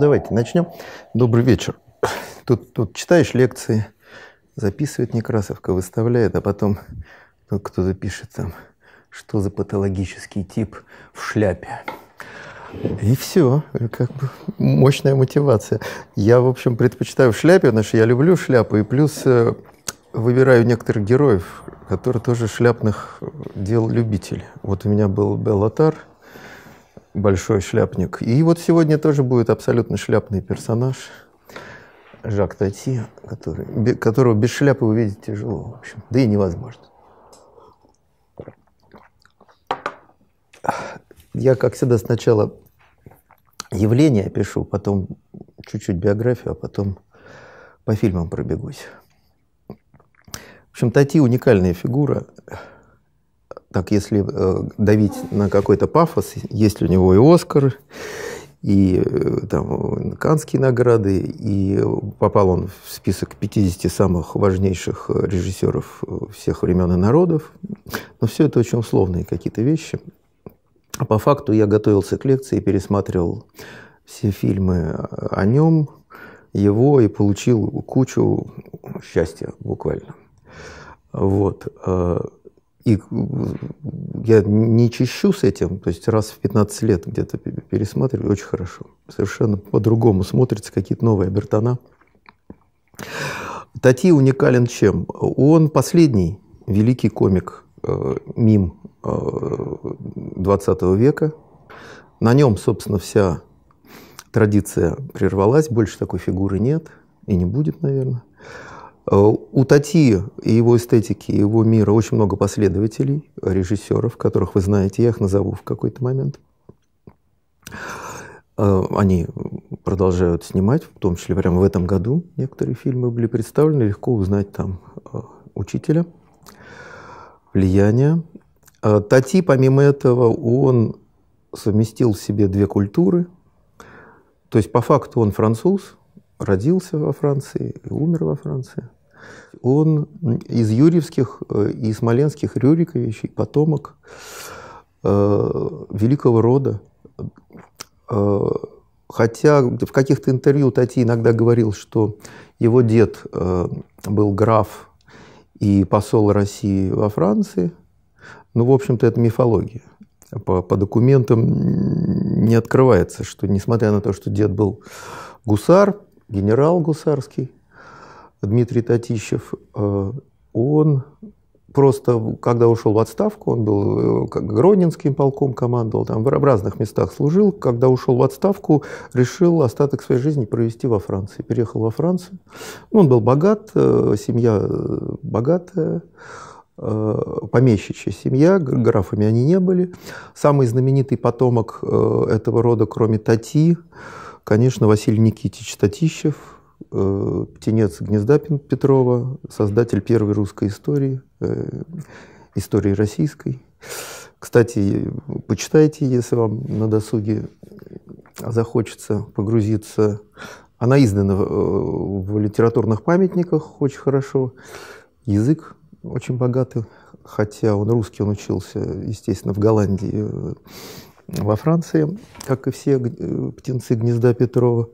давайте начнем. Добрый вечер. Тут, тут читаешь лекции, записывает Некрасовка, выставляет, а потом ну, кто-то пишет там, что за патологический тип в шляпе. И все, как бы мощная мотивация. Я, в общем, предпочитаю в шляпе, потому что я люблю шляпы и плюс э, выбираю некоторых героев, которые тоже шляпных дел любитель. Вот у меня был Беллатар – большой шляпник. И вот сегодня тоже будет абсолютно шляпный персонаж Жак Тати, который, которого без шляпы увидеть тяжело, в общем, да и невозможно. Я, как всегда, сначала явление пишу, потом чуть-чуть биографию, а потом по фильмам пробегусь. В общем, Тати уникальная фигура, так если э, давить на какой-то пафос, есть у него и Оскар, и э, там Канские награды, и попал он в список 50 самых важнейших э, режиссеров э, всех времен и народов. Но все это очень условные какие-то вещи. А по факту я готовился к лекции и пересматривал все фильмы о нем, его, и получил кучу счастья буквально. Вот. И э, я не чищу с этим, то есть раз в 15 лет где-то пересматриваю, очень хорошо. Совершенно по-другому смотрятся какие-то новые Бертона. Тати уникален чем? Он последний великий комик э, мим э, 20 века. На нем, собственно, вся традиция прервалась, больше такой фигуры нет и не будет, наверное. Э, У Тати и его эстетики, и его мира очень много последователей, режиссеров, которых вы знаете, я их назову в какой-то момент. Э, они продолжают снимать, в том числе прямо в этом году некоторые фильмы были представлены, легко узнать там э, учителя, влияние. Тати, помимо этого, он совместил в себе две культуры. То есть, по факту, он француз, родился во Франции и умер во Франции – он из юрьевских э, и смоленских Рюриковичей, потомок э, великого рода. Э, хотя в каких-то интервью Тати иногда говорил, что его дед э, был граф и посол России во Франции. Ну, в общем-то, это мифология. По, по документам не открывается, что несмотря на то, что дед был гусар, генерал гусарский, Дмитрий Татищев, э, он просто, когда ушел в отставку, он был э, Гродненским полком командовал, там в разных местах служил. Когда ушел в отставку, решил остаток своей жизни провести во Франции. Переехал во Францию. Ну, он был богат, э, семья богатая помещичья семья, графами они не были. Самый знаменитый потомок этого рода, кроме Тати, конечно, Василий Никитич Татищев, Э, птенец гнезда Петрова, создатель первой русской истории, э, истории российской. Кстати, почитайте, если вам на досуге захочется погрузиться. Она издана э, в литературных памятниках очень хорошо. Язык очень богатый, хотя он русский, он учился, естественно, в Голландии во Франции, как и все э, птенцы гнезда Петрова.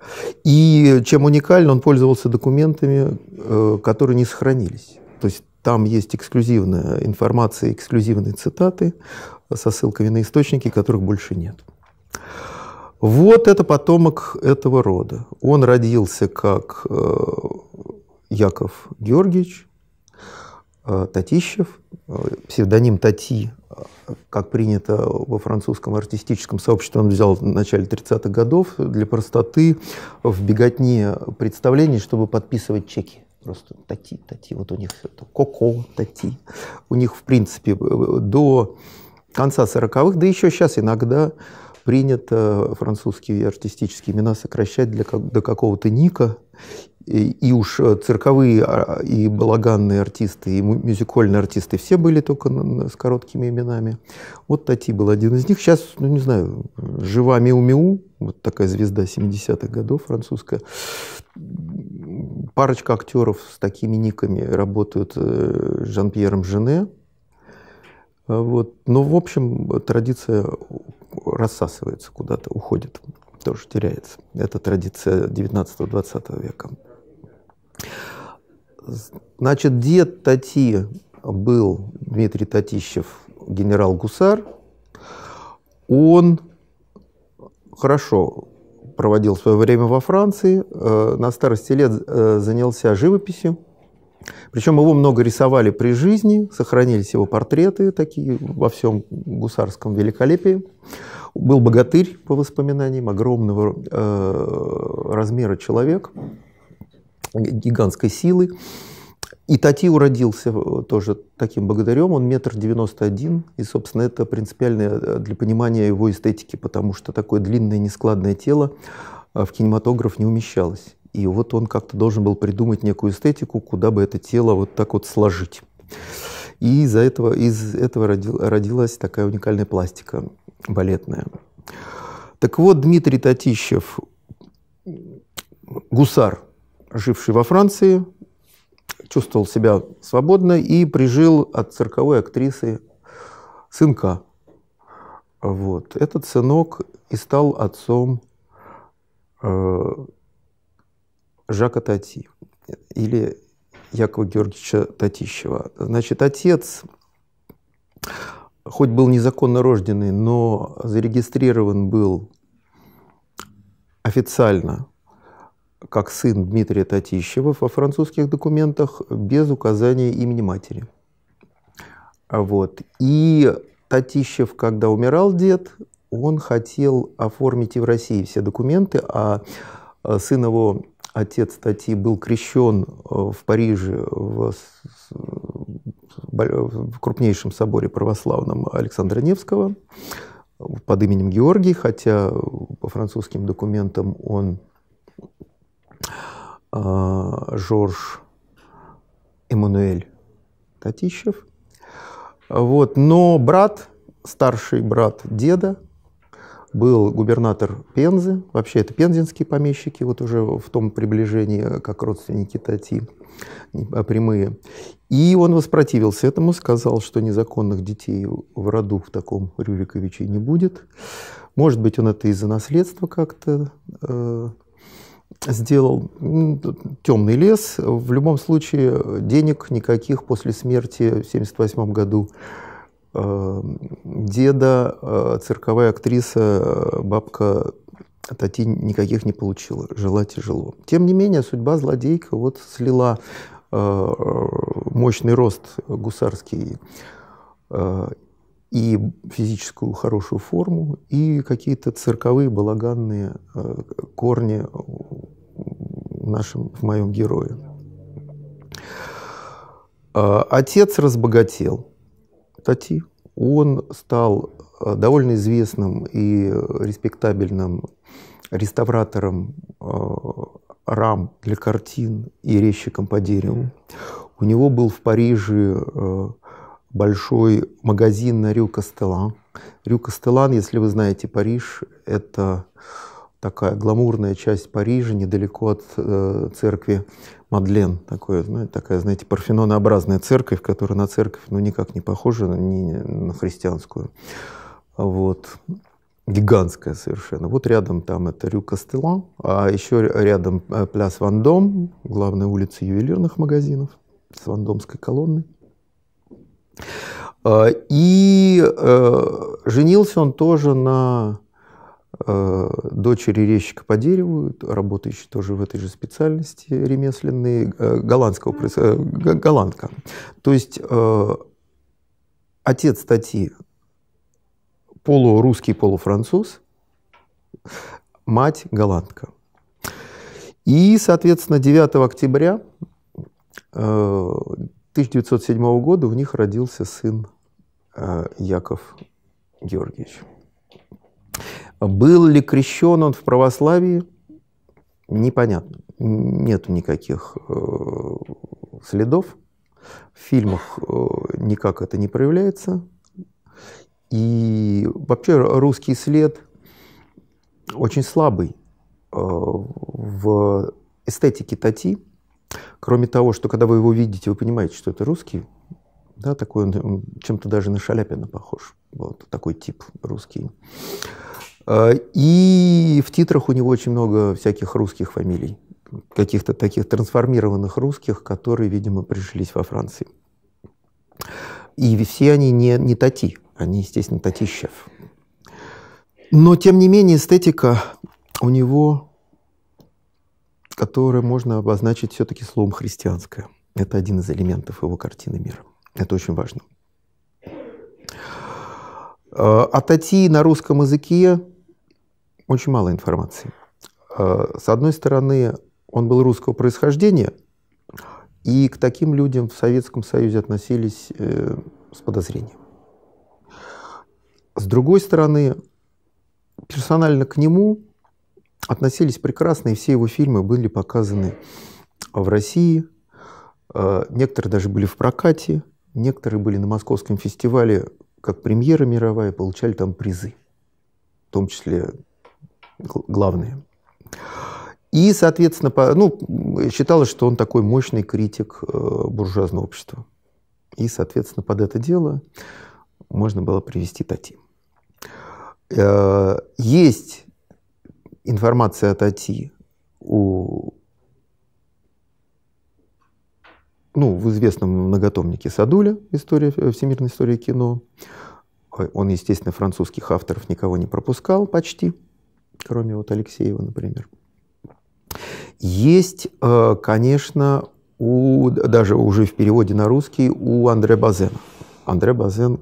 И чем уникально, он пользовался документами, э, которые не сохранились. То есть там есть эксклюзивная информация, эксклюзивные цитаты со ссылками на источники, которых больше нет. Вот это потомок этого рода. Он родился как э, Яков Георгиевич Татищев, псевдоним Тати как принято во французском артистическом сообществе, он взял в начале 30-х годов для простоты в беготне представлений, чтобы подписывать чеки. Просто тати, тати, вот у них все это коко, тати. У них, в принципе, э, до конца 40-х, да еще сейчас иногда принято французские артистические имена сокращать для, до какого-то ника и уж э, цирковые, а, и балаганные артисты, и мюзикольные артисты все были только с короткими именами. Вот Тати был один из них. Сейчас, ну не знаю, жива Миу-Миу, вот такая звезда 70-х годов французская. Парочка актеров с такими никами работают э, Жан-Пьером Жене. А вот. Но, в общем, традиция рассасывается куда-то, уходит тоже теряется. Это традиция 19-20 века. Значит, дед Тати был Дмитрий Татищев, генерал Гусар. Он хорошо проводил свое время во Франции, э, на старости лет э, занялся живописью. Причем его много рисовали при жизни, сохранились его портреты такие во всем гусарском великолепии. Был богатырь, по воспоминаниям, огромного э, размера человек гигантской силы. И Тати уродился э, тоже таким богатырем, он метр девяносто один, и, собственно, это принципиально э, для понимания его эстетики, потому что такое длинное нескладное тело э, в кинематограф не умещалось. И вот он как-то должен был придумать некую эстетику, куда бы это тело вот так вот сложить. И из-за этого, из этого родилась такая уникальная пластика балетная. Так вот, Дмитрий Татищев, гусар, живший во Франции, чувствовал себя свободно и прижил от цирковой актрисы сынка. Вот. Этот сынок и стал отцом э, Жака Тати или Якова Георгиевича Татищева. Значит, отец, хоть был незаконно рожденный, но зарегистрирован был официально – как сын Дмитрия Татищева во французских документах без указания имени матери. Вот. И Татищев, когда умирал дед, он хотел оформить и в России все документы, а, а сын его, отец Тати, был крещен э, в Париже в крупнейшем соборе православном Александра Невского под именем Георгий, хотя по французским документам он а, Жорж Эммануэль Татищев. Вот. Но брат, старший брат деда, был губернатор Пензы, вообще это пензенские помещики, вот уже в том приближении, э, как родственники Тати, а прямые. И он воспротивился этому, сказал, что незаконных детей в роду в таком Рюриковиче не будет. Может быть, он это из-за наследства как-то э, сделал темный лес. В любом случае денег никаких после смерти в 1978 году э, деда э, цирковая актриса, э, бабка Тати никаких не получила, жила тяжело. Тем не менее, судьба злодейка вот слила мощный рост гусарский и физическую хорошую форму, и какие-то цирковые балаганные э, корни в, нашем, в моем герое. А, отец разбогател. Тати. Он стал э, довольно известным и респектабельным реставратором э, рам для картин и резчиком по дереву. У него был в Париже большой магазин на Рю Кастелан. Рю Кастелан, если вы знаете Париж, это такая гламурная часть Парижа, недалеко от э, церкви Мадлен, такое, знаете, такая, знаете, парфенонообразная церковь, которая на церковь, ну, никак не похожа не на христианскую. Вот. Гигантская совершенно. Вот рядом там это Рю Кастелан, а еще рядом э, Пляс Вандом, главная улица ювелирных магазинов с Вандомской колонной. Э, и э, женился он тоже на э, дочери резчика по дереву, работающей тоже в этой же специальности ремесленной, голландского, голландка. То есть отец статьи полурусский, полуфранцуз, мать голландка. И, соответственно, 9 октября 1907 года у них родился сын э, Яков Георгиевич. Был ли крещен он в православии? Непонятно. Нет никаких э, следов. В фильмах э, никак это не проявляется. И вообще русский след очень слабый в эстетике Тати – Кроме того, что когда вы его видите, вы понимаете, что это русский, да, такой он, чем-то даже на Шаляпина похож, вот такой тип русский. А, и в титрах у него очень много всяких русских фамилий, каких-то таких трансформированных русских, которые, видимо, прижились во Франции. И все они не, не тати, они, естественно, татищев. Но, тем не менее, эстетика у него которое можно обозначить все-таки словом христианское. Это один из элементов его картины мира. Это очень важно. А, О Тати на русском языке очень мало информации. А, с одной стороны, он был русского происхождения, и к таким людям в Советском Союзе относились э, с подозрением. С другой стороны, персонально к нему относились прекрасно, и все его фильмы были показаны в России. Э, некоторые даже были в прокате, некоторые были на Московском фестивале как премьера мировая, получали там призы, в том числе главные. И, соответственно, по, ну, считалось, что он такой мощный критик э, буржуазного общества. И, соответственно, под это дело можно было привести Тати. Э, есть информация от IT у, ну, в известном многотомнике Садуля «История, э, «Всемирная история кино». Он, естественно, французских авторов никого не пропускал почти, кроме вот Алексеева, например. Есть, э, конечно, у, даже уже в переводе на русский у Андре Базена. Андре Базен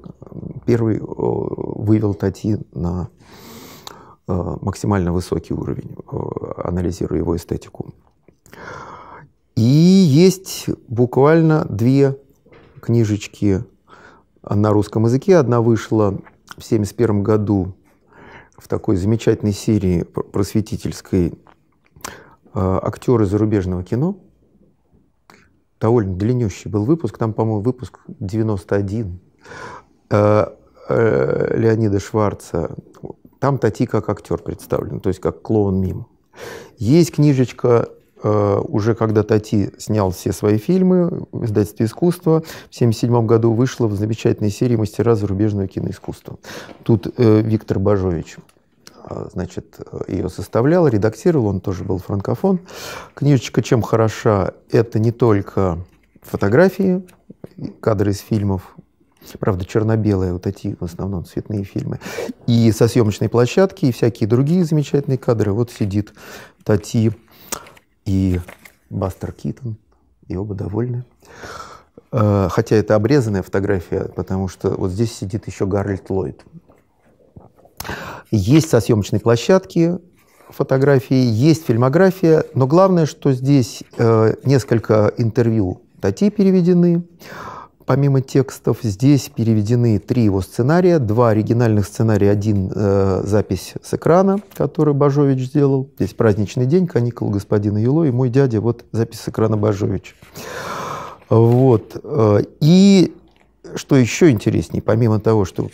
первый э, вывел Тати на Э, максимально высокий уровень, э, анализируя его эстетику. И есть буквально две книжечки на русском языке. Одна вышла в 1971 году в такой замечательной серии просветительской э, «Актеры зарубежного кино». Довольно длиннющий был выпуск, там, по-моему, выпуск 91 Леонида Шварца, там Тати как актер представлен, то есть как клоун мим. Есть книжечка э, уже когда Тати снял все свои фильмы в издательстве искусства, в 1977 году вышла в замечательной серии «Мастера зарубежного киноискусства». Тут э, Виктор Бажович э, значит, ее составлял, редактировал, он тоже был франкофон. Книжечка «Чем хороша» — это не только фотографии, кадры из фильмов, Правда, черно-белые, вот эти в основном цветные фильмы. И со съемочной площадки, и всякие другие замечательные кадры. Вот сидит Тати и Бастер Китон, и оба довольны. Э, хотя это обрезанная фотография, потому что вот здесь сидит еще Гарольд Ллойд. Есть со съемочной площадки фотографии, есть фильмография, но главное, что здесь э, несколько интервью Тати переведены, Помимо текстов, здесь переведены три его сценария. Два оригинальных сценария, один э, запись с экрана, который Бажович сделал. Здесь «Праздничный день», «Каникулы господина Юло» и «Мой дядя», вот запись с экрана Бажович. Вот. Э, и что еще интереснее, помимо того, что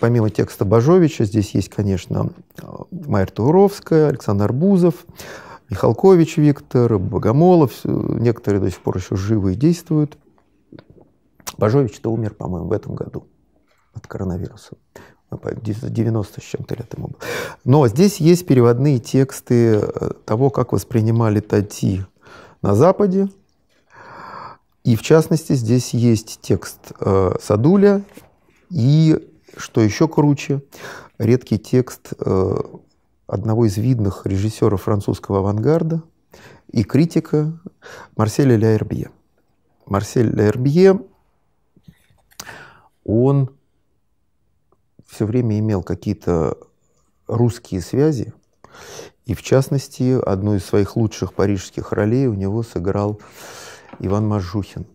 помимо текста Бажовича, здесь есть, конечно, э, Майер Туровская, Александр Бузов, Михалкович Виктор, Богомолов, некоторые до сих пор еще живы и действуют. Бажович-то умер, по-моему, в этом году от коронавируса. 90 а, с чем-то лет ему было. Но здесь есть переводные тексты э, того, как воспринимали Тати на Западе. И в частности, здесь есть текст э, Садуля и, что еще круче, редкий текст э, одного из видных режиссеров французского авангарда и критика Марселя Лербье. Марсель Лербье он все время имел какие-то русские связи, и в частности, одну из своих лучших парижских ролей у него сыграл Иван Мажухин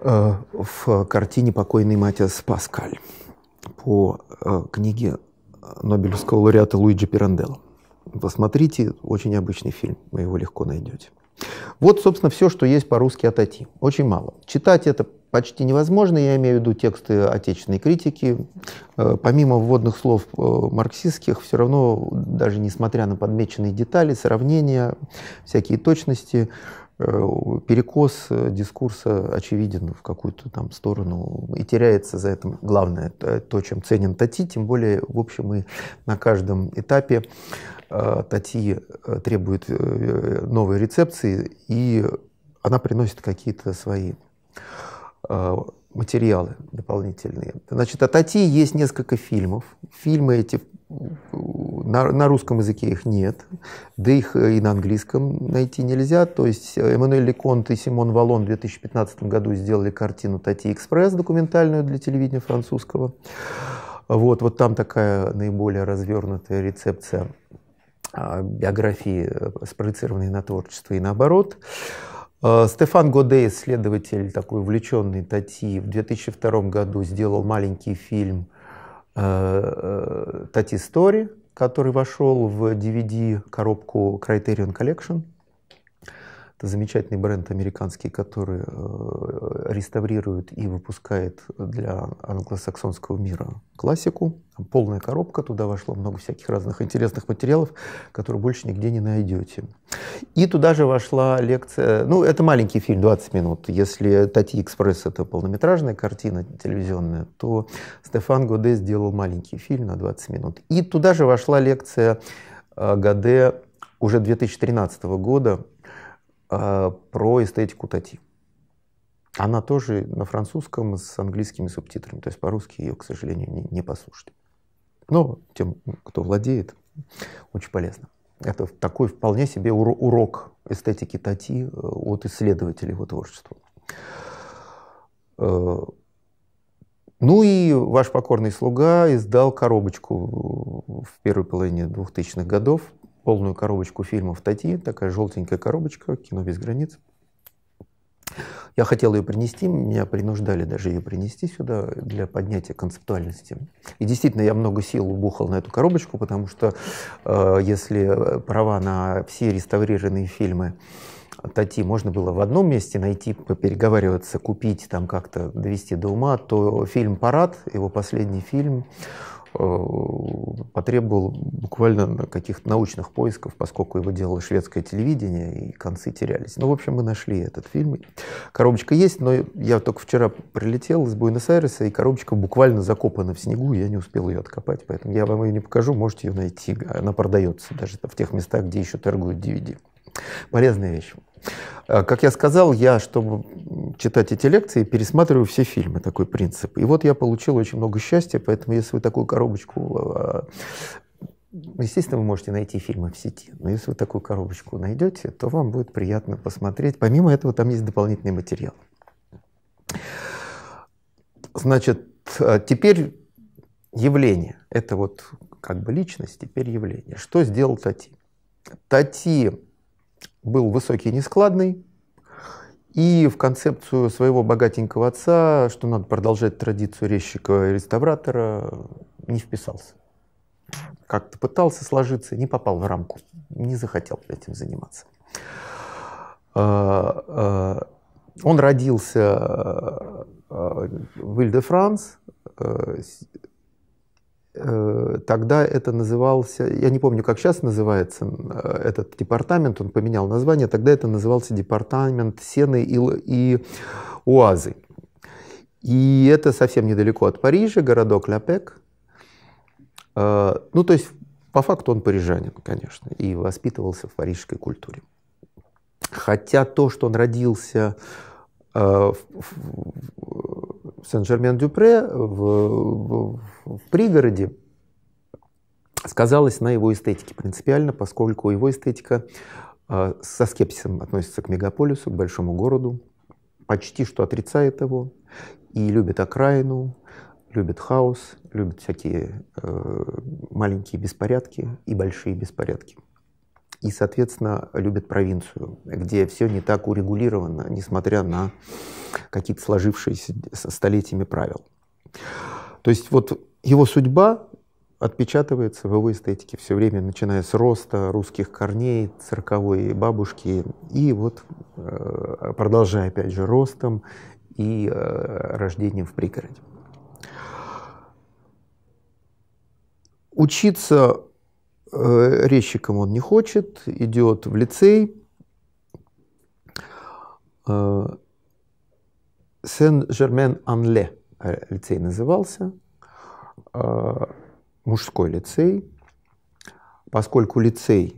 э, в картине «Покойный Матиас Паскаль» по э, книге Нобелевского лауреата Луиджи Пиранделла. Посмотрите, очень обычный фильм, вы его легко найдете. Вот, собственно, все, что есть по-русски о Тати. Очень мало. Читать это почти невозможно, я имею в виду тексты отечественной критики. Э, помимо вводных слов э, марксистских, все равно, даже несмотря на подмеченные детали, сравнения, всякие точности, э, перекос дискурса очевиден в какую-то там сторону и теряется за это главное то, чем ценен Тати, тем более, в общем, и на каждом этапе Тати требует новой рецепции, и она приносит какие-то свои Э, материалы дополнительные. Значит, о Тати есть несколько фильмов. Фильмы эти на, на русском языке их нет, да их э, и на английском найти нельзя. То есть э, Эммануэль Леконт и Симон Валон в 2015 году сделали картину «Тати Экспресс» документальную для телевидения французского. Вот, вот там такая наиболее развернутая рецепция а, биографии, спроецированной на творчество и наоборот. Э, Стефан Годе, исследователь, такой увлеченный Тати, в 2002 году сделал маленький фильм э, э, «Тати Стори», который вошел в DVD-коробку Criterion Collection – это замечательный бренд американский, который э, реставрирует и выпускает для англосаксонского мира классику. Там полная коробка, туда вошло много всяких разных интересных материалов, которые больше нигде не найдете. И туда же вошла лекция, ну это маленький фильм, 20 минут. Если Тати Экспресс это полнометражная картина телевизионная, то Стефан Годе сделал маленький фильм на 20 минут. И туда же вошла лекция э, Годе уже 2013 года Э, про эстетику Тати. Она тоже на французском с английскими субтитрами, то есть по-русски ее, к сожалению, не, не послушать. Но тем, кто владеет, очень полезно. Это такой вполне себе урок эстетики Тати э, от исследователей его творчества. Э, ну и ваш покорный слуга издал коробочку в первой половине 2000-х годов – полную коробочку фильмов Тати, такая желтенькая коробочка, кино без границ. Я хотел ее принести, меня принуждали даже ее принести сюда для поднятия концептуальности. И действительно, я много сил убухал на эту коробочку, потому что э, если права на все реставрированные фильмы Тати можно было в одном месте найти, переговариваться, купить, там как-то довести до ума, то фильм «Парад», его последний фильм, Э, потребовал буквально каких-то научных поисков, поскольку его делало шведское телевидение, и концы терялись. Ну, в общем, мы нашли этот фильм. Коробочка есть, но я только вчера прилетел из Буэнос-Айреса, и коробочка буквально закопана в снегу, я не успел ее откопать, поэтому я вам ее не покажу, можете ее найти. Она продается даже в тех местах, где еще торгуют DVD. Полезная вещь. Э, как я сказал, я, чтобы читать эти лекции, пересматриваю все фильмы, такой принцип. И вот я получил очень много счастья, поэтому если вы такую коробочку... Э, естественно, вы можете найти фильмы в сети, но если вы такую коробочку найдете, то вам будет приятно посмотреть. Помимо этого, там есть дополнительный материал. Значит, э, теперь явление. Это вот как бы личность, теперь явление. Что сделал Тати? Тати был высокий и нескладный, и в концепцию своего богатенького отца, что надо продолжать традицию резчика и реставратора, не вписался. Как-то пытался сложиться, не попал в рамку, не захотел этим заниматься. А, а, он родился а, в Иль-де-Франс, Э, тогда это назывался, я не помню, как сейчас называется э, этот департамент, он поменял название, тогда это назывался департамент сены и, и уазы. И это совсем недалеко от Парижа, городок Ляпек. Э, ну, то есть, по факту он парижанин, конечно, и воспитывался в парижской культуре. Хотя то, что он родился в Сен-Жермен-Дюпре, в, в, в пригороде, сказалось на его эстетике принципиально, поскольку его эстетика э, со скепсисом относится к мегаполису, к большому городу, почти что отрицает его и любит окраину, любит хаос, любит всякие э, маленькие беспорядки и большие беспорядки и, соответственно, любят провинцию, где все не так урегулировано, несмотря на какие-то сложившиеся столетиями правил. То есть вот его судьба отпечатывается в его эстетике все время, начиная с роста русских корней, цирковой бабушки, и вот э, продолжая опять же ростом и э, рождением в пригороде. Учиться Э, резчиком он не хочет, идет в лицей. Э, Сен-Жермен-Анле э, лицей назывался, мужской лицей. Поскольку лицей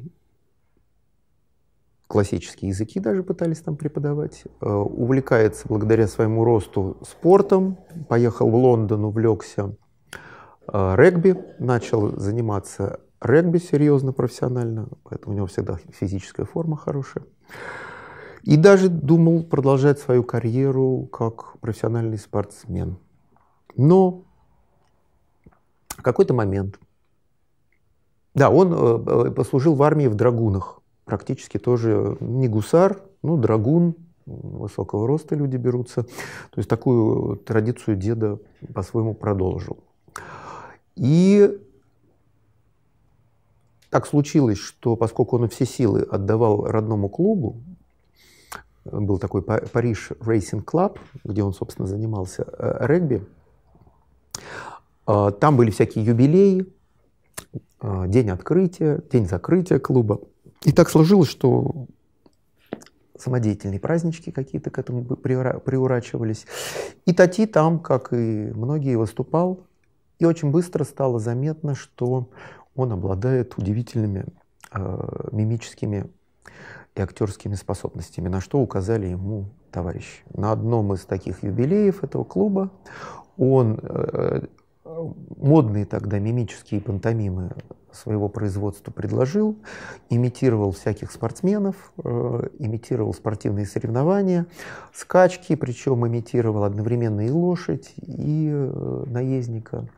классические языки даже пытались там преподавать. Увлекается благодаря своему росту спортом, поехал в Лондон, увлекся регби, начал заниматься регби серьезно, профессионально, поэтому у него всегда физическая форма хорошая. И даже думал продолжать свою карьеру как профессиональный спортсмен. Но в какой-то момент, да, он э, э, послужил в армии в драгунах, практически тоже не гусар, ну, драгун, высокого роста люди берутся. То есть такую традицию деда по-своему продолжил. И так случилось, что поскольку он все силы отдавал родному клубу, был такой Париж Рейсинг Клаб, где он, собственно, занимался э, регби, э, там были всякие юбилеи, э, день открытия, день закрытия клуба. И так сложилось, что самодеятельные празднички какие-то к этому приурачивались. И Тати там, как и многие, выступал. И очень быстро стало заметно, что он обладает удивительными э, мимическими и актерскими способностями, на что указали ему товарищи. На одном из таких юбилеев этого клуба он э, э модные тогда мимические пантомимы своего производства предложил, имитировал всяких спортсменов, э, имитировал спортивные соревнования, скачки, причем имитировал одновременно и лошадь, и э, наездника.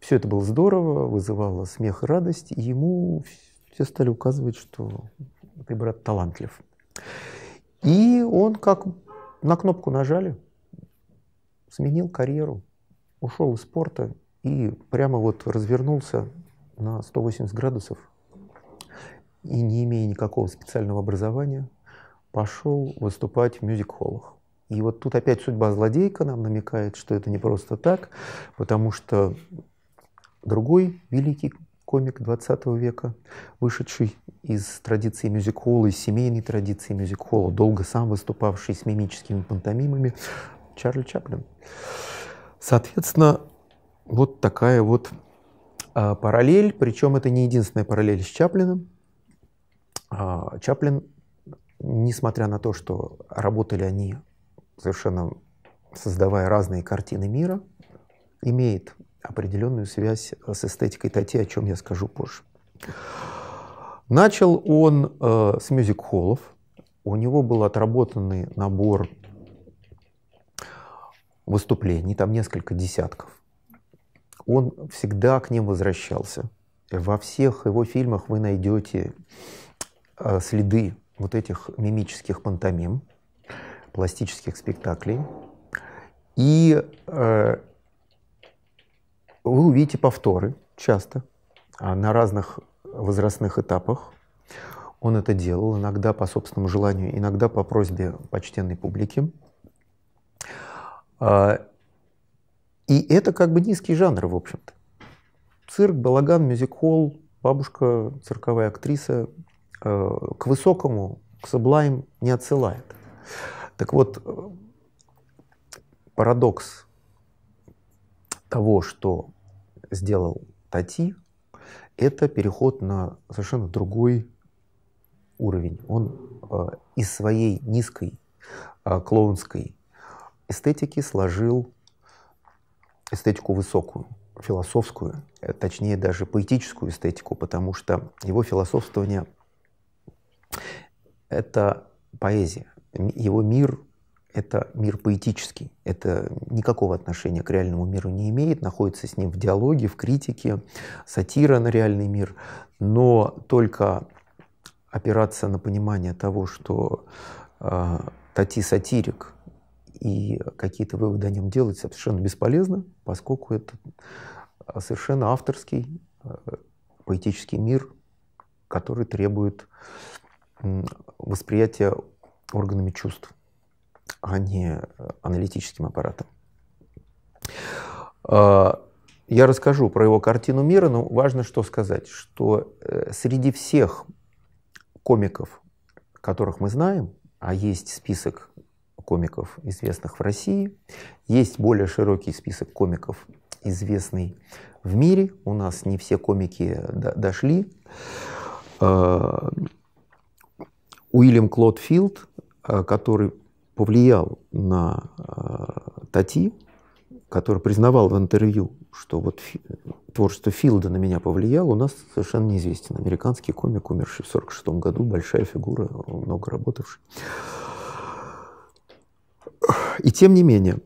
Все это было здорово, вызывало смех и радость, и ему все стали указывать, что ты, брат, талантлив. И он как на кнопку нажали, сменил карьеру, ушел из спорта и прямо вот развернулся на 180 градусов и, не имея никакого специального образования, пошел выступать в мюзик-холлах. И вот тут опять судьба злодейка нам намекает, что это не просто так, потому что другой великий комик 20 века, вышедший из традиции мюзик-холла, из семейной традиции мюзик-холла, долго сам выступавший с мимическими пантомимами, Чарли Чаплин. Соответственно, вот такая вот а, параллель, причем это не единственная параллель с Чаплиным. А, Чаплин, несмотря на то, что работали они совершенно создавая разные картины мира, имеет определенную связь с эстетикой Тати, о чем я скажу позже. Начал он э, с мюзик-холлов. У него был отработанный набор выступлений, там несколько десятков он всегда к ним возвращался. Во всех его фильмах вы найдете э, следы вот этих мимических пантомим, пластических спектаклей. И э, вы увидите повторы часто а на разных возрастных этапах. Он это делал иногда по собственному желанию, иногда по просьбе почтенной публики. Э, и это как бы низкий жанр, в общем-то. Цирк, балаган, мюзик-холл, бабушка, цирковая актриса, э, к высокому, к саблайм не отсылает. Так вот, э, парадокс того, что сделал Тати, это переход на совершенно другой уровень. Он э, из своей низкой клоунской эстетики сложил эстетику высокую, философскую, э, точнее даже поэтическую эстетику, потому что его философствование — это поэзия. Его мир — это мир поэтический, это никакого отношения к реальному миру не имеет, находится с ним в диалоге, в критике, сатира на реальный мир, но только опираться на понимание того, что э, Тати сатирик, и какие-то выводы о нем делать совершенно бесполезно, поскольку это а, совершенно авторский а, поэтический мир, который требует восприятия органами чувств, а не а, аналитическим аппаратом. Я расскажу про его картину мира, но важно что сказать, что э, среди всех комиков, которых мы знаем, а есть список комиков, известных в России. Есть более широкий список комиков, известный в мире. У нас не все комики до дошли. А, Уильям Клод Филд, а, который повлиял на а, Тати, который признавал в интервью, что вот творчество Филда на меня повлияло, у нас совершенно неизвестен. Американский комик, умерший в 1946 году, большая фигура, много работавший. И тем не менее,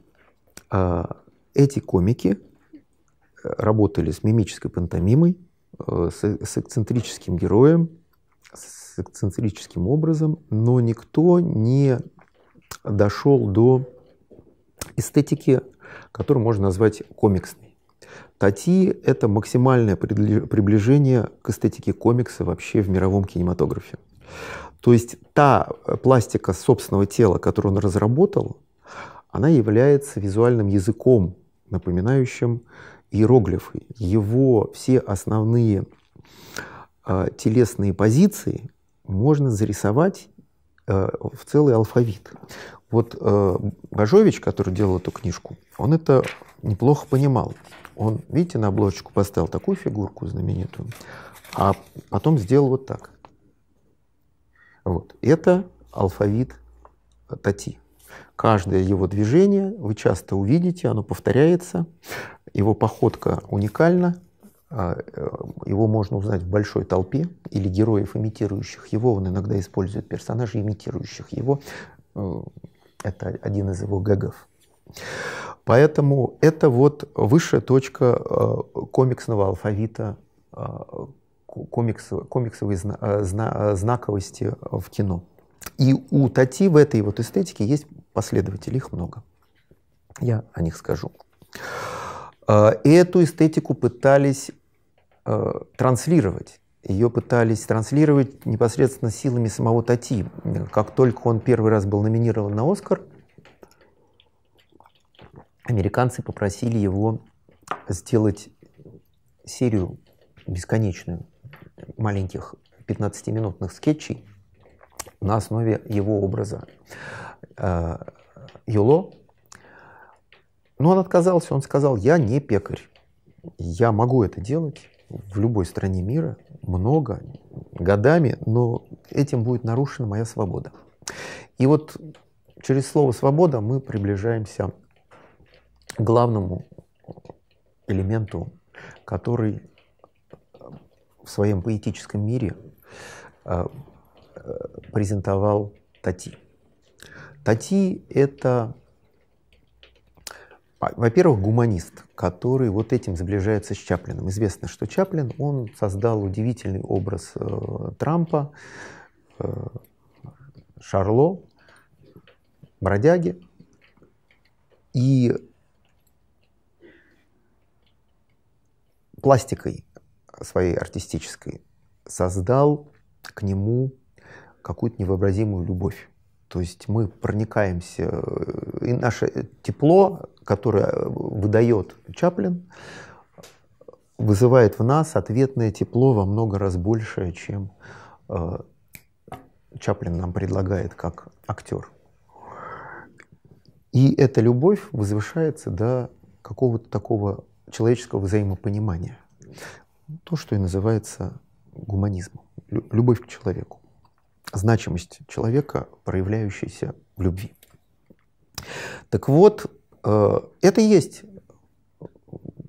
а, эти комики э, работали с мимической пантомимой, э, с, с эксцентрическим героем, с эксцентрическим образом, но никто не дошел до эстетики, которую можно назвать комиксной. Тати — это максимальное приближение к эстетике комикса вообще в мировом кинематографе. То есть та э, пластика собственного тела, которую он разработал, она является визуальным языком, напоминающим иероглифы. Его все основные э, телесные позиции можно зарисовать э, в целый алфавит. Вот э, Бажович, который делал эту книжку, он это неплохо понимал. Он, видите, на обложечку поставил такую фигурку знаменитую, а потом сделал вот так. Вот. Это алфавит Тати. Каждое его движение вы часто увидите, оно повторяется, его походка уникальна, а, э, его можно узнать в большой толпе или героев, имитирующих его. Он иногда использует персонажей, имитирующих его. Э, это один из его гэгов. Поэтому это вот высшая точка э, комиксного алфавита комикс, комиксовой э, э, знаковости в кино. И у Тати в этой вот эстетике есть последователи, их много. Я о них скажу. Э, эту эстетику пытались транслировать. Ее пытались транслировать непосредственно силами самого Тати. Как только он первый раз был номинирован на Оскар, американцы попросили его сделать серию бесконечную маленьких 15-минутных скетчей на основе его образа э, Юло. Но ну, он отказался, он сказал, я не пекарь, я могу это делать в любой стране мира, много, годами, но этим будет нарушена моя свобода. И вот через слово «свобода» мы приближаемся к главному элементу, который в своем поэтическом мире а, э, презентовал Тати. Тати — это, а, во-первых, гуманист, который вот этим сближается с Чаплином. Известно, что Чаплин, он создал удивительный образ э, Трампа, э, Шарло, бродяги. И пластикой своей артистической создал к нему какую-то невообразимую любовь. То есть мы проникаемся, э, и наше тепло, которое э, выдает Чаплин, вызывает в нас ответное тепло во много раз большее, чем э, Чаплин нам предлагает как актер. И эта любовь возвышается до какого-то такого человеческого взаимопонимания то, что и называется гуманизмом, любовь к человеку, значимость человека, проявляющаяся в любви. Так вот, э, это есть,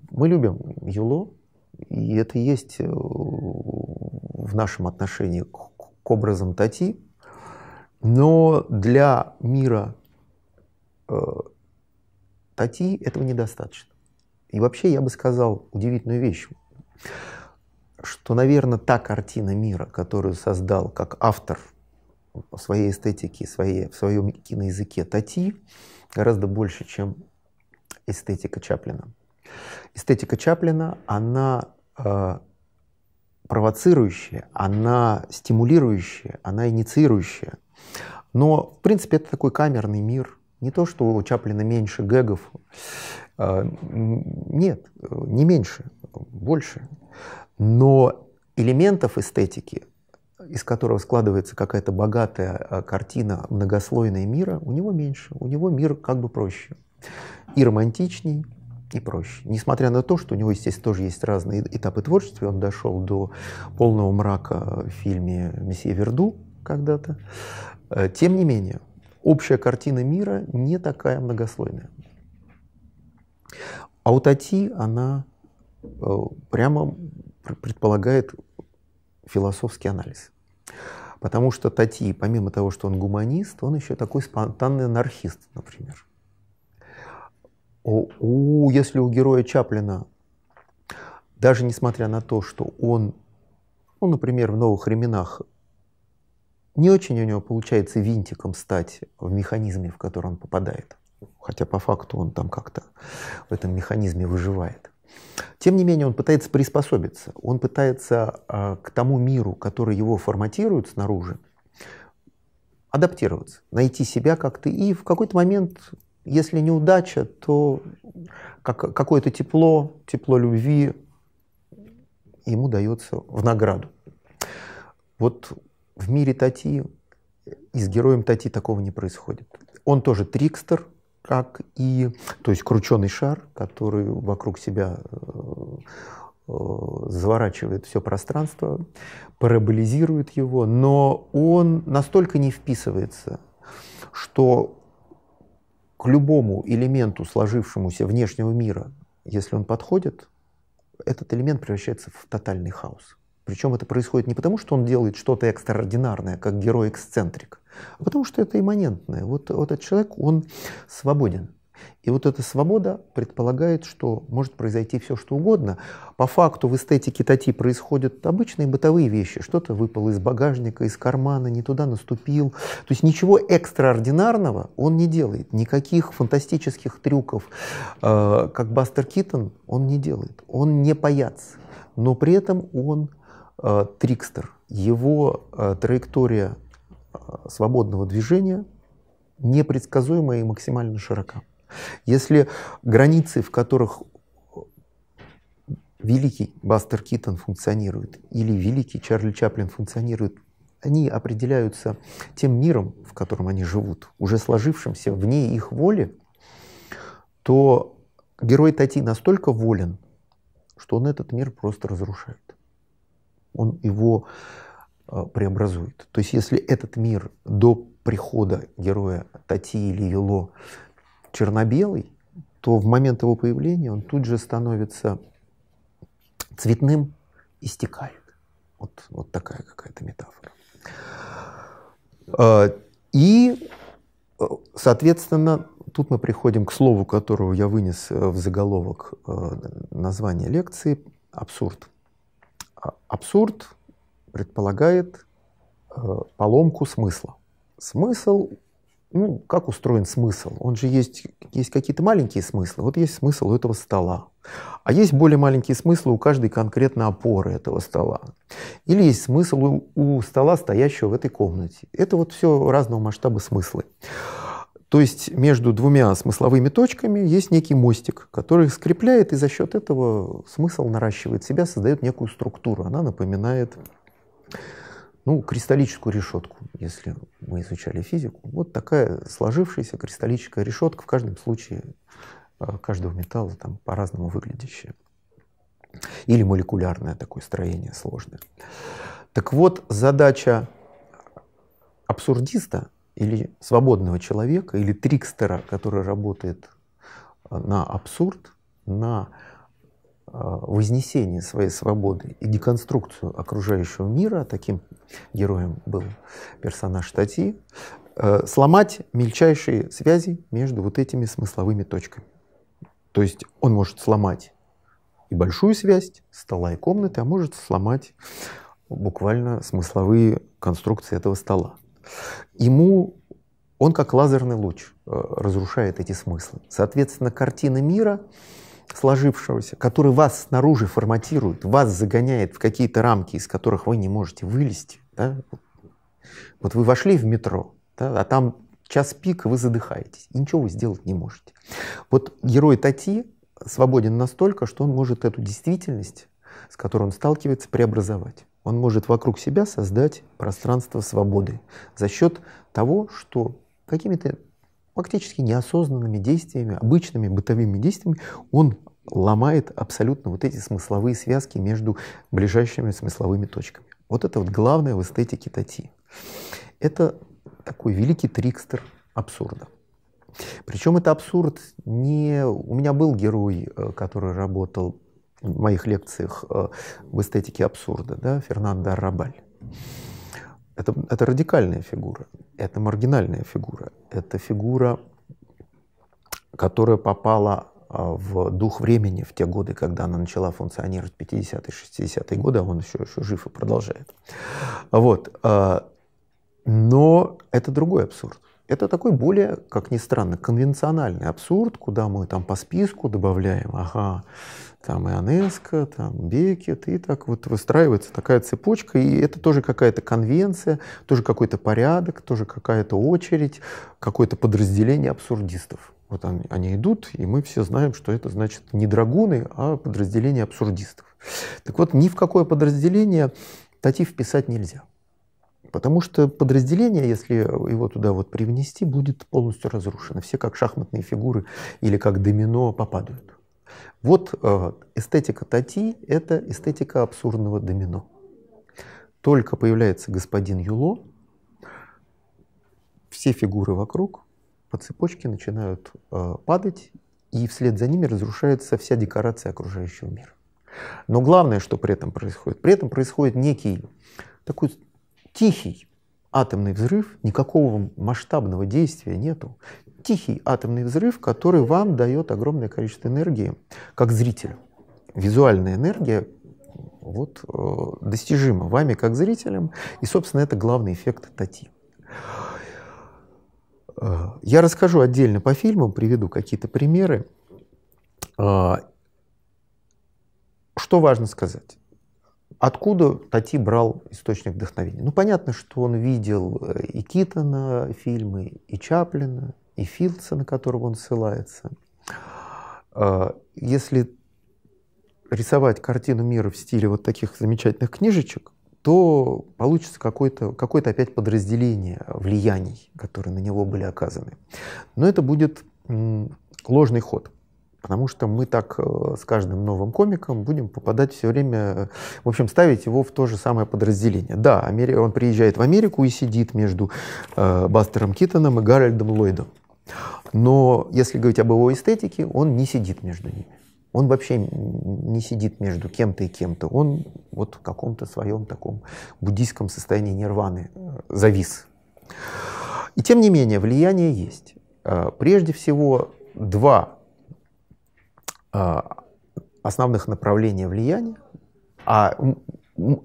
мы любим Юло, и это есть э, в нашем отношении к образам Тати, но для мира э, Тати этого недостаточно. И вообще я бы сказал удивительную вещь что, наверное, та картина мира, которую создал как автор в своей эстетике, своей, в своем киноязыке Тати, гораздо больше, чем эстетика Чаплина. Эстетика Чаплина, она э, провоцирующая, она стимулирующая, она инициирующая. Но, в принципе, это такой камерный мир. Не то, что у Чаплина меньше гэгов. Э, нет, э, не меньше, больше. Но элементов эстетики, из которого складывается какая-то богатая а, картина многослойной мира, у него меньше. У него мир как бы проще. И романтичней, и проще. Несмотря на то, что у него, естественно, тоже есть разные этапы творчества, он дошел до полного мрака в фильме «Месье Верду» когда-то, э, тем не менее, общая картина мира не такая многослойная. А у Тати она э, прямо предполагает философский анализ. Потому что Тати, помимо того, что он гуманист, он еще такой спонтанный анархист, например. У, у, если у героя Чаплина, даже несмотря на то, что он, ну, например, в «Новых временах» не очень у него получается винтиком стать в механизме, в который он попадает, хотя по факту он там как-то в этом механизме выживает. Тем не менее, он пытается приспособиться, он пытается а, к тому миру, который его форматирует снаружи, адаптироваться, найти себя как-то. И в какой-то момент, если неудача, то какое-то тепло, тепло любви ему дается в награду. Вот в мире Тати и с героем Тати такого не происходит. Он тоже трикстер, как и, то есть крученый шар, который вокруг себя э, э, заворачивает все пространство, параболизирует его, но он настолько не вписывается, что к любому элементу сложившемуся внешнего мира, если он подходит, этот элемент превращается в тотальный хаос. Причем это происходит не потому, что он делает что-то экстраординарное, как герой-эксцентрик, потому что это имманентное. Вот, вот этот человек, он свободен. И вот эта свобода предполагает, что может произойти все, что угодно. По факту в эстетике тати происходят обычные бытовые вещи. Что-то выпало из багажника, из кармана, не туда наступил. То есть ничего экстраординарного он не делает. Никаких фантастических трюков, э, как Бастер Киттон, он не делает. Он не паяц, но при этом он э, трикстер. Его э, траектория свободного движения непредсказуема и максимально широка. Если границы, в которых великий Бастер Китон функционирует или великий Чарли Чаплин функционирует, они определяются тем миром, в котором они живут, уже сложившимся вне их воли, то герой Тати настолько волен, что он этот мир просто разрушает. Он его а, преобразует. То есть если этот мир до прихода героя Тати или Ело черно-белый, то в момент его появления он тут же становится цветным и стекает. Вот, вот такая какая-то метафора. А, и, а, соответственно, тут мы приходим к слову, которого я вынес э, в заголовок э, названия лекции – абсурд. Абсурд предполагает э, поломку смысла. Смысл, ну, как устроен смысл? Он же есть, есть какие-то маленькие смыслы. Вот есть смысл у этого стола. А есть более маленькие смыслы у каждой конкретной опоры этого стола. Или есть смысл у, у стола, стоящего в этой комнате. Это вот все разного масштаба смыслы. То есть между двумя смысловыми точками есть некий мостик, который скрепляет, и за счет этого смысл наращивает себя, создает некую структуру. Она напоминает ну, кристаллическую решетку, если мы изучали физику. Вот такая сложившаяся кристаллическая решетка, в каждом случае э, каждого металла там по-разному выглядящая. Или молекулярное такое строение сложное. Так вот, задача абсурдиста или свободного человека, или трикстера, который работает э, на абсурд, на Э, вознесение своей свободы и деконструкцию окружающего мира, таким героем был персонаж статьи, э, сломать мельчайшие связи между вот этими смысловыми точками. То есть он может сломать и большую связь стола и комнаты, а может сломать буквально смысловые конструкции этого стола. Ему он как лазерный луч э, разрушает эти смыслы. Соответственно, картина мира сложившегося, который вас снаружи форматирует, вас загоняет в какие-то рамки, из которых вы не можете вылезти. Да? Вот вы вошли в метро, да, а там час пик, вы задыхаетесь, и ничего вы сделать не можете. Вот герой Тати свободен настолько, что он может эту действительность, с которой он сталкивается, преобразовать. Он может вокруг себя создать пространство свободы за счет того, что какими-то фактически неосознанными действиями, обычными бытовыми действиями, он ломает абсолютно вот эти смысловые связки между ближайшими смысловыми точками. Вот это вот главное в эстетике Тати. Это такой великий трикстер абсурда. Причем это абсурд не... У меня был герой, э, который работал в моих лекциях э, в эстетике абсурда, да, Фернандо Арабаль. Это, это радикальная фигура, это маргинальная фигура, это фигура, которая попала а, в дух времени в те годы, когда она начала функционировать, 50-е, 60-е годы, а он еще, еще жив и продолжает. Вот. А, но это другой абсурд. Это такой более, как ни странно, конвенциональный абсурд, куда мы там по списку добавляем, ага, там Ионеско, там Бекет, и так вот выстраивается такая цепочка, и это тоже какая-то конвенция, тоже какой-то порядок, тоже какая-то очередь, какое-то подразделение абсурдистов. Вот они, они идут, и мы все знаем, что это значит не драгуны, а подразделение абсурдистов. Так вот, ни в какое подразделение Татив вписать нельзя. Потому что подразделение, если его туда вот привнести, будет полностью разрушено. Все как шахматные фигуры или как домино попадают. Вот э, эстетика Тати – это эстетика абсурдного домино. Только появляется господин Юло, все фигуры вокруг по цепочке начинают э, падать, и вслед за ними разрушается вся декорация окружающего мира. Но главное, что при этом происходит, при этом происходит некий такой Тихий атомный взрыв, никакого масштабного действия нету. Тихий атомный взрыв, который вам дает огромное количество энергии, как зрителю. Визуальная энергия вот, э, достижима вами, как зрителям, и, собственно, это главный эффект Тати. Э, я расскажу отдельно по фильму, приведу какие-то примеры. Э, что важно сказать? Откуда Тати брал источник вдохновения? Ну, понятно, что он видел э, и Китона фильмы, и Чаплина, и Филдса, на которого он ссылается. А, если рисовать картину мира в стиле вот таких замечательных книжечек, то получится какое-то какое опять подразделение влияний, которые на него были оказаны. Но это будет ложный ход. Потому что мы так э, с каждым новым комиком будем попадать все время, э, в общем, ставить его в то же самое подразделение. Да, он приезжает в Америку и сидит между э, Бастером Китоном и Гарольдом Ллойдом. Но если говорить об его эстетике, он не сидит между ними. Он вообще не сидит между кем-то и кем-то. Он вот в каком-то своем таком буддийском состоянии нирваны завис. И тем не менее, влияние есть. Прежде всего, два а, основных направлений влияния. А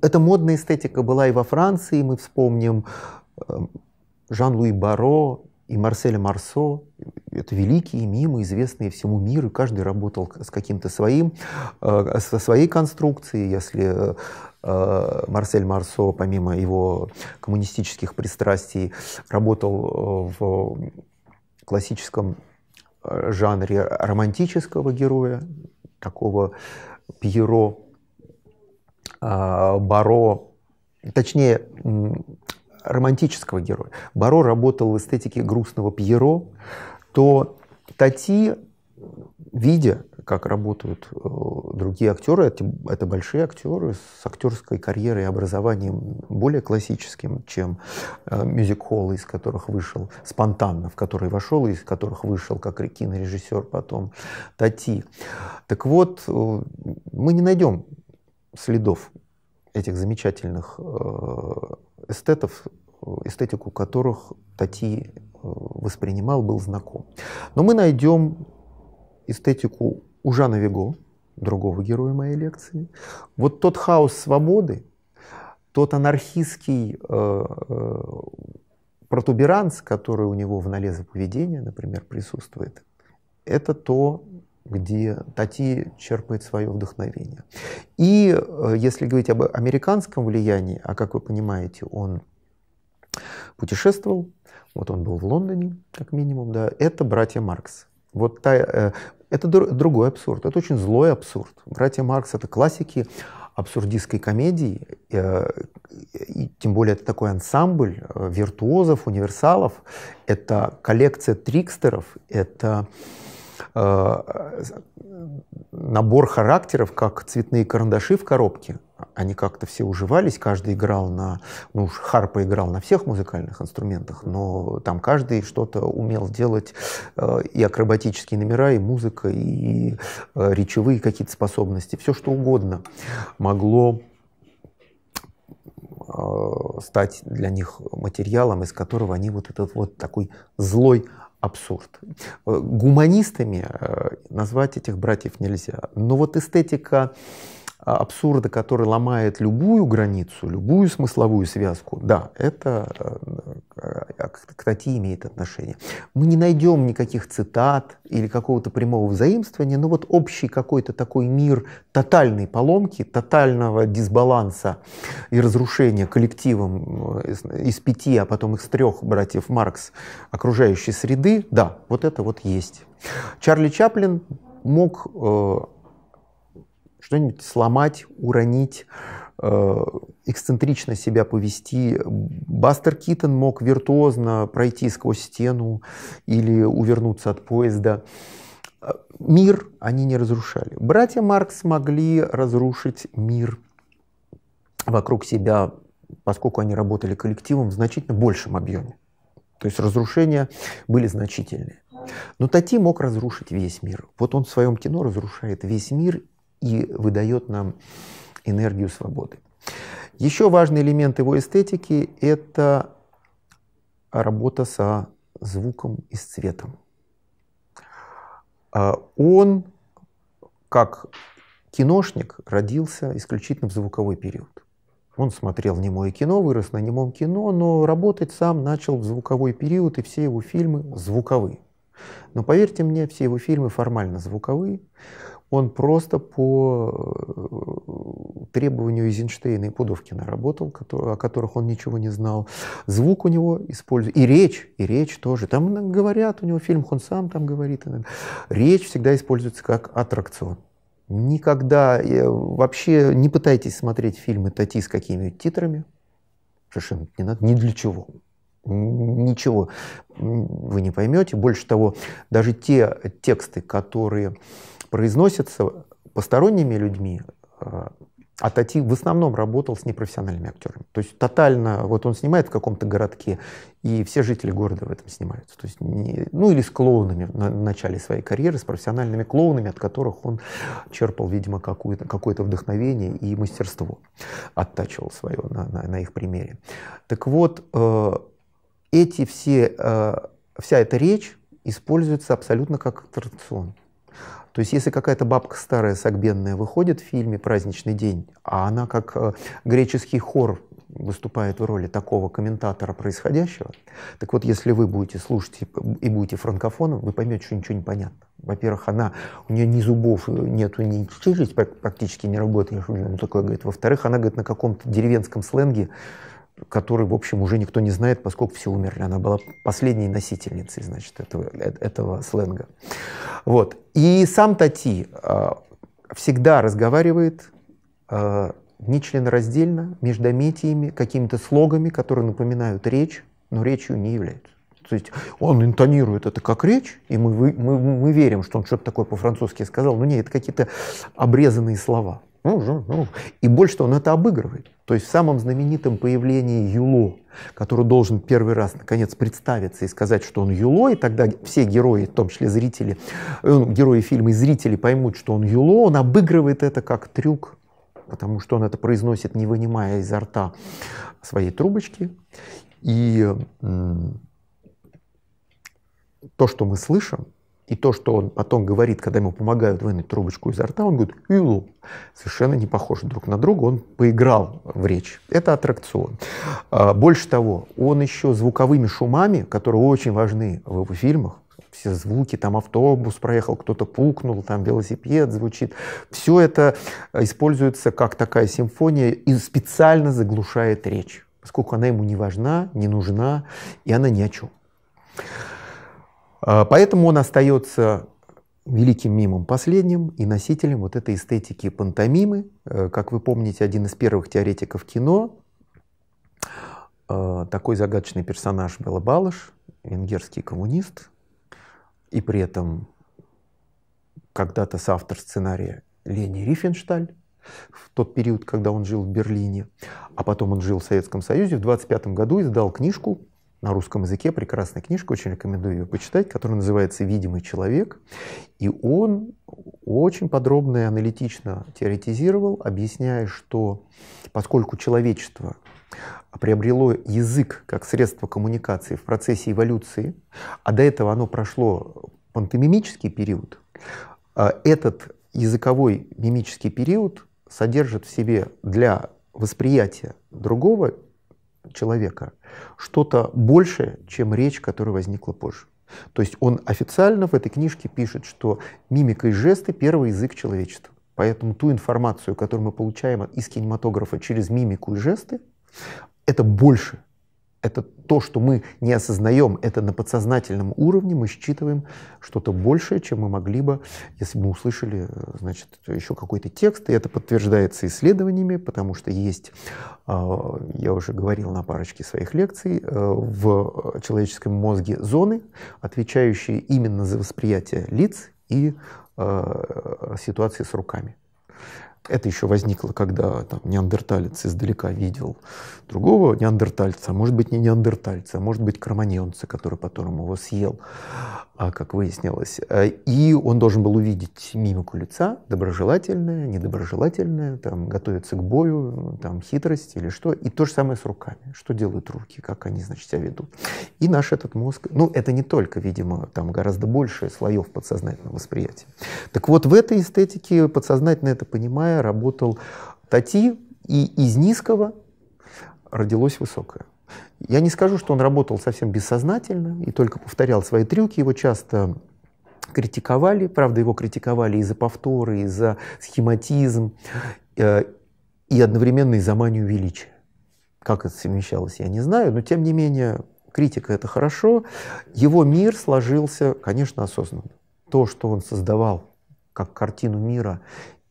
эта модная эстетика была и во Франции, мы вспомним э, Жан-Луи Баро и Марселя Марсо. Это великие мимы, известные всему миру, каждый работал с каким-то своим, э, со своей конструкцией. Если э, Марсель Марсо, помимо его коммунистических пристрастий, работал в классическом Э, жанре романтического героя, такого Пьеро, а, Баро, точнее, романтического героя. Баро работал в эстетике грустного Пьеро, то Тати, видя, как работают э, другие актеры. Это, а это большие актеры с актерской карьерой и образованием более классическим, чем э, мюзик-холлы, из которых вышел спонтанно, в которые вошел, и из которых вышел как кинорежиссер потом Тати. Так вот, э, мы не найдем следов этих замечательных эстетов, эстетику которых Тати воспринимал, был знаком. Но мы найдем эстетику у Жана Виго, другого героя моей лекции. Вот тот хаос свободы, тот анархистский э, э, протуберанс, который у него в налезе поведения, например, присутствует, это то, где Тати черпает свое вдохновение. И э, если говорить об американском влиянии, а как вы понимаете, он путешествовал, вот он был в Лондоне, как минимум, да, это братья Маркс. Вот та, э, это другой абсурд, это очень злой абсурд. Братья Маркс — это классики абсурдистской комедии, э, и тем более это такой ансамбль э, виртуозов, универсалов, это коллекция трикстеров, это Э, набор характеров, как цветные карандаши в коробке, они как-то все уживались, каждый играл на, ну уж Харпа играл на всех музыкальных инструментах, но там каждый что-то умел делать, э, и акробатические номера, и музыка, и э, речевые какие-то способности, все что угодно могло стать для них материалом, из которого они вот этот вот такой злой абсурд. Э, гуманистами э, назвать этих братьев нельзя. Но вот эстетика а, абсурда, который ломает любую границу, любую смысловую связку, да, это э, а, к Тати имеет отношение. Мы не найдем никаких цитат или какого-то прямого взаимствования, но вот общий какой-то такой мир тотальной поломки, тотального дисбаланса и разрушения коллективом э, из, из пяти, а потом из трех братьев Маркс окружающей среды, да, вот это вот есть. Чарли Чаплин мог э, что-нибудь сломать, уронить, э, эксцентрично себя повести. Бастер Китон мог виртуозно пройти сквозь стену или увернуться от поезда. Э, мир они не разрушали. Братья Маркс могли разрушить мир вокруг себя, поскольку они работали коллективом в значительно большем объеме. То есть разрушения были значительные. Но Тати мог разрушить весь мир. Вот он в своем кино разрушает весь мир и выдает нам энергию свободы. Еще важный элемент его эстетики — это работа со звуком и с цветом. А, он, как киношник, родился исключительно в звуковой период. Он смотрел немое кино, вырос на немом кино, но работать сам начал в звуковой период, и все его фильмы звуковые. Но поверьте мне, все его фильмы формально звуковые, он просто по э, требованию Эйзенштейна и Пудовкина работал, о которых он ничего не знал. Звук у него используется, и речь, и речь тоже. Там говорят, у него фильм, он сам там говорит. Речь всегда используется как аттракцион. Никогда, э, вообще не пытайтесь смотреть фильмы Тати с какими-нибудь титрами. Совершенно не надо, ни для чего ничего вы не поймете. Больше того, даже те тексты, которые произносится посторонними людьми, а, а Тати в основном работал с непрофессиональными актерами. То есть тотально, вот он снимает в каком-то городке, и все жители города в этом снимаются. То есть, не, ну или с клоунами в начале своей карьеры, с профессиональными клоунами, от которых он черпал, видимо, какое-то какое вдохновение и мастерство. Оттачивал свое на, на, на их примере. Так вот, э, эти все, э, вся эта речь используется абсолютно как традиционно. То есть если какая-то бабка старая, сагбенная выходит в фильме «Праздничный день», а она как э, греческий хор выступает в роли такого комментатора происходящего, так вот, если вы будете слушать и будете франкофоном, вы поймете, что ничего не понятно. Во-первых, она, у нее ни зубов нету, ни челюсть практически не работает, ну, такое говорит. Во-вторых, она говорит на каком-то деревенском сленге, который, в общем, уже никто не знает, поскольку все умерли. Она была последней носительницей, значит, этого, э, этого сленга. Вот. И сам Тати э, всегда разговаривает э, нечленораздельно, междометиями, какими-то слогами, которые напоминают речь, но речью не являются. То есть он интонирует это как речь, и мы, мы, мы верим, что он что-то такое по-французски сказал, но ну, нет, это какие-то обрезанные слова. Ну, ну, и больше того, он это обыгрывает. То есть в самом знаменитом появлении Юло, который должен первый раз наконец представиться и сказать, что он Юло, и тогда все герои, в том числе зрители, э, ну, герои фильма и зрители поймут, что он Юло, он обыгрывает это как трюк, потому что он это произносит, не вынимая изо рта своей трубочки. И то, что мы слышим, и то, что он потом говорит, когда ему помогают вынуть трубочку изо рта, он говорит «илу». Совершенно не похож друг на друга, он поиграл в речь. Это аттракцион. А, больше того, он еще звуковыми шумами, которые очень важны в фильмах, все звуки, там автобус проехал, кто-то пукнул, там велосипед звучит. Все это э, используется как такая симфония и специально заглушает речь, поскольку она ему не важна, не нужна, и она ни о чем. А, поэтому он остается великим мимом последним и носителем вот этой эстетики пантомимы. Э, как вы помните, один из первых теоретиков кино, э, такой загадочный персонаж Белла Балаш, венгерский коммунист, и при этом когда-то соавтор сценария Лени Рифеншталь, в тот период, когда он жил в Берлине, а потом он жил в Советском Союзе, в 25 году издал книжку на русском языке, прекрасная книжка, очень рекомендую ее почитать, которая называется «Видимый человек». И он очень подробно и аналитично теоретизировал, объясняя, что поскольку человечество приобрело язык как средство коммуникации в процессе эволюции, а до этого оно прошло пантомимический период, э, этот языковой мимический период содержит в себе для восприятия другого человека что-то большее, чем речь, которая возникла позже. То есть он официально в этой книжке пишет, что мимика и жесты — первый язык человечества. Поэтому ту информацию, которую мы получаем из кинематографа через мимику и жесты, это больше, это то, что мы не осознаем, это на подсознательном уровне мы считываем что-то большее, чем мы могли бы, если бы мы услышали, э, значит, еще какой-то текст, и это подтверждается исследованиями, потому что есть, а, я уже говорил на парочке своих лекций, э, в человеческом мозге зоны, отвечающие именно за восприятие лиц и э, ситуации с руками. Это еще возникло, когда там, неандерталец издалека видел другого неандертальца, а может быть не неандертальца, а может быть кроманьонца, который потом его съел, а, как выяснилось. И он должен был увидеть мимику лица, доброжелательное, недоброжелательное, там, готовится к бою, там, хитрость или что. И то же самое с руками. Что делают руки, как они, значит, себя ведут. И наш этот мозг, ну, это не только, видимо, там гораздо больше слоев подсознательного восприятия. Так вот, в этой эстетике подсознательно это понимая, работал Тати, и из низкого родилось высокое. Я не скажу, что он работал совсем бессознательно и только повторял свои трюки, его часто критиковали, правда, его критиковали и за повторы, и за схематизм, э, и одновременно и за манию величия. Как это совмещалось, я не знаю, но тем не менее критика это хорошо. Его мир сложился, конечно, осознанно. То, что он создавал как картину мира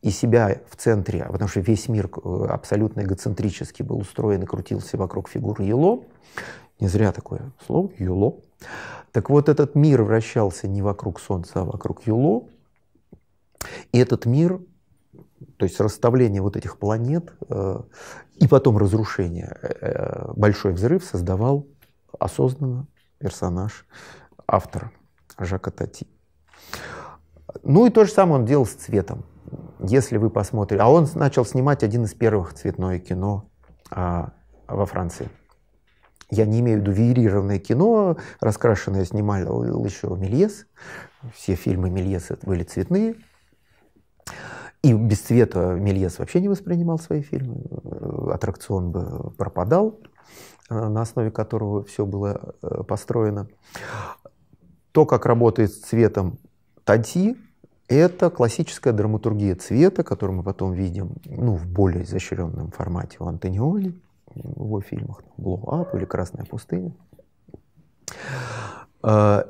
и себя в центре, а потому что весь мир э, абсолютно эгоцентрически был устроен и крутился вокруг фигуры Ело. Не зря такое слово Юло. Так вот, этот мир вращался не вокруг Солнца, а вокруг Юло. И этот мир, то есть расставление вот этих планет э, и потом разрушение, э, э большой взрыв создавал осознанно персонаж автора Жака Тати. Ну и то же самое он делал с цветом если вы посмотрите, а он начал снимать один из первых цветное кино а, во Франции. Я не имею в виду веерированное кино, раскрашенное снимал еще Мельес. Все фильмы Мельеса были цветные. И без цвета Мельес вообще не воспринимал свои фильмы. Аттракцион бы пропадал, э, на основе которого все было э, построено. То, как работает с цветом Танти, это классическая драматургия цвета, которую мы потом видим ну, в более изощренном формате у Антониоли в его фильмах «Blow Up» или «Красная пустыня». А,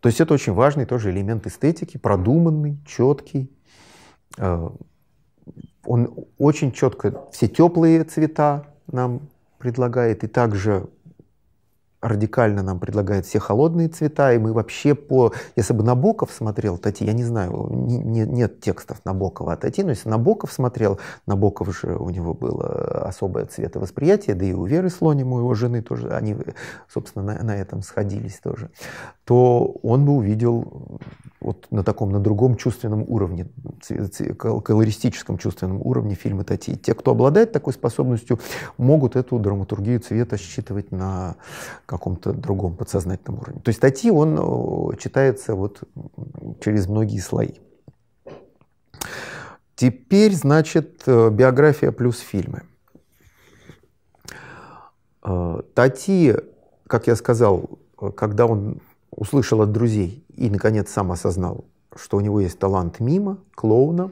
то есть это очень важный тоже элемент эстетики, продуманный, четкий. А, он очень четко все теплые цвета нам предлагает, и также радикально нам предлагает все холодные цвета, и мы вообще по... Если бы Набоков смотрел Тати, я не знаю, не, нет текстов Набокова от Тати, но если Набоков смотрел, Набоков же у него было особое цветовосприятие, да и у Веры Слоним, у его жены тоже, они, собственно, на, на этом сходились тоже, то он бы увидел вот на таком, на другом чувственном уровне, колористическом чувственном уровне фильмы Тати. Те, кто обладает такой способностью, могут эту драматургию цвета считывать на каком-то другом подсознательном уровне. То есть статьи он э, читается вот через многие слои. Теперь, значит, э, биография плюс фильмы. Э, Тати, как я сказал, когда он услышал от друзей и, наконец, сам осознал, что у него есть талант мима, клоуна,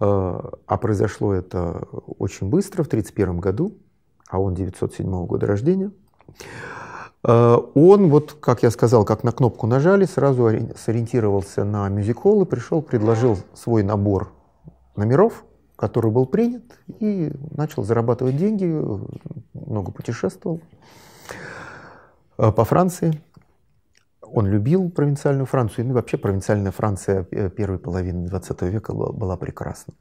а произошло это очень быстро, в 1931 году, а он 1907 года рождения – Э, он, вот, как я сказал, как на кнопку нажали, сразу сориентировался на мюзикол и пришел, предложил свой набор номеров, который был принят, и начал зарабатывать деньги, много путешествовал э, по Франции. Он любил провинциальную Францию, ну и вообще провинциальная Франция э, первой половины 20 века была прекрасна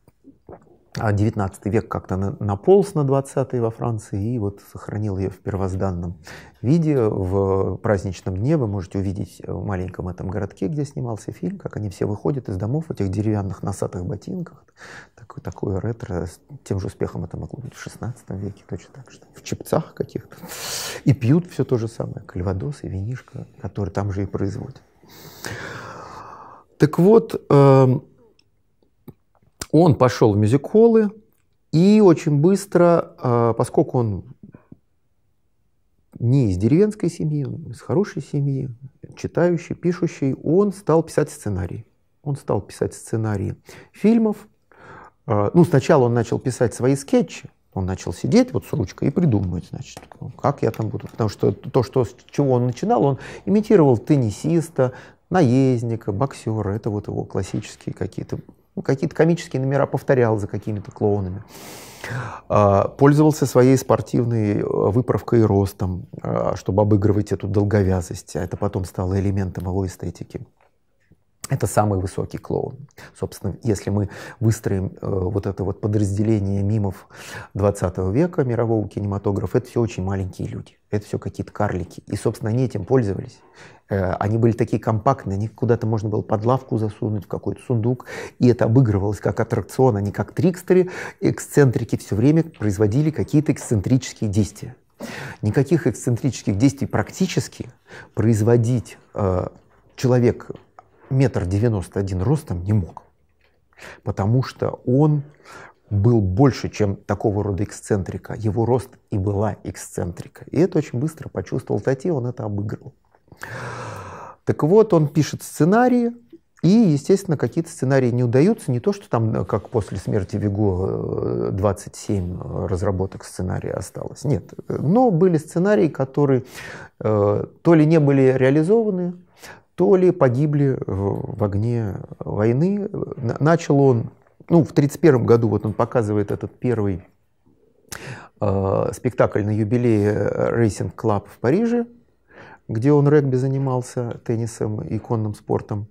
а 19 век как-то наполз на 20 во Франции и вот сохранил ее в первозданном виде. В праздничном дне вы можете увидеть э, в маленьком этом городке, где снимался фильм, как они все выходят из домов в этих деревянных носатых ботинках. Такое, такое ретро, с тем же успехом это могло быть в 16 веке, точно так же, в чепцах каких-то. И пьют все то же самое, кальвадос и винишко, которые там же и производят. Так вот, э он пошел в мюзиколы, и очень быстро, а, поскольку он не из деревенской семьи, он из хорошей семьи, читающий, пишущий, он стал писать сценарии. Он стал писать сценарии фильмов. А, ну, сначала он начал писать свои скетчи, он начал сидеть вот с ручкой и придумывать, значит, ну, как я там буду. Потому что то, что, с чего он начинал, он имитировал теннисиста, наездника, боксера. Это вот его классические какие-то ну, какие-то комические номера повторял за какими-то клоунами. А, пользовался своей спортивной э, выправкой и ростом, а, чтобы обыгрывать эту долговязость. А это потом стало элементом его эстетики. Это самый высокий клоун. Собственно, если мы выстроим э, вот это вот подразделение мимов 20 века мирового кинематографа, это все очень маленькие люди, это все какие-то карлики. И, собственно, они этим пользовались. Э, они были такие компактные, них куда-то можно было под лавку засунуть, в какой-то сундук, и это обыгрывалось как аттракцион, а не как трикстеры. Эксцентрики все время производили какие-то эксцентрические действия. Никаких эксцентрических действий практически производить э, человек метр девяносто один ростом не мог, потому что он был больше, чем такого рода эксцентрика. Его рост и была эксцентрика. И это очень быстро почувствовал Тати, он это обыграл. Так вот, он пишет сценарии, и, естественно, какие-то сценарии не удаются. Не то, что там, как после смерти Виго, 27 э, разработок сценария осталось. Нет. Но были сценарии, которые э, то ли не были реализованы, то ли погибли в огне войны. Начал он, ну, в 1931 году, вот он показывает этот первый э, спектакль на юбилее Racing Club в Париже, где он регби занимался теннисом и конным спортом.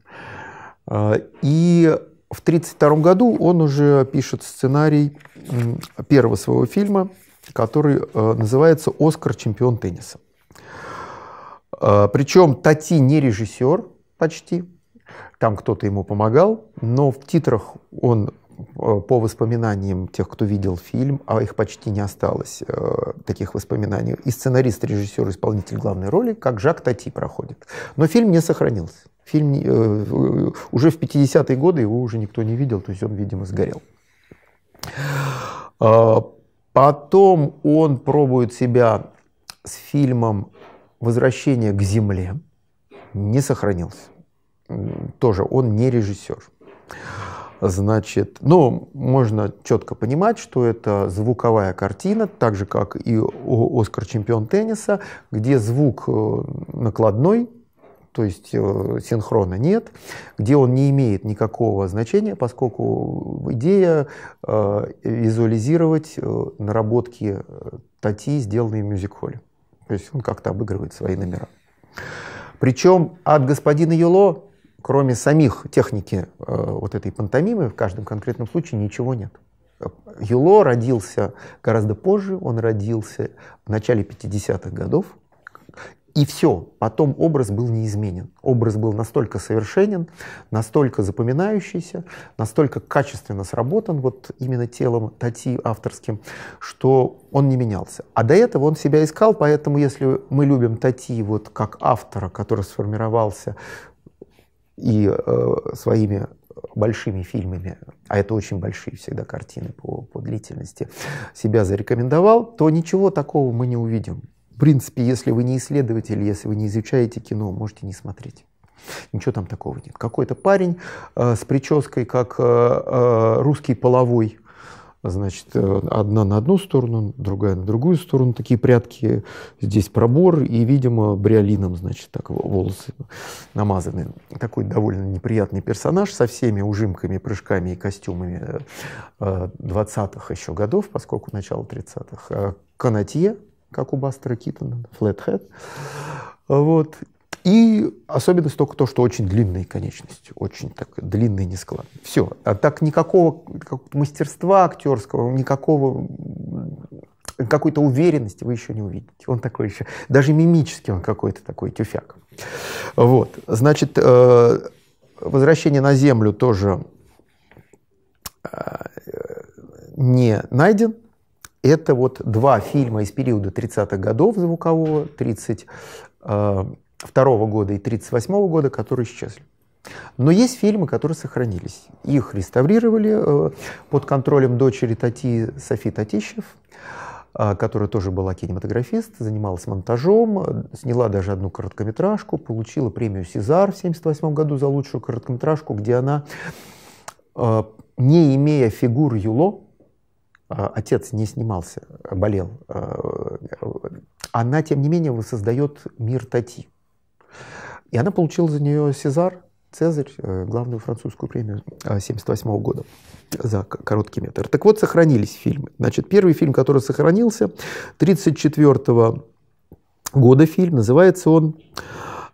Э, и в 1932 году он уже пишет сценарий первого своего фильма, который э, называется «Оскар. Чемпион тенниса». А, Причем Тати не режиссер почти, там кто-то ему помогал, но в титрах он а, по воспоминаниям тех, кто видел фильм, а их почти не осталось, а, таких воспоминаний, и сценарист, режиссер, исполнитель главной роли, как Жак Тати проходит. Но фильм не сохранился. Фильм э, э, уже в 50-е годы его уже никто не видел, то есть он, видимо, сгорел. Потом он пробует себя с фильмом возвращение к земле не сохранился. Тоже он не режиссер. Значит, ну, можно четко понимать, что это звуковая картина, так же, как и «Оскар чемпион тенниса», где звук э, накладной, то есть э, синхрона нет, где он не имеет никакого значения, поскольку идея э, визуализировать наработки Тати, сделанные в мюзик-холле. То есть он как-то обыгрывает свои номера. Причем от господина Юло, кроме самих техники э, вот этой пантомимы, в каждом конкретном случае ничего нет. Юло родился гораздо позже, он родился в начале 50-х годов, и все, потом образ был неизменен. Образ был настолько совершенен, настолько запоминающийся, настолько качественно сработан вот именно телом Тати авторским, что он не менялся. А до этого он себя искал, поэтому если мы любим Тати вот как автора, который сформировался и э, своими большими фильмами, а это очень большие всегда картины по, по длительности, себя зарекомендовал, то ничего такого мы не увидим. В принципе, если вы не исследователь, если вы не изучаете кино, можете не смотреть. Ничего там такого нет. Какой-то парень э, с прической, как э, э, русский половой, значит, э, одна на одну сторону, другая на другую сторону, такие прятки, здесь пробор, и, видимо, бриолином, значит, так волосы намазаны. Такой довольно неприятный персонаж со всеми ужимками, прыжками и костюмами 20-х э, еще годов, поскольку начало 30-х. Э, Канатье, как у Бастера Китона, flathead. Вот. И особенность только то, что очень длинные конечности, очень так длинные несклад. Все. А так никакого мастерства актерского, никакого какой-то уверенности вы еще не увидите. Он такой еще, даже мимический он какой-то такой тюфяк. Вот. Значит, э, возвращение на Землю тоже э, не найден. Это вот два фильма из периода 30-х годов звукового, 32 э, -го года и 38 -го года, которые исчезли. Но есть фильмы, которые сохранились. Их реставрировали э, под контролем дочери Тати Софи Татищев, э, которая тоже была кинематографист, занималась монтажом, сняла даже одну короткометражку, получила премию «Сезар» в 1978 году за лучшую короткометражку, где она, не имея фигур Юло, а, отец не снимался, а, болел, а, она, тем не менее, воссоздает мир Тати. И она получила за нее Сезар, Цезарь, э, главную французскую премию 1978 года за короткий метр. Так вот, сохранились фильмы. Значит, первый фильм, который сохранился, 1934 года фильм, называется он,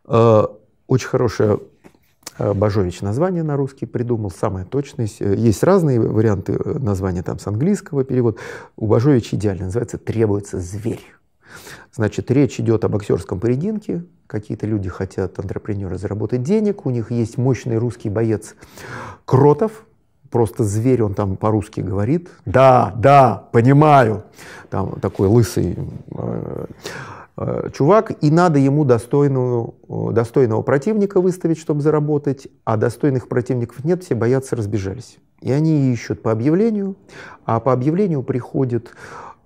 э, очень хорошая Э, Бажович название на русский придумал, самая точность. Э, есть разные варианты э, названия там с английского перевод. У Бажовича идеально называется «требуется зверь». Значит, речь идет об актерском поединке. Какие-то люди хотят, антрепренеры, заработать денег. У них есть мощный русский боец Кротов, просто зверь, он там по-русски говорит. Да, да, понимаю. Там такой лысый. Э, чувак, и надо ему достойную, э, достойного противника выставить, чтобы заработать, а достойных противников нет, все боятся, разбежались. И они ищут по объявлению, а по объявлению приходит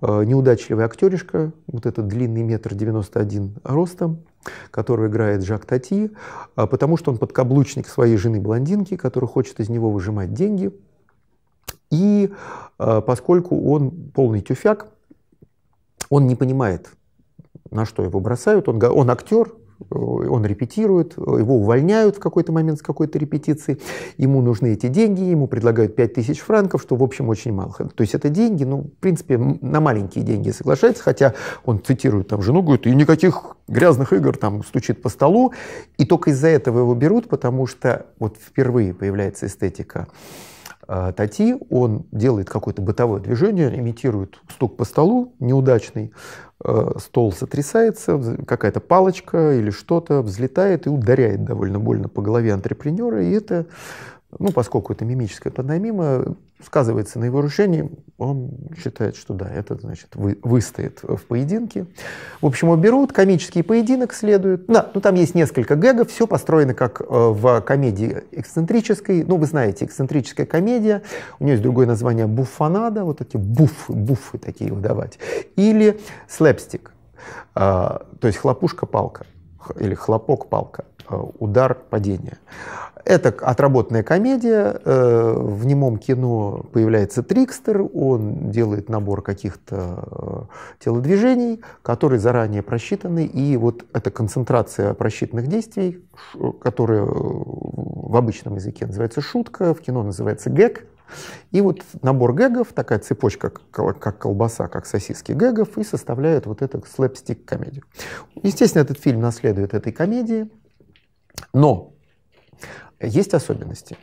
э, неудачливый актеришка, вот этот длинный метр девяносто один ростом, который играет Жак Тати, потому что он подкаблучник своей жены-блондинки, которая хочет из него выжимать деньги. И поскольку он полный тюфяк, он не понимает, на что его бросают, он, он актер, э, он репетирует, его увольняют в какой-то момент с какой-то репетиции, ему нужны эти деньги, ему предлагают 5000 франков, что, в общем, очень мало. То есть это деньги, ну, в принципе, на маленькие деньги соглашается, хотя он цитирует там жену, говорит, и никаких грязных игр, там, стучит по столу, и только из-за этого его берут, потому что вот впервые появляется эстетика э, Тати, он делает какое-то бытовое движение, имитирует стук по столу неудачный, Э, стол сотрясается, какая-то палочка или что-то взлетает и ударяет довольно больно по голове антрепренера, и это ну, поскольку это мимическая поднаймима, сказывается на его решении, он считает, что да, это, значит, вы, выстоит в поединке. В общем, уберут комический поединок следует. Да, ну, там есть несколько гэгов, все построено как э, в комедии эксцентрической. Ну, вы знаете, эксцентрическая комедия, у нее есть другое название буфанада, вот эти буфы, буфы такие выдавать. Или слэпстик, э, то есть хлопушка-палка или хлопок-палка, э, удар-падение. Это отработанная комедия, э, в немом кино появляется Трикстер, он делает набор каких-то э, телодвижений, которые заранее просчитаны, и вот эта концентрация просчитанных действий, которые э, в обычном языке называется шутка, в кино называется гэг, и вот набор гэгов, такая цепочка, как колбаса, как сосиски гэгов, и составляет вот эту слэпстик-комедию. Естественно, этот фильм наследует этой комедии, но есть особенности.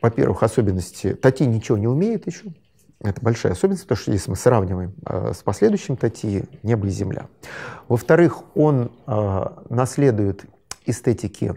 Во-первых, особенности. Тати ничего не умеет еще. Это большая особенность, потому что если мы сравниваем э, с последующим Тати, небо и земля. Во-вторых, он э, наследует эстетики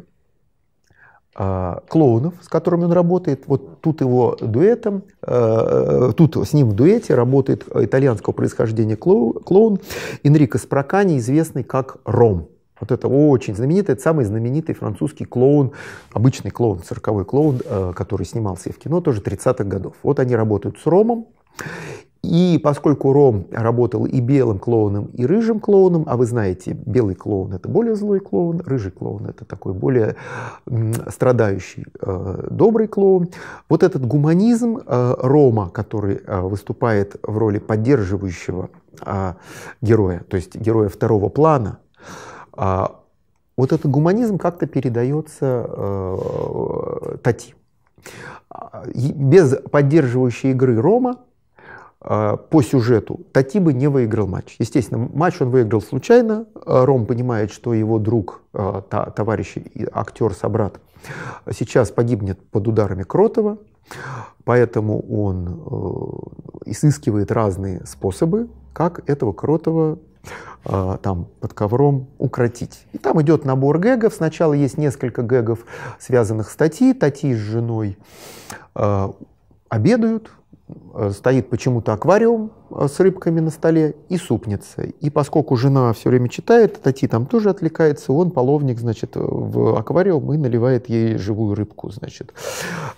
э, клоунов, с которыми он работает. Вот тут его дуэтом, э, э тут с ним в дуэте работает итальянского происхождения клоу, клоун Энрико Спракани, известный как Ром. Вот это очень знаменитый, это самый знаменитый французский клоун, обычный клоун, цирковой клоун, э, который снимался и в кино тоже 30-х годов. Вот они работают с Ромом. И поскольку Ром работал и белым клоуном, и рыжим клоуном, а вы знаете, белый клоун – это более злой клоун, рыжий клоун – это такой более страдающий, э, добрый клоун. Вот этот гуманизм э, Рома, который выступает в роли поддерживающего а, героя, то есть героя второго плана, а, вот этот гуманизм как-то передается э, Тати. Без поддерживающей игры Рома э, по сюжету Тати бы не выиграл матч. Естественно, матч он выиграл случайно. Э, Ром понимает, что его друг, э, та, товарищ, актер, собрат сейчас погибнет под ударами Кротова. Поэтому он э, изыскивает разные способы, как этого Кротова а, там под ковром укротить. И там идет набор гэгов. Сначала есть несколько гэгов, связанных с Тати. Тати с женой а, обедают. Э, стоит почему-то аквариум, с рыбками на столе и супница. И поскольку жена все время читает, Тати там тоже отвлекается, он, половник, значит, в аквариум и наливает ей живую рыбку, значит.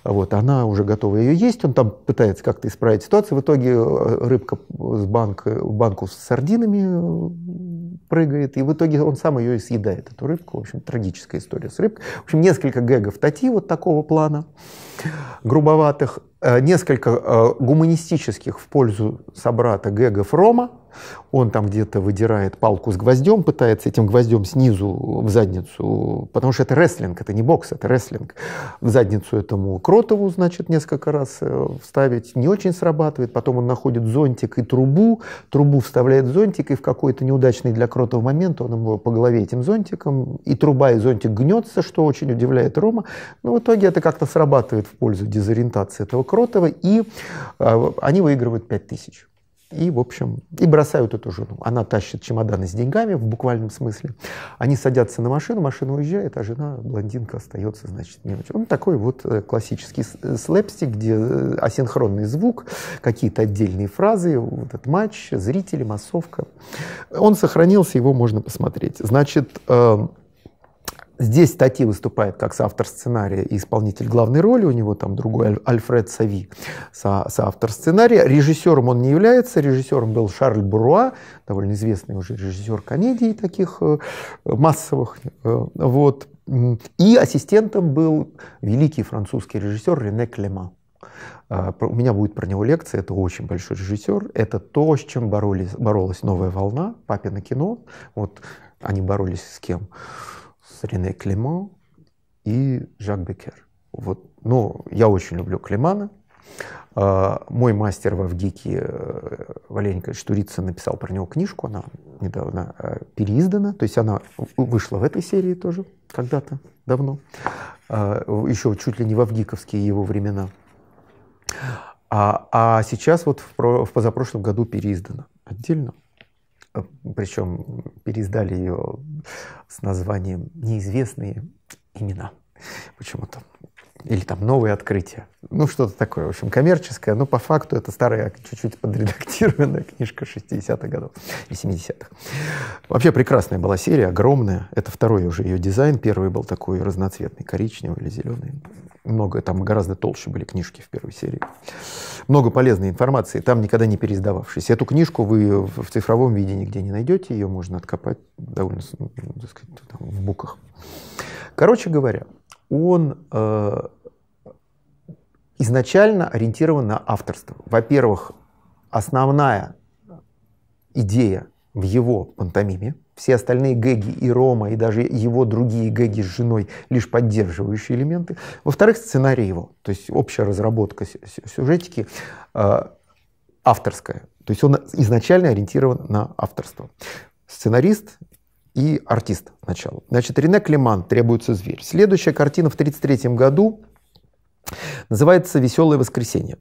Вот, она уже готова ее есть, он там пытается как-то исправить ситуацию. В итоге э, рыбка с банк, банку с сардинами э, прыгает, и в итоге он сам ее и съедает, эту рыбку. В общем, трагическая история с рыбкой. В общем, несколько гэгов Тати вот такого плана, грубоватых, э, несколько гуманистических в пользу собрания брата Гега Фрома. Он там где-то выдирает палку с гвоздем, пытается этим гвоздем снизу в задницу, потому что это рестлинг, это не бокс, это рестлинг. В задницу этому Кротову, значит, несколько раз э, вставить не очень срабатывает. Потом он находит зонтик и трубу, трубу вставляет в зонтик, и в какой-то неудачный для Кротова момент он ему по голове этим зонтиком, и труба, и зонтик гнется, что очень удивляет Рома. Но ну, в итоге это как-то срабатывает в пользу дезориентации этого Кротова, и э, они выигрывают 5000 и, в общем, и бросают эту жену. Она тащит чемоданы с деньгами, в буквальном смысле. Они садятся на машину, машина уезжает, а жена, блондинка, остается, значит, не очень. Ну, такой вот э, классический э, слепстик, где э, асинхронный звук, какие-то отдельные фразы, вот этот матч, зрители, массовка. Он сохранился, его можно посмотреть. Значит, э Здесь Тати выступает как соавтор сценария и исполнитель главной роли, у него там другой Альфред Сави, со, соавтор сценария. Режиссером он не является, режиссером был Шарль Бруа, довольно известный уже режиссер комедий таких э, массовых. Э, вот. И ассистентом был великий французский режиссер Рене Клема. Э, у меня будет про него лекция, это очень большой режиссер. Это то, с чем боролись, боролась новая волна, папина кино. Вот они боролись с кем? Рене Клеман и Жак Бекер. Вот, но ну, я очень люблю Климана. А, мой мастер в Авгике э, Валерий Николаевич написал про него книжку, она недавно э, переиздана, то есть она вышла в этой серии тоже когда-то давно, а, еще чуть ли не в Авгиковские его времена. А, а сейчас вот в, в позапрошлом году переиздана отдельно причем переиздали ее с названием «Неизвестные имена» почему-то. Или там «Новые открытия». Ну, что-то такое, в общем, коммерческое, но по факту это старая, чуть-чуть подредактированная книжка 60-х годов и 70-х. Вообще прекрасная была серия, огромная. Это второй уже ее дизайн. Первый был такой разноцветный, коричневый или зеленый много, там гораздо толще были книжки в первой серии. Много полезной информации, там никогда не переиздававшейся. Эту книжку вы в цифровом виде нигде не найдете, ее можно откопать довольно, ну, так сказать, там, в буках. Короче говоря, он э, изначально ориентирован на авторство. Во-первых, основная идея в его пантомиме – все остальные гэги и Рома, и даже его другие гэги с женой — лишь поддерживающие элементы. Во-вторых, сценарий его, то есть общая разработка сюжетики э, авторская. То есть он изначально ориентирован на авторство. Сценарист и артист сначала. Значит, Рене Клеман «Требуется зверь». Следующая картина в 1933 году называется «Веселое воскресенье».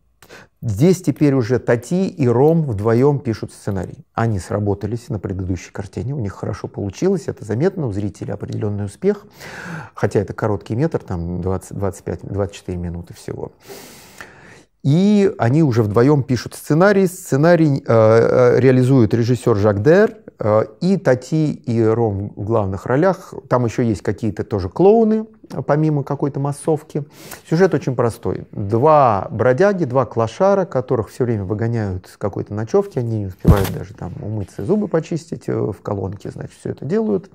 Здесь теперь уже Тати и Ром вдвоем пишут сценарий. Они сработались на предыдущей картине, у них хорошо получилось, это заметно, у зрителя определенный успех, хотя это короткий метр, там 20, 25, 24 минуты всего. И они уже вдвоем пишут сценарий, сценарий э, э реализует режиссер Жак Дер, Э, и Тати и Ром в главных ролях. Там еще есть какие-то тоже клоуны, э, помимо какой-то массовки. Сюжет очень простой. Два бродяги, два клошара, которых все время выгоняют с какой-то ночевки. Они не успевают даже там умыться, зубы почистить э, в колонке, значит, все это делают.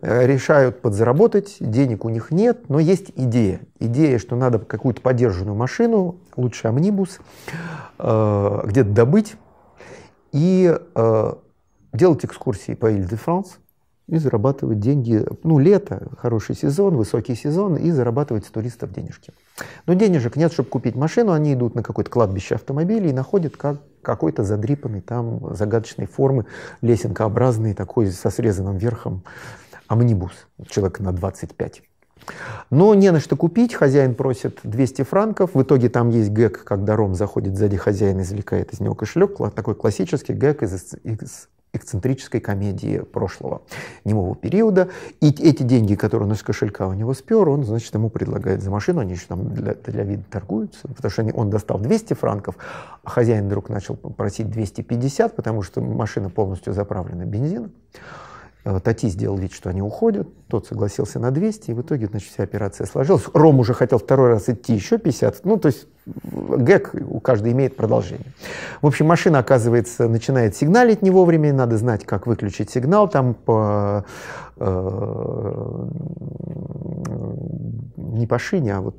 Решают подзаработать, денег у них нет, но есть идея. Идея, что надо какую-то подержанную машину, лучше амнибус, где-то добыть. И делать экскурсии по Иль-де-Франс и зарабатывать деньги. Ну, лето, хороший сезон, высокий сезон, и зарабатывать с туристов денежки. Но денежек нет, чтобы купить машину, они идут на какое-то кладбище автомобилей и находят как, какой-то задрипанный там загадочной формы, лесенкообразный такой со срезанным верхом амнибус, человек на 25. Но не на что купить, хозяин просит 200 франков, в итоге там есть гэк, когда Ром заходит сзади, хозяин извлекает из него кошелек, такой классический гэк из, из эксцентрической комедии прошлого немого периода. И эти деньги, которые он из кошелька у него спер, он, значит, ему предлагает за машину, они еще там для, для вида торгуются, потому что они, он достал 200 франков, а хозяин вдруг начал просить 250, потому что машина полностью заправлена бензином. А Тати сделал вид, что они уходят, тот согласился на 200, и в итоге, значит, вся операция сложилась. Ром уже хотел второй раз идти еще 50, ну, то есть гэг у каждого имеет продолжение. В общем, машина, оказывается, начинает сигналить не вовремя, надо знать, как выключить сигнал, там по... Э, не по шине, а вот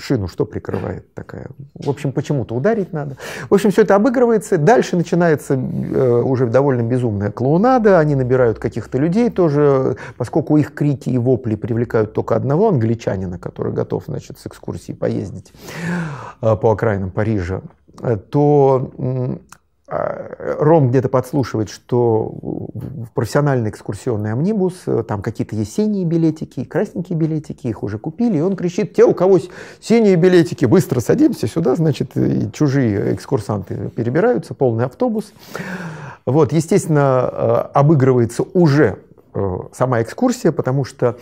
шину что прикрывает такая. В общем, почему-то ударить надо. В общем, все это обыгрывается. Дальше начинается э, уже довольно безумная клоунада. Они набирают каких-то людей тоже, поскольку их крики и вопли привлекают только одного англичанина, который готов, значит, с экскурсии поездить э, по окраинам Парижа э, то а, Ром где-то подслушивает, что профессиональный экскурсионный амнибус, э, там какие-то есть синие билетики, красненькие билетики, их уже купили, и он кричит, те, у кого синие билетики, быстро садимся сюда, значит, и чужие экскурсанты перебираются, полный автобус. Вот, естественно, э, обыгрывается уже э, сама экскурсия, потому что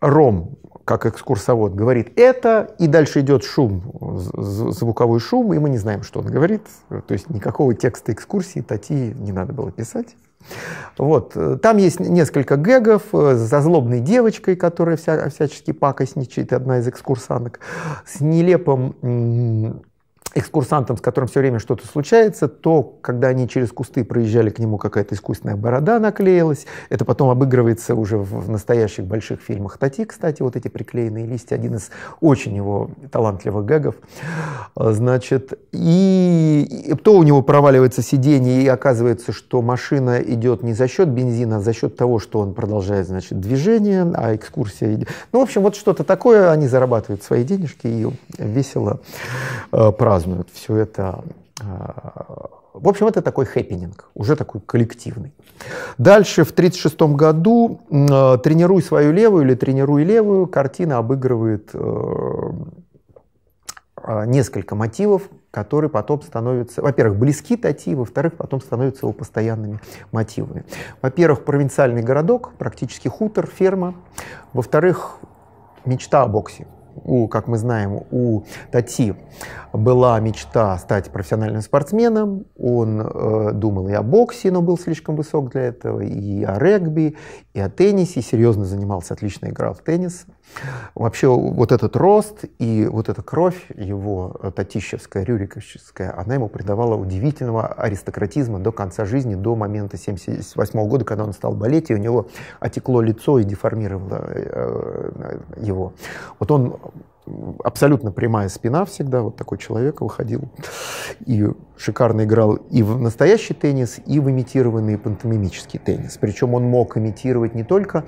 Ром, как экскурсовод, говорит это, и дальше идет шум, звуковой шум, и мы не знаем, что он говорит. То есть никакого текста экскурсии Тати не надо было писать. Вот. Там есть несколько гэгов э, со злобной девочкой, которая вся, всячески пакостничает, одна из экскурсанок, с нелепым Экскурсантам, с которым все время что-то случается, то, когда они через кусты проезжали к нему, какая-то искусственная борода наклеилась. Это потом обыгрывается уже в настоящих больших фильмах Тати, кстати, вот эти приклеенные листья, один из очень его талантливых гэгов. А, значит, и, и то у него проваливается сиденье, и оказывается, что машина идет не за счет бензина, а за счет того, что он продолжает, значит, движение, а экскурсия идет. Ну, в общем, вот что-то такое, они зарабатывают свои денежки и весело а, празднуют празднуют. Все это... А, в общем, это такой хэппининг, уже такой коллективный. Дальше в 1936 году э, «Тренируй свою левую» или «Тренируй левую» картина обыгрывает э, а, несколько мотивов, которые потом становятся, во-первых, близки Тати, во-вторых, потом становятся его постоянными мотивами. Во-первых, провинциальный городок, практически хутор, ферма. Во-вторых, мечта о боксе – у, как мы знаем, у Тати была мечта стать профессиональным спортсменом. Он э, думал и о боксе, но был слишком высок для этого, и о регби, и о теннисе. Серьезно занимался, отлично играл в теннис. Вообще вот этот рост и вот эта кровь его, э, татищевская, рюриковская, она ему придавала удивительного аристократизма до конца жизни, до момента 1978 года, когда он стал болеть, и у него отекло лицо и деформировало э, э, его. Вот он абсолютно прямая спина всегда, вот такой человек выходил и шикарно играл и в настоящий теннис, и в имитированный пантомимический теннис. Причем он мог имитировать не только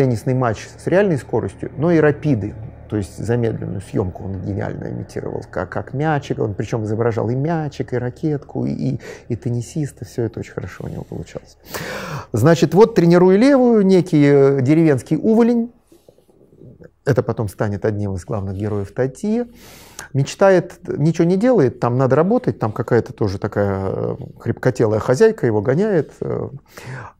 теннисный матч с реальной скоростью, но и рапиды, то есть замедленную съемку он гениально имитировал, как, как мячик, он причем изображал и мячик, и ракетку, и, и, и теннисиста, все это очень хорошо у него получалось. Значит, вот тренирую левую, некий э, деревенский уволень, это потом станет одним из главных героев Тати, Мечтает, ничего не делает, там надо работать, там какая-то тоже такая э, хребкотелая хозяйка его гоняет. Э,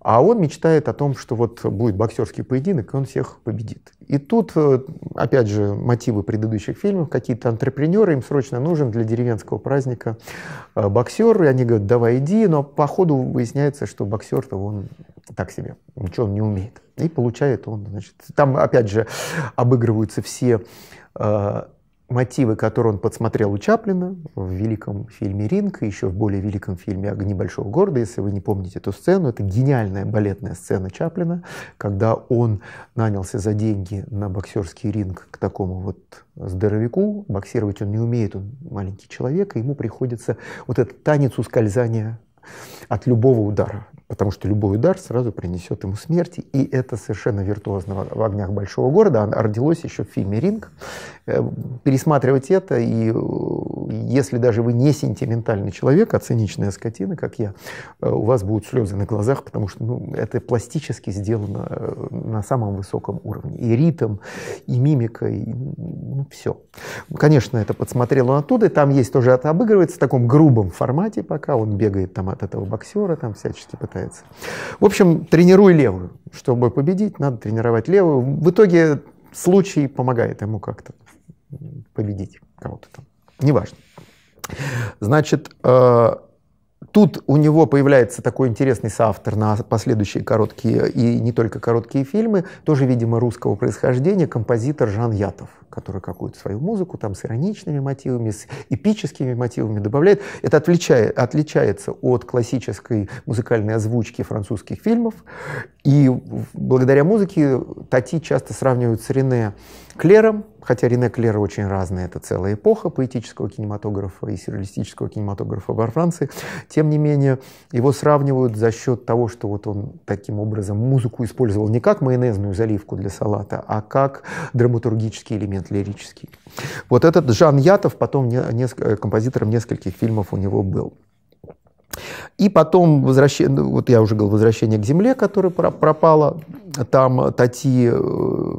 а он мечтает о том, что вот будет боксерский поединок, и он всех победит. И тут, э, опять же, мотивы предыдущих фильмов, какие-то антрепренеры, им срочно нужен для деревенского праздника боксер, и они говорят, давай иди, но по ходу выясняется, что боксер-то он так себе, ничего он не умеет. И получает он, значит, там опять же обыгрываются все мотивы, которые он подсмотрел у Чаплина в великом фильме «Ринг», и еще в более великом фильме «Огни большого города», если вы не помните эту сцену. Это гениальная балетная сцена Чаплина, когда он нанялся за деньги на боксерский ринг к такому вот здоровяку. Боксировать он не умеет, он маленький человек, и ему приходится вот этот танец ускользания от любого удара потому что любой удар сразу принесет ему смерти, и это совершенно виртуозно в огнях большого города, оно родилось еще в фильме «Ринг». Э, пересматривать это, и э, если даже вы не сентиментальный человек, а циничная скотина, как я, э, у вас будут слезы на глазах, потому что ну, это пластически сделано на самом высоком уровне. И ритм, и мимика, и ну, все. Конечно, это подсмотрел он оттуда, и там есть тоже это обыгрывается в таком грубом формате пока, он бегает там от этого боксера, там всячески пытается получается. В общем, тренируй левую. Чтобы победить, надо тренировать левую. В итоге случай помогает ему как-то победить кого-то там. Неважно. Значит, э, Тут у него появляется такой интересный соавтор на последующие короткие и не только короткие фильмы, тоже, видимо, русского происхождения, композитор Жан Ятов, который какую-то свою музыку там с ироничными мотивами, с эпическими мотивами добавляет. Это отличает, отличается от классической музыкальной озвучки французских фильмов. И благодаря музыке Тати часто сравнивают с Рене Клером, хотя Рене Клера очень разная, это целая эпоха поэтического кинематографа и сюрреалистического кинематографа во Франции, тем не менее его сравнивают за счет того, что вот он таким образом музыку использовал не как майонезную заливку для салата, а как драматургический элемент, лирический. Вот этот Жан Ятов потом не, не, э, композитором нескольких фильмов у него был. И потом, возвращение, ну, вот я уже говорил, возвращение к земле, которое пропало, там э, Тати э,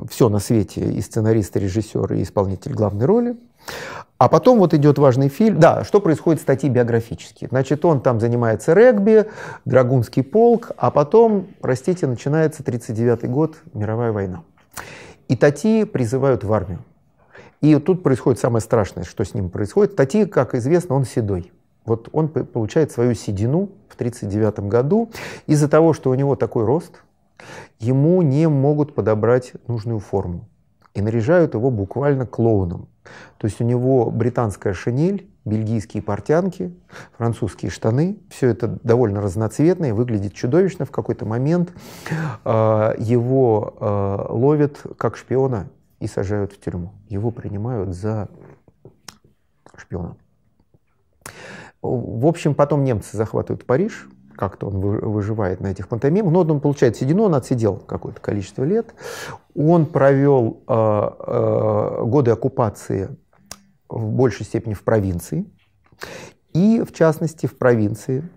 все на свете, и сценарист, и режиссер, и исполнитель главной роли. А потом вот идет важный фильм. Да, что происходит статьи биографические. Значит, он там занимается регби, Драгунский полк, а потом, простите, начинается 1939 год, мировая война. И Тати призывают в армию. И тут происходит самое страшное, что с ним происходит. Тати, как известно, он седой. Вот он получает свою седину в 1939 году. Из-за того, что у него такой рост, ему не могут подобрать нужную форму. И наряжают его буквально клоуном. То есть у него британская шинель, бельгийские портянки, французские штаны. Все это довольно разноцветное, выглядит чудовищно. В какой-то момент э, его э, ловят как шпиона и сажают в тюрьму. Его принимают за шпиона. В общем, потом немцы захватывают Париж, как-то он выживает на этих пантомимах. Но он получает седину, он отсидел какое-то количество лет. Он провел э, э, годы оккупации в большей степени в провинции. И, в частности, в провинции,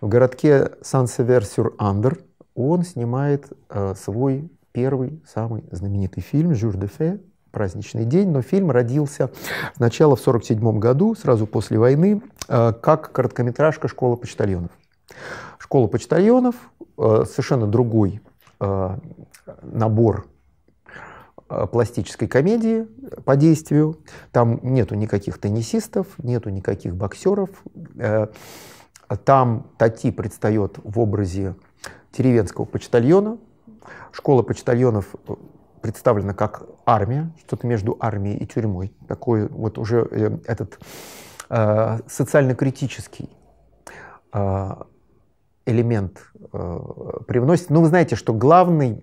в городке Сан-Север-Сюр-Андер, он снимает э, свой первый, самый знаменитый фильм «Жюр де Фе», праздничный день, но фильм родился сначала в 1947 году, сразу после войны, э, как короткометражка «Школа почтальонов». «Школа почтальонов» э, совершенно другой э, набор пластической комедии по действию. Там нету никаких теннисистов, нету никаких боксеров. Там Тати предстает в образе деревенского почтальона. Школа почтальонов представлена как армия, что-то между армией и тюрьмой. Такой вот уже э, этот э, социально-критический э, элемент э, привносит. Ну, вы знаете, что главный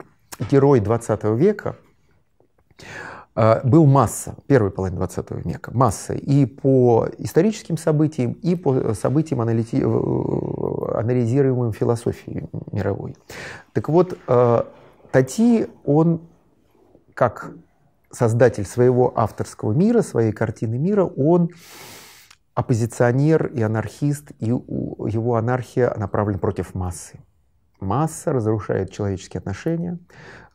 герой 20 века э, был масса, первой половины 20 века, масса и по историческим событиям, и по событиям, аналити... Э, анализируемым философией мировой. Так вот, э, Тати, он как создатель своего авторского мира, своей картины мира, он оппозиционер и анархист, и его анархия направлена против массы. Масса разрушает человеческие отношения,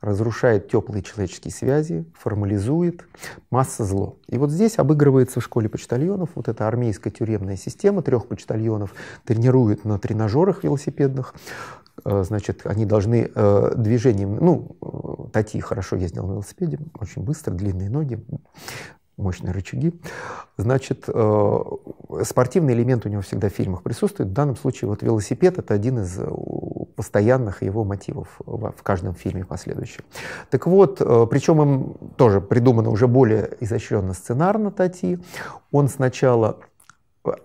разрушает теплые человеческие связи, формализует. Масса зло. И вот здесь обыгрывается в школе почтальонов вот эта армейская тюремная система. Трех почтальонов тренируют на тренажерах велосипедных, Э, значит, они должны э, движением, ну, э, Тати хорошо ездил на велосипеде, очень быстро, длинные ноги, мощные рычаги. Значит, спортивный элемент у него всегда в фильмах присутствует. В данном случае вот велосипед — это один из постоянных его мотивов в каждом фильме последующем. Так вот, причем им тоже придумано уже более изощренно сценарно Тати. Он сначала...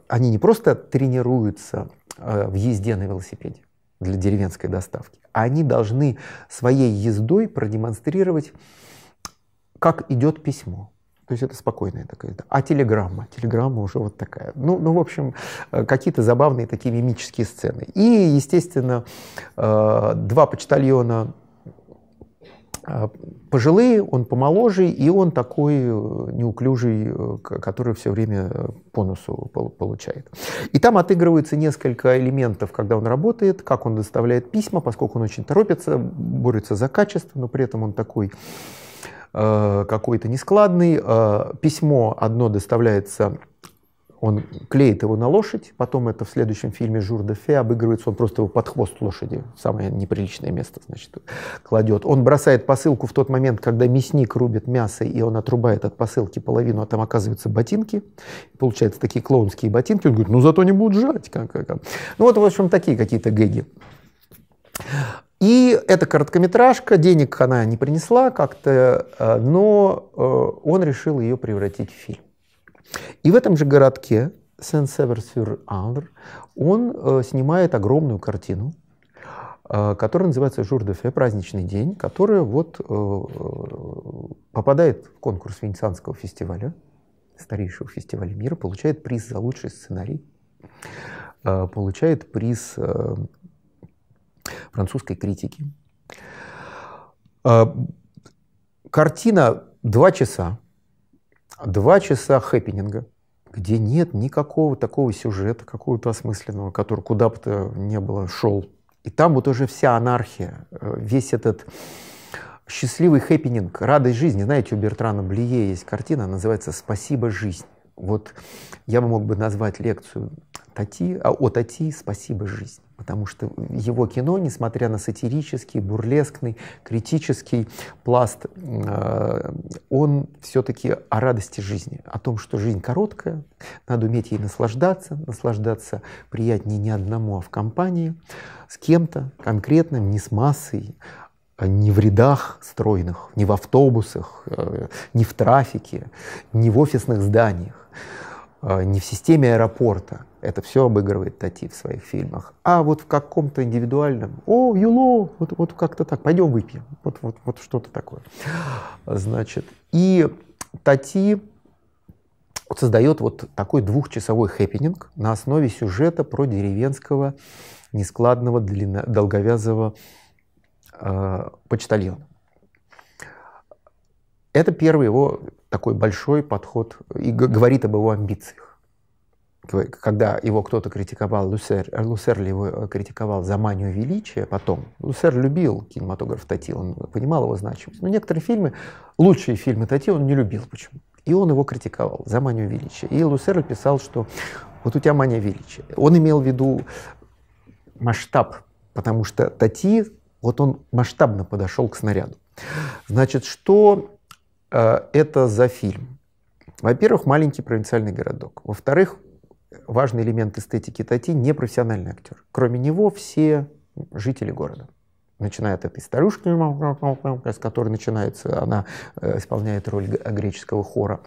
Они не просто тренируются в езде на велосипеде, для деревенской доставки. А они должны своей ездой продемонстрировать, как идет письмо. То есть это спокойная такая. А телеграмма? Телеграмма уже вот такая. Ну, ну в общем, э, какие-то забавные такие мимические сцены. И, естественно, э, два почтальона а, пожилые, он помоложе, и он такой э, неуклюжий, э, который все время э, по носу получает. И там отыгрываются несколько элементов, когда он работает, как он доставляет письма, поскольку он очень торопится, борется за качество, но при этом он такой какой-то нескладный. Письмо одно доставляется он клеит его на лошадь, потом это в следующем фильме Жур де Фе обыгрывается, он просто его под хвост лошади, самое неприличное место, значит, кладет. Он бросает посылку в тот момент, когда мясник рубит мясо, и он отрубает от посылки половину, а там оказываются ботинки, получается такие клоунские ботинки, он говорит, ну зато не будут жрать. Как, как, как. Ну вот, в общем, такие какие-то гэги. И эта короткометражка, денег она не принесла как-то, э, но э, он решил ее превратить в фильм. И в этом же городке, Сен-Север-Сюр-Андр, он э, снимает огромную картину, э, которая называется «Жур де фе», «Праздничный день», которая вот э, э, попадает в конкурс Венецианского фестиваля, старейшего фестиваля мира, получает приз за лучший сценарий, э, получает приз э, французской критики. Э, картина «Два часа», Два часа хэппининга, где нет никакого такого сюжета, какого-то осмысленного, который куда бы то не было шел. И там вот уже вся анархия, э, весь этот счастливый хэппининг, радость жизни. Знаете, у Бертрана Блие есть картина, называется «Спасибо, жизнь». Вот я бы мог бы назвать лекцию Тати, а, о Тати «Спасибо, жизнь» потому что его кино, несмотря на сатирический, бурлескный, критический пласт, э, он все-таки о радости жизни, о том, что жизнь короткая, надо уметь ей наслаждаться, наслаждаться приятнее не одному, а в компании, с кем-то конкретным, не с массой, э, не в рядах стройных, не в автобусах, э, не в трафике, не в офисных зданиях. А, не в системе аэропорта, это все обыгрывает Тати в своих фильмах, а вот в каком-то индивидуальном, о, Юло, вот, вот как-то так, пойдем выпьем, вот, вот, вот что-то такое. Значит, и Тати создает вот такой двухчасовой хэппининг на основе сюжета про деревенского нескладного длинно, долговязого э, почтальона. Это первый его такой большой подход э, и говорит об его амбициях. Когда его кто-то критиковал, Лусер, э, ли его э, критиковал за манию величия, потом Лусер любил кинематограф Тати, он понимал его значимость. Но некоторые фильмы, лучшие фильмы Тати он не любил почему. И он его критиковал за манию величия. И Лусерль писал, что вот у тебя мания величия. Он имел в виду масштаб, потому что Тати, вот он масштабно подошел к снаряду. Значит, что Э, это за фильм? Во-первых, маленький провинциальный городок. Во-вторых, важный элемент эстетики Тати – непрофессиональный актер. Кроме него все жители города. Начиная от этой старушки, с которой начинается, она э, исполняет роль греческого хора.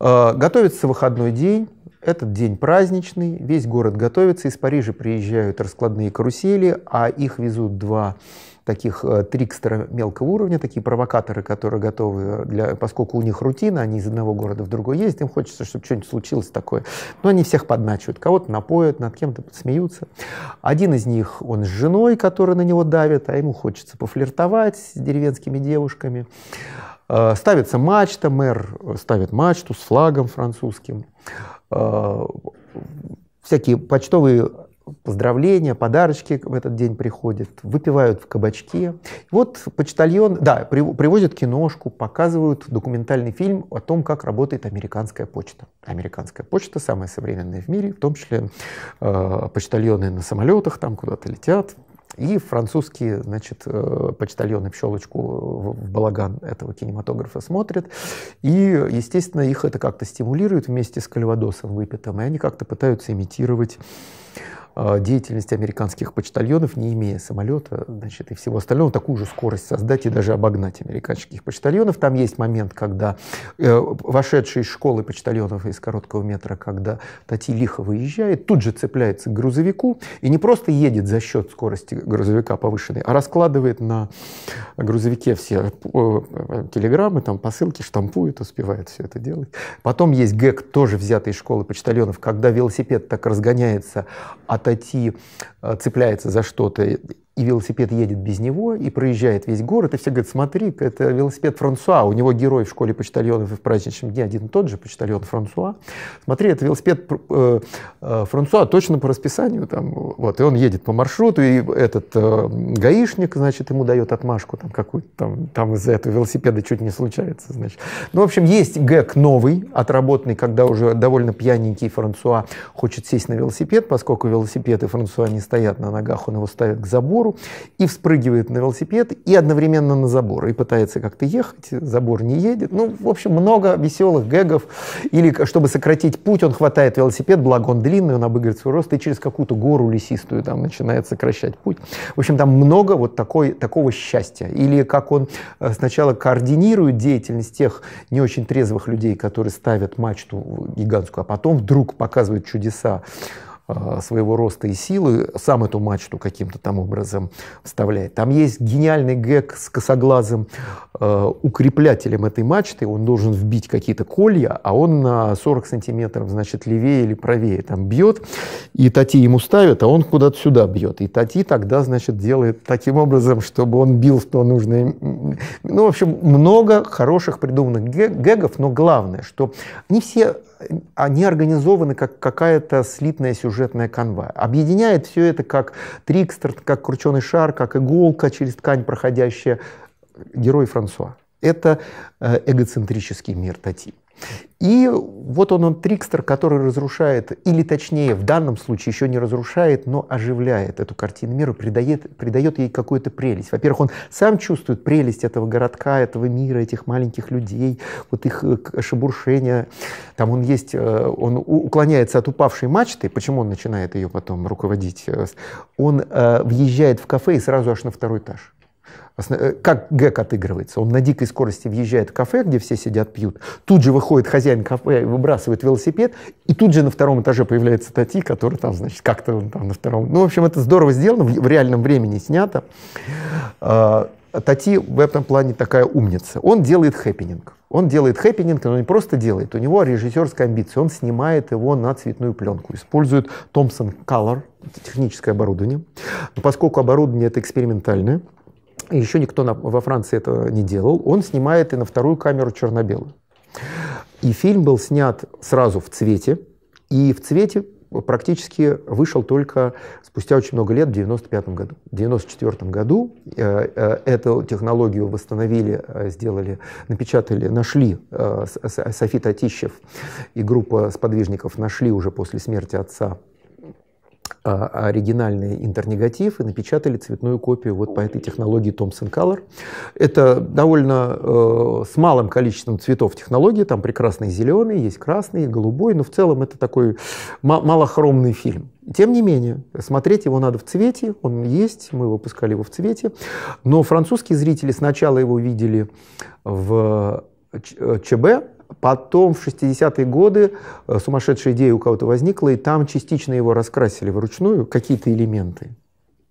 Э, готовится выходной день, этот день праздничный, весь город готовится, из Парижа приезжают раскладные карусели, а их везут два таких э, трикстеров мелкого уровня, такие провокаторы, которые готовы, для, поскольку у них рутина, они из одного города в другой ездят, им хочется, чтобы что-нибудь случилось такое. Но они всех подначивают, кого-то напоят, над кем-то смеются. Один из них, он с женой, которая на него давит, а ему хочется пофлиртовать с деревенскими девушками. Э, ставится мачта, мэр э, ставит мачту с флагом французским. Всякие почтовые поздравления, подарочки в этот день приходят, выпивают в кабачке. Вот почтальон, да, привозят киношку, показывают документальный фильм о том, как работает американская почта. Американская почта самая современная в мире, в том числе э, почтальоны на самолетах там куда-то летят, и французские, значит, э, почтальоны в щелочку в балаган этого кинематографа смотрят. И, естественно, их это как-то стимулирует вместе с кальвадосом выпитым. И они как-то пытаются имитировать а, деятельности американских почтальонов, не имея самолета значит, и всего остального, такую же скорость создать и даже обогнать американских почтальонов. Там есть момент, когда э, вошедшие из школы почтальонов из короткого метра, когда Тати лихо выезжает, тут же цепляется к грузовику и не просто едет за счет скорости грузовика повышенной, а раскладывает на грузовике все э, телеграммы, там посылки, штампует, успевает все это делать. Потом есть гэг, тоже взятый из школы почтальонов, когда велосипед так разгоняется от статьи э, цепляется за что-то и велосипед едет без него, и проезжает весь город, и все говорят, смотри, это велосипед Франсуа, у него герой в школе почтальонов и в праздничном дне один и тот же почтальон Франсуа. Смотри, это велосипед э, э, Франсуа точно по расписанию, там, вот, и он едет по маршруту, и этот э, гаишник, значит, ему дает отмашку там какую-то, там, там из-за этого велосипеда чуть не случается, значит. Ну, в общем, есть гэг новый, отработанный, когда уже довольно пьяненький Франсуа хочет сесть на велосипед, поскольку велосипеды Франсуа не стоят на ногах, он его ставит к забору, забору, и вспрыгивает на велосипед, и одновременно на забор, и пытается как-то ехать, забор не едет. Ну, в общем, много веселых гэгов. Или, чтобы сократить путь, он хватает велосипед, благо он длинный, он обыгрывает свой рост, и через какую-то гору лесистую там начинает сокращать путь. В общем, там много вот такой, такого счастья. Или как он э, сначала координирует деятельность тех не очень трезвых людей, которые ставят мачту гигантскую, а потом вдруг показывает чудеса Э, своего роста и силы, сам эту мачту каким-то там образом вставляет. Там есть гениальный гэг с косоглазым э, укреплятелем этой мачты, он должен вбить какие-то колья, а он на 40 сантиметров, значит, левее или правее там бьет, и Тати ему ставит, а он куда-то сюда бьет. И Тати тогда, значит, делает таким образом, чтобы он бил в то нужное... Ну, в общем, много хороших придуманных гэгов, но главное, что не все они организованы как какая-то слитная сюжетная канва. Объединяет все это как трикстер, как крученый шар, как иголка через ткань проходящая герой Франсуа. Это э, эгоцентрический мир Тати. И вот он, он трикстер, который разрушает, или точнее, в данном случае еще не разрушает, но оживляет эту картину мира, придает, придает ей какую-то прелесть. Во-первых, он сам чувствует прелесть этого городка, этого мира, этих маленьких людей, вот их э, шебуршения. Там он есть, э, он уклоняется от упавшей мачты, почему он начинает ее потом руководить. Э, он въезжает в кафе и сразу аж на второй этаж. Э, как Гэг отыгрывается? Он на дикой скорости въезжает в кафе, где все сидят, пьют. Тут же выходит хозяин кафе, выбрасывает велосипед, и тут же на втором этаже появляется Тати, который там, значит, как-то там на втором. Ну, в общем, это здорово сделано, в, реальном времени снято. А, Тати в этом плане такая умница. Он делает хэппининг. Он делает хэппининг, но не просто делает. У него режиссерская амбиция. Он снимает его на цветную пленку. Использует Thomson Color, техническое оборудование. Но поскольку оборудование это экспериментальное, еще никто на, во Франции это не делал, он снимает и на вторую камеру черно-белую. И фильм был снят сразу в цвете, и в цвете практически вышел только спустя очень много лет, в 95 году. В 94 году э, э, эту технологию восстановили, э, сделали, напечатали, нашли э, Софи Татищев и группа сподвижников нашли уже после смерти отца а, оригинальный интернегатив и напечатали цветную копию вот по этой технологии Thomson Color. Это довольно э, с малым количеством цветов технология, там прекрасный зеленый, есть красный, голубой, но в целом это такой малохромный фильм. Тем не менее, смотреть его надо в цвете, он есть, мы выпускали его в цвете, но французские зрители сначала его видели в ЧБ, э, Потом в 60-е годы э, сумасшедшая идея у кого-то возникла, и там частично его раскрасили вручную, какие-то элементы.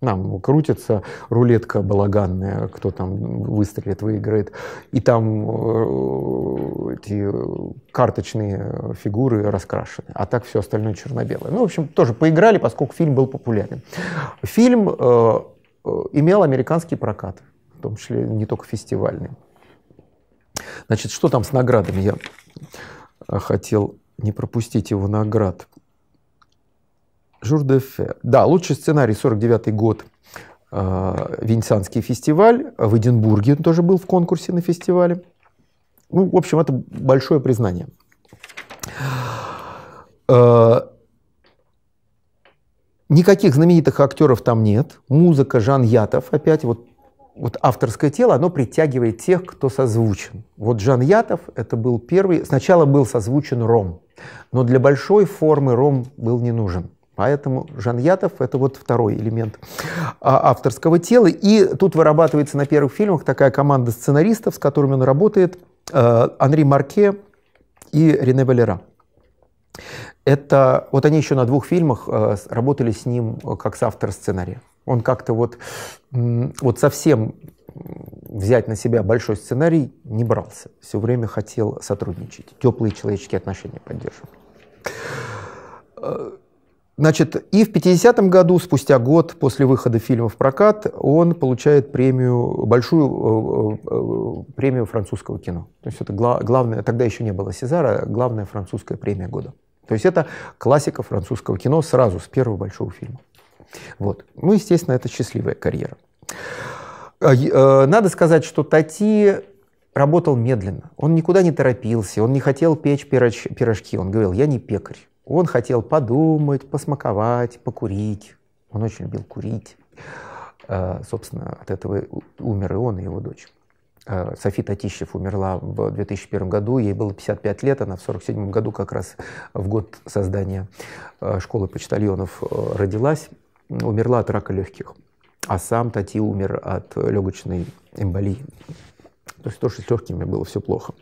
Нам крутится рулетка балаганная, кто там выстрелит, выиграет. И там э, эти карточные фигуры раскрашены, а так все остальное черно-белое. Ну, в общем, тоже поиграли, поскольку фильм был популярен. Фильм э, э имел американский прокат, в том числе не только фестивальный. Значит, что там с наградами? Я хотел не пропустить его наград. Жур де Фе. Да, лучший сценарий 49 год. А, Венецианский фестиваль. В Эдинбурге он тоже был в конкурсе на фестивале. Ну, в общем, это большое признание. А, никаких знаменитых актеров там нет. Музыка Жан Ятов, опять вот вот авторское тело, оно притягивает тех, кто созвучен. Вот Жан Ятов, это был первый, сначала был созвучен ром, но для большой формы ром был не нужен. Поэтому Жан Ятов – это вот второй элемент а, авторского тела. И тут вырабатывается на первых фильмах такая команда сценаристов, с которыми он работает, э, Анри Марке и Рене Валера. Это вот они еще на двух фильмах э, работали с ним э, как соавтор сценария. Он как-то вот, вот совсем взять на себя большой сценарий не брался. Все время хотел сотрудничать, теплые человеческие отношения поддерживать. Э, значит, и в 50 году, спустя год после выхода фильма в прокат, он получает премию, большую премию французского кино. То есть это гла главная, тогда еще не было Сезара, а главная французская премия года. То есть это классика французского кино сразу, с первого большого фильма. Вот. Ну, естественно, это счастливая карьера. А, э, надо сказать, что Тати работал медленно. Он никуда не торопился, он не хотел печь пирожки. Он говорил, я не пекарь. Он хотел подумать, посмаковать, покурить. Он очень любил курить. А, собственно, от этого умер и он, и его дочь. Э, Софи Татищев умерла в 2001 году, ей было 55 лет, она в 1947 году, как раз в год создания э, школы почтальонов, э, родилась, умерла от рака легких. А сам Тати умер от легочной эмболии. То есть то, что с легкими было все плохо.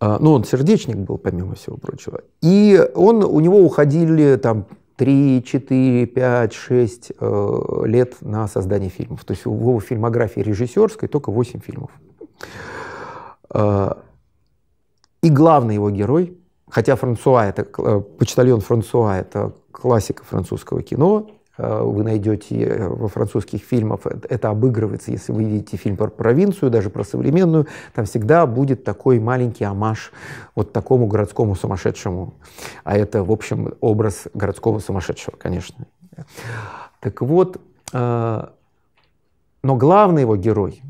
Ну, он сердечник был, помимо всего прочего. И он, у него уходили там 3, 4, 5, 6 э, лет на создание фильмов. То есть у его фильмографии режиссерской только 8 фильмов. Э, и главный его герой, хотя Франсуа, это, э, почтальон Франсуа, это классика французского кино, Э, вы найдете э, во французских фильмах, э, это обыгрывается, если вы видите фильм про провинцию, даже про современную, там всегда будет такой маленький амаш вот такому городскому сумасшедшему. А это, в общем, образ городского сумасшедшего, конечно. Так вот, но главный его герой,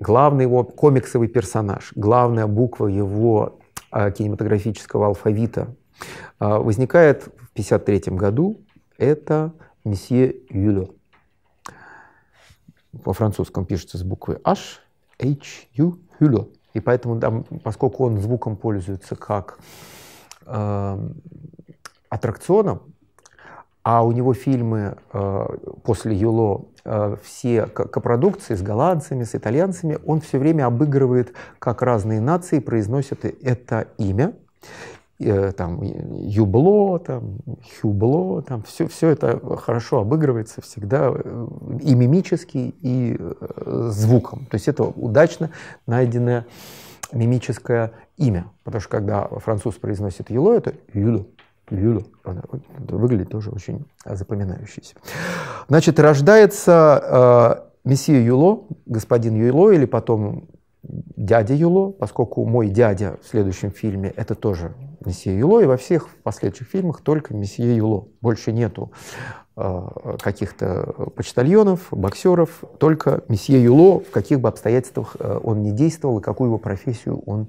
главный его комиксовый персонаж, главная буква его кинематографического алфавита возникает в 1953 году. Это месье Юле. По-французскому пишется с буквы H, H, U, Hülle. И поэтому, там поскольку он звуком пользуется как э, аттракционом, а у него фильмы э, после Юло э, все копродукции с голландцами, с итальянцами, он все время обыгрывает, как разные нации произносят это имя. Э, там, Юбло, там, Хюбло, там, все, все это хорошо обыгрывается всегда э, и мимически, и э, звуком. То есть это удачно найденное мимическое имя. Потому что когда француз произносит Юло, это Юло. Юло. Она выглядит тоже очень запоминающийся. Значит, рождается э, мессия Юло, господин Юло, или потом дядя Юло, поскольку мой дядя в следующем фильме это тоже месье Юло, и во всех последующих фильмах только месье Юло. Больше нету э, каких-то почтальонов, боксеров, только месье Юло, в каких бы обстоятельствах э, он не действовал и какую его профессию он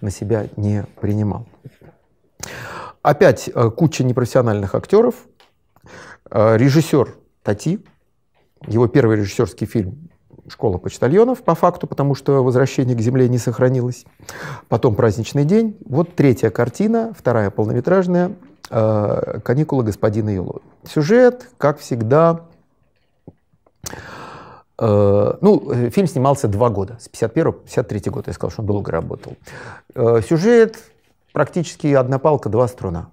на себя не принимал. Опять э, куча непрофессиональных актеров. Э, режиссер Тати, его первый режиссерский фильм школа почтальонов по факту, потому что возвращение к земле не сохранилось. Потом праздничный день. Вот третья картина, вторая полнометражная, э, каникулы господина Илой. Сюжет, как всегда, э, ну, э, фильм снимался два года, с 51 по 53 года. я сказал, что он долго работал. Сюжет практически одна палка, два струна.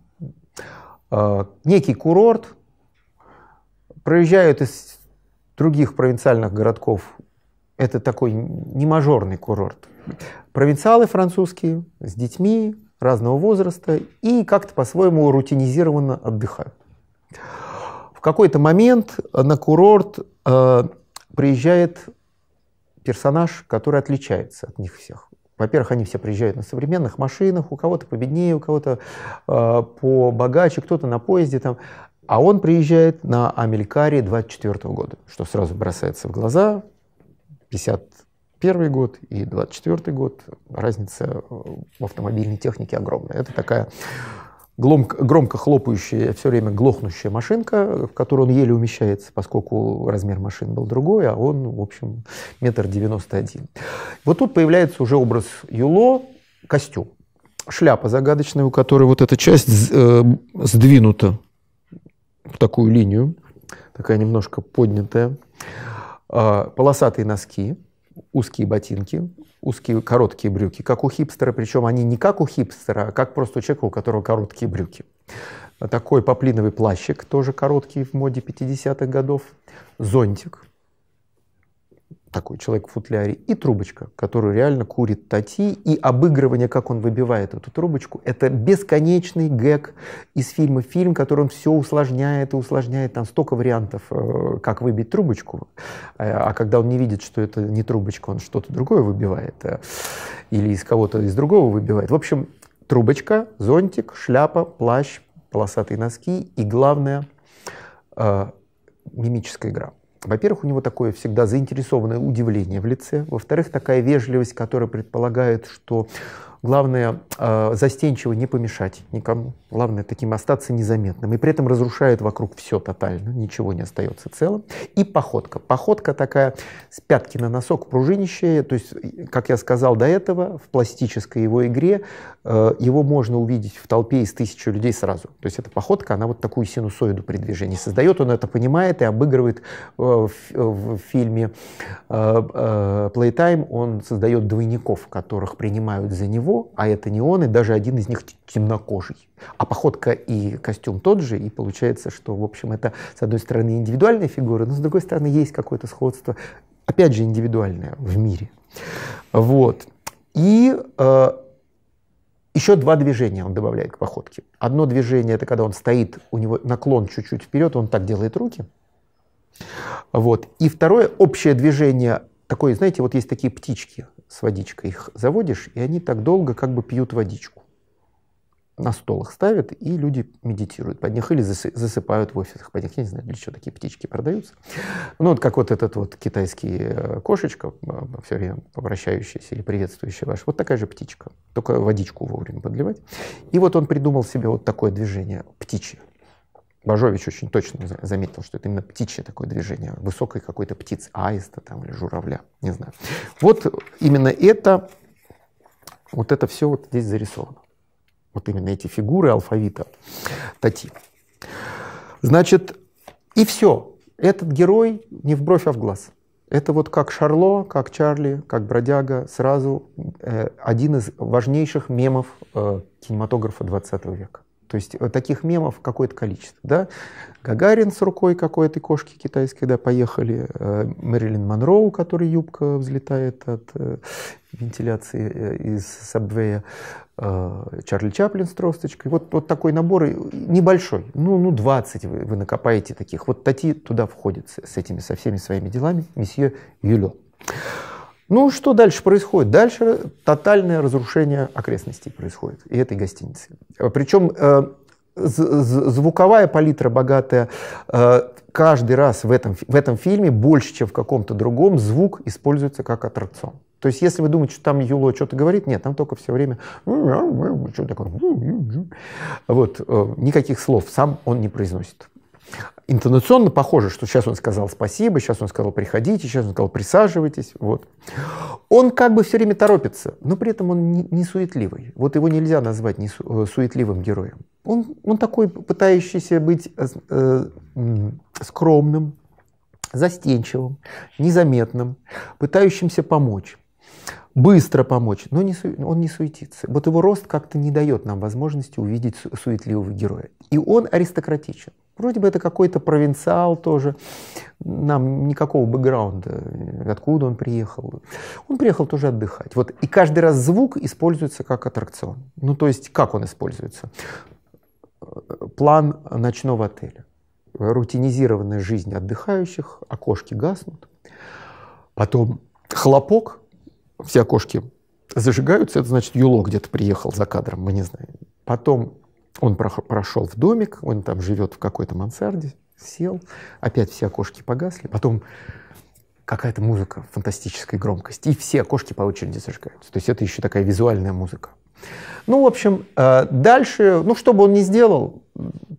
Некий курорт, проезжают из других провинциальных городков это такой не мажорный курорт. Провинциалы французские с детьми разного возраста и как-то по-своему рутинизированно отдыхают. В какой-то момент на курорт э, приезжает персонаж, который отличается от них всех. Во-первых, они все приезжают на современных машинах, у кого-то победнее, у кого-то э, побогаче, кто-то на поезде. Там. А он приезжает на Амелькаре 24 -го года, что сразу бросается в глаза. 51 год и 24 год. Разница э, в автомобильной технике огромная. Это такая громко, громко хлопающая, все время глохнущая машинка, в которую он еле умещается, поскольку размер машин был другой, а он, в общем, метр девяносто один. Вот тут появляется уже образ Юло, костюм. Шляпа загадочная, у которой вот эта часть э, сдвинута такую линию, такая немножко поднятая. А, полосатые носки, узкие ботинки, узкие короткие брюки, как у хипстера, причем они не как у хипстера, а как просто у человека, у которого короткие брюки. Такой поплиновый плащик, тоже короткий в моде 50-х годов, зонтик – такой человек в футляре, и трубочка, которую реально курит Тати, и обыгрывание, как он выбивает эту трубочку, это бесконечный гэг из фильма в фильм, который он все усложняет и усложняет, там столько вариантов, э, как выбить трубочку, э, а когда он не видит, что это не трубочка, он что-то другое выбивает, э, или из кого-то из другого выбивает. В общем, трубочка, зонтик, шляпа, плащ, полосатые носки и, главное, мимическая игра – во-первых, у него такое всегда заинтересованное удивление в лице. Во-вторых, такая вежливость, которая предполагает, что Главное, э, застенчиво не помешать никому. Главное, таким остаться незаметным. И при этом разрушает вокруг все тотально, ничего не остается целым. И походка. Походка такая с пятки на носок, пружинищая. То есть, как я сказал до этого, в пластической его игре э, его можно увидеть в толпе из тысячи людей сразу. То есть, эта походка, она вот такую синусоиду при движении создает. Он это понимает и обыгрывает э, в, фильме э, Playtime. Он создает двойников, которых принимают за него него, а это не он, и даже один из них темнокожий. А походка и костюм тот же, и получается, что, в общем, это, с одной стороны, индивидуальная фигура, но, с другой стороны, есть какое-то сходство, опять же, индивидуальное в мире. Вот. И э, еще два движения он добавляет к походке. Одно движение – это когда он стоит, у него наклон чуть-чуть вперед, он так делает руки. Вот. И второе – общее движение такое, знаете, вот есть такие птички, с водичкой их заводишь, и они так долго как бы пьют водичку. На стол их ставят, и люди медитируют под них или засыпают в офисах под них. Я не знаю, для чего такие птички продаются. Ну, вот как вот этот вот китайский э, кошечка, все время обращающаяся или приветствующая ваш. Вот такая же птичка, только водичку вовремя подливать. И вот он придумал себе вот такое движение птичье. Бажович очень точно заметил, что это именно птичье такое движение, высокой какой-то птицы, аиста там или журавля, не знаю. Вот именно это, вот это все вот здесь зарисовано. Вот именно эти фигуры алфавита Тати. Значит, и все. Этот герой не в бровь, а в глаз. Это вот как Шарло, как Чарли, как Бродяга, сразу э, один из важнейших мемов э, кинематографа 20 века. То есть э, таких мемов какое-то количество. Да? Гагарин с рукой какой-то кошки китайской, да, поехали. Э, Мэрилин Монро, у которой юбка взлетает от э, вентиляции из сабвея. Чарли Чаплин с тросточкой. Вот, вот такой набор небольшой. Ну, ну 20 вы, вы накопаете таких. Вот Тати туда входит с, этими, со всеми своими делами. Месье Юлю. Ну, что дальше происходит? Дальше тотальное разрушение окрестностей происходит и этой гостиницы. Причем э, звуковая палитра богатая. Э, каждый раз в этом, в этом фильме, больше, чем в каком-то другом, звук используется как аттракцион. То есть, если вы думаете, что там Юло что-то говорит, нет, там только все время Вот, э, никаких слов сам он не произносит интонационно похоже, что сейчас он сказал спасибо, сейчас он сказал приходите, сейчас он сказал присаживайтесь. Вот. Он как бы все время торопится, но при этом он не, не суетливый. Вот его нельзя назвать не су, э, суетливым героем. Он, он такой, пытающийся быть э, э, скромным, застенчивым, незаметным, пытающимся помочь быстро помочь, но не, он не суетится. Вот его рост как-то не дает нам возможности увидеть суетливого героя. И он аристократичен. Вроде бы это какой-то провинциал тоже, нам никакого бэкграунда, откуда он приехал. Он приехал тоже отдыхать. Вот. И каждый раз звук используется как аттракцион. Ну, то есть, как он используется? План ночного отеля. Рутинизированная жизнь отдыхающих, окошки гаснут. Потом хлопок, все окошки зажигаются, это значит, Юло где-то приехал за кадром, мы не знаем. Потом он прошел в домик, он там живет в какой-то мансарде, сел, опять все окошки погасли, потом какая-то музыка фантастической громкости, и все окошки по очереди зажигаются. То есть это еще такая визуальная музыка. Ну, в общем, э, дальше, ну, что бы он ни сделал,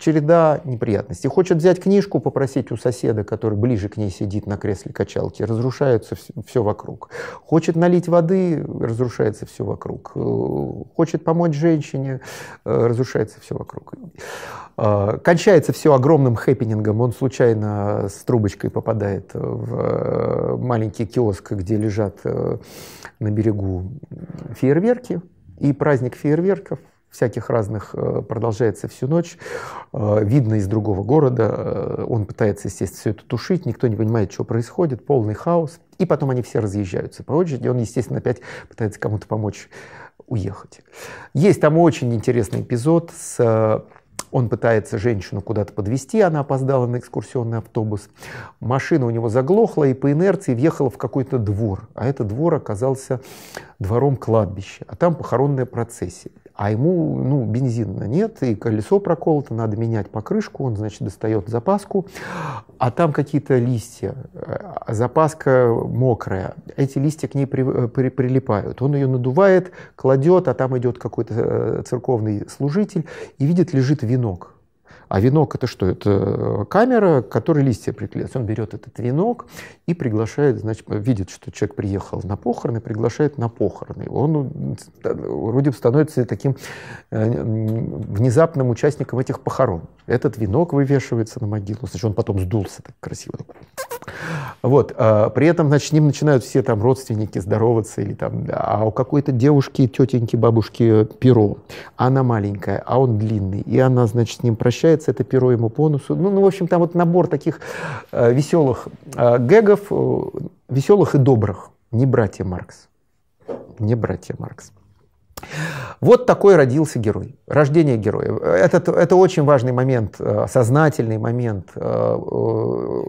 череда неприятностей. Хочет взять книжку, попросить у соседа, который ближе к ней сидит на кресле качалки, разрушается все, вокруг. Хочет налить воды, разрушается все вокруг. Э, хочет помочь женщине, э, разрушается все вокруг. Кончается все огромным хэппинингом. Он случайно с трубочкой попадает в маленький киоск, где лежат на берегу фейерверки. И праздник фейерверков, всяких разных э, продолжается всю ночь. Э, видно из другого города, э, он пытается, естественно, все это тушить, никто не понимает, что происходит, полный хаос. И потом они все разъезжаются по очереди, он, естественно, опять пытается кому-то помочь уехать. Есть там очень интересный эпизод с он пытается женщину куда-то подвести, она опоздала на экскурсионный автобус. Машина у него заглохла и по инерции въехала в какой-то двор. А этот двор оказался двором кладбища, а там похоронная процессия а ему ну, бензина нет, и колесо проколото, надо менять покрышку, он, значит, достает запаску, а там какие-то листья, э, запаска мокрая, эти листья к ней при, э, при, прилипают. Он ее надувает, кладет, а там идет какой-то э, церковный служитель и видит, лежит венок а венок это что? Это э, камера, к которой листья приклеились. Он берет этот венок и приглашает, значит, видит, что человек приехал на похороны, приглашает на похороны. Он э, вроде бы становится таким э, внезапным участником этих похорон. Этот венок вывешивается на могилу, значит, он потом сдулся так красиво. Вот. При этом, значит, с ним начинают все там родственники здороваться или там, а у какой-то девушки, тетеньки, бабушки перо. Она маленькая, а он длинный. И она, значит, с ним прощается колец, это перо ему по носу. Ну, ну в общем, там вот набор таких э, веселых э, гэгов, э, веселых и добрых. Не братья Маркс. Не братья Маркс. Вот такой родился герой, рождение героя. Этот, это очень важный момент, э, сознательный момент э, э,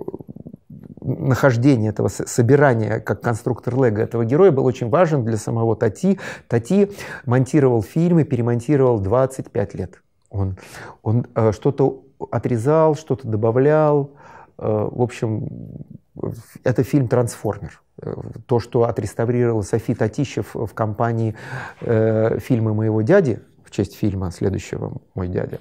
нахождения этого собирания как конструктор Лего этого героя был очень важен для самого Тати. Тати монтировал фильмы, перемонтировал 25 лет. Он, он э, что-то отрезал, что-то добавлял. Э, в общем, это фильм «Трансформер». Э, то, что отреставрировала Софи Татищев в компании э, «Фильмы моего дяди», в честь фильма следующего «Мой дядя».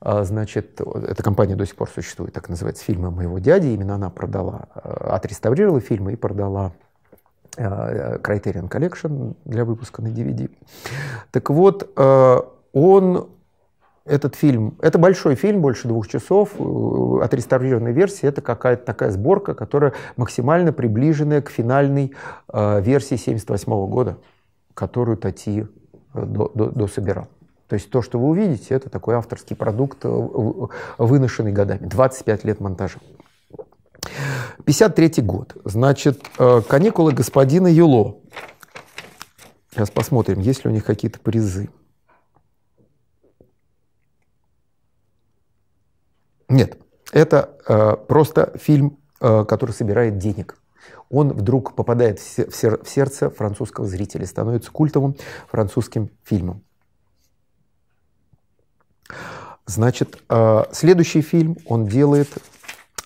А, значит, эта компания до сих пор существует, так называется, «Фильмы моего дяди». Именно она продала, э, отреставрировала фильмы и продала э, Criterion Collection для выпуска на DVD. Так вот, э, он этот фильм, это большой фильм, больше двух часов, э, отреставрированной версии. это какая-то такая сборка, которая максимально приближенная к финальной э, версии 78 года, которую Тати э, до, до, дособирал. То есть то, что вы увидите, это такой авторский продукт, э, выношенный годами. 25 лет монтажа. 53 год. Значит, «Каникулы господина Юло». Сейчас посмотрим, есть ли у них какие-то призы. Нет, это э, просто фильм, э, который собирает денег. Он вдруг попадает в, сер- в сердце французского зрителя, становится культовым французским фильмом. Значит, э, следующий фильм он делает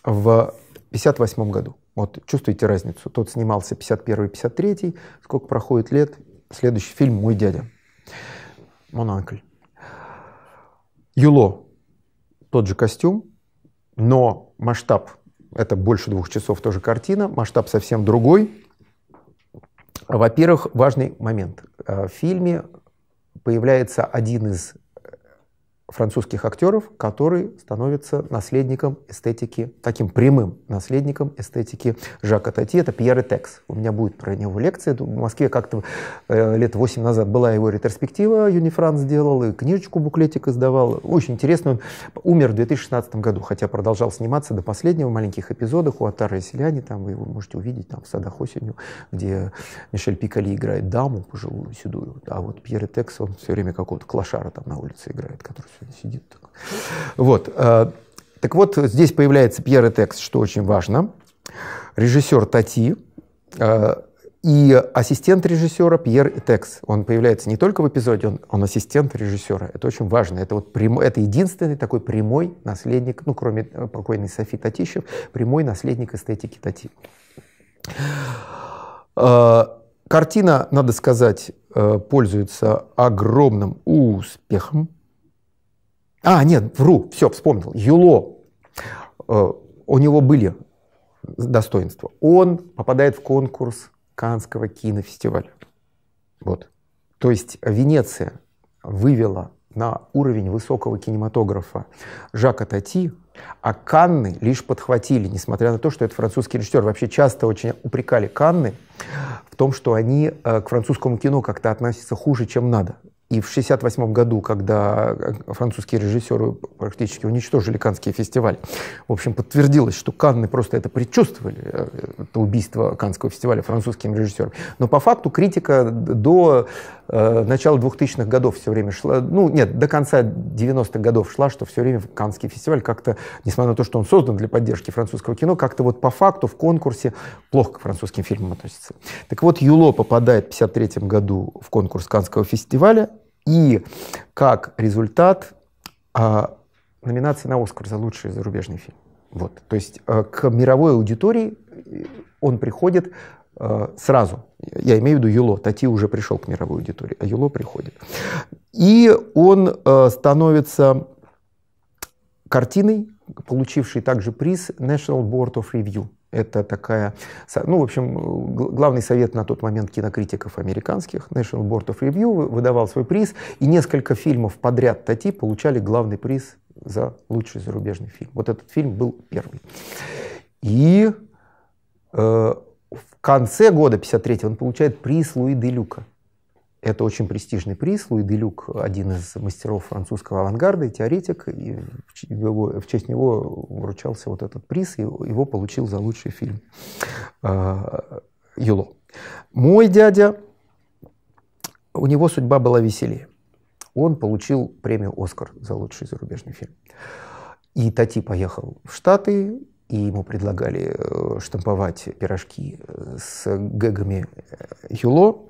в 1958 году. Вот чувствуете разницу? Тот снимался 51-53, сколько проходит лет. Следующий фильм «Мой дядя», «Мон «Юло», тот же костюм, но масштаб, это больше двух часов тоже картина, масштаб совсем другой. Во-первых, важный момент. Э, в фильме появляется один из французских актеров, который становится наследником эстетики, таким прямым наследником эстетики Жака Тати. Это Пьер Этекс. У меня будет про него лекция. В Москве как-то э, лет 8 назад была его ретроспектива, Юнифран сделал, и книжечку, буклетик издавал. Очень интересно. Он умер в 2016 году, хотя продолжал сниматься до последнего в маленьких эпизодах у Атары и Селяне. Там вы его можете увидеть там, в садах осенью, где Мишель Пикали играет даму пожилую, седую. А вот Пьер Этекс Текс, он все время какого-то клашара там на улице играет, который сидит такой. Вот. Э, так вот, здесь появляется Пьер Этекс, что очень важно. Режиссер Тати э, и ассистент режиссера Пьер Этекс. Он появляется не только в эпизоде, он, он ассистент режиссера. Это очень важно. Это, вот прям, это единственный такой прямой наследник, ну, кроме э, покойной Софи Татищев, прямой наследник эстетики Тати. Картина, надо сказать, пользуется огромным успехом. А, нет, вру, все, вспомнил. Юло, э, у него были достоинства. Он попадает в конкурс Канского кинофестиваля. Вот. То есть Венеция вывела на уровень высокого кинематографа Жака Тати, а Канны лишь подхватили, несмотря на то, что это французский режиссер. Вообще часто очень упрекали Канны в том, что они э, к французскому кино как-то относятся хуже, чем надо. И в 1968 году, когда э, французские режиссеры практически уничтожили Каннский фестиваль, в общем, подтвердилось, что Канны просто это предчувствовали, э, это убийство Каннского фестиваля французским режиссерам. Но по факту критика до Э, начала 2000-х годов все время шла, ну нет, до конца 90-х годов шла, что все время Канский фестиваль как-то, несмотря на то, что он создан для поддержки французского кино, как-то вот по факту в конкурсе плохо к французским фильмам относится. Так вот, Юло попадает в 53 году в конкурс Канского фестиваля, и как результат а, номинация на Оскар за лучший зарубежный фильм. Вот. То есть э, к мировой аудитории э, он приходит Э, сразу. Я имею в виду Юло. Тати уже пришел к мировой аудитории, а Юло приходит. И он э, становится картиной, получившей также приз National Board of Review. Это такая, ну, в общем, главный совет на тот момент кинокритиков американских, National Board of Review выдавал свой приз, и несколько фильмов подряд Тати получали главный приз за лучший зарубежный фильм. Вот этот фильм был первый. И э, конце года 53 он получает приз Луи де Люка. Это очень престижный приз. Луи де Люк – один из мастеров французского авангарда и теоретик. И в честь него вручался вот этот приз, и его получил за лучший фильм а, Юло. Мой дядя, у него судьба была веселее. Он получил премию «Оскар» за лучший зарубежный фильм. И Тати поехал в Штаты, и ему предлагали э, штамповать пирожки э, с гэгами э, Юло.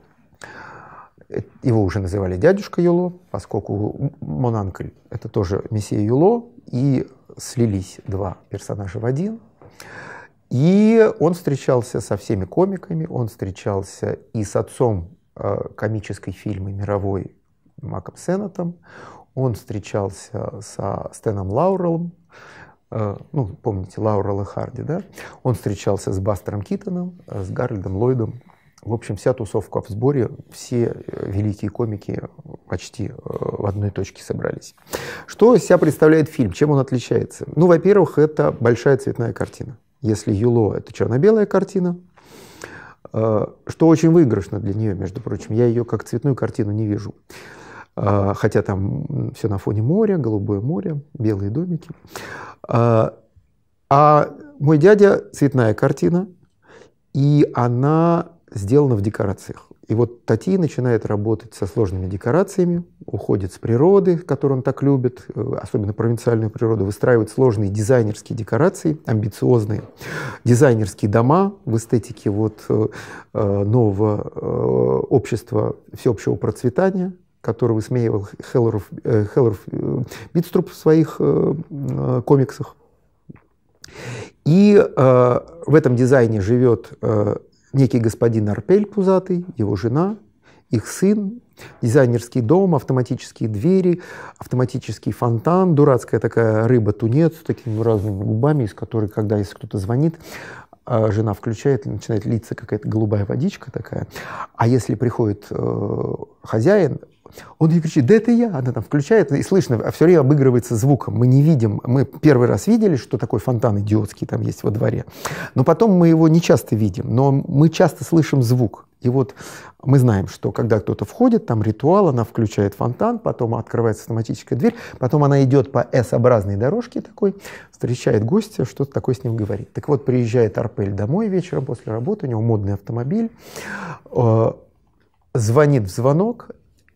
Его уже называли дядюшка Юло, поскольку Монанкль – это тоже мессия Юло, и слились два персонажа в один. И он встречался со всеми комиками, он встречался и с отцом комической фильмы мировой Маком Сеннетом, он встречался со Стэном Лаурелом, Э, ну, помните, Лаура Лехарди, да? Он встречался с Бастером Китоном, э, с Гарольдом Ллойдом. В общем, вся тусовка в сборе, все э, великие комики почти в одной точке собрались. Что из себя представляет фильм? Чем он отличается? Ну, во-первых, это большая цветная картина. Если Юло — это черно-белая картина, что очень выигрышно для нее, между прочим. Я ее как цветную картину не вижу. А, хотя там все на фоне моря, голубое море, белые домики. А, а мой дядя цветная картина, и она сделана в декорациях. И вот Тати начинает работать со сложными декорациями, уходит с природы, которую он так любит, э, особенно провинциальную природу, выстраивает сложные дизайнерские декорации, амбициозные дизайнерские дома в эстетике вот э, э, нового общества всеобщего процветания, которого высмеивал Хеллоров, Хеллоров э, э, Битструп в своих э, комиксах. И э, в этом дизайне живет э, некий господин Арпель Пузатый, его жена, их сын, дизайнерский дом, автоматические двери, автоматический фонтан, дурацкая такая рыба-тунец с такими разными губами, из которой, когда если кто-то звонит, жена включает, начинает литься какая-то голубая водичка такая. А если приходит э, хозяин, он ей кричит, да это я. Она там включает, и слышно, а все время обыгрывается звуком. Мы не видим, мы первый раз видели, что такой фонтан идиотский там есть во дворе. Но потом мы его не часто видим, но мы часто слышим звук. И вот мы знаем, что когда кто-то входит, там ритуал, она включает фонтан, потом открывается автоматическая дверь, потом она идет по S-образной дорожке такой, встречает гостя, что-то такое с ним говорит. Так вот, приезжает Арпель домой вечером после работы, у него модный автомобиль, э, звонит в звонок,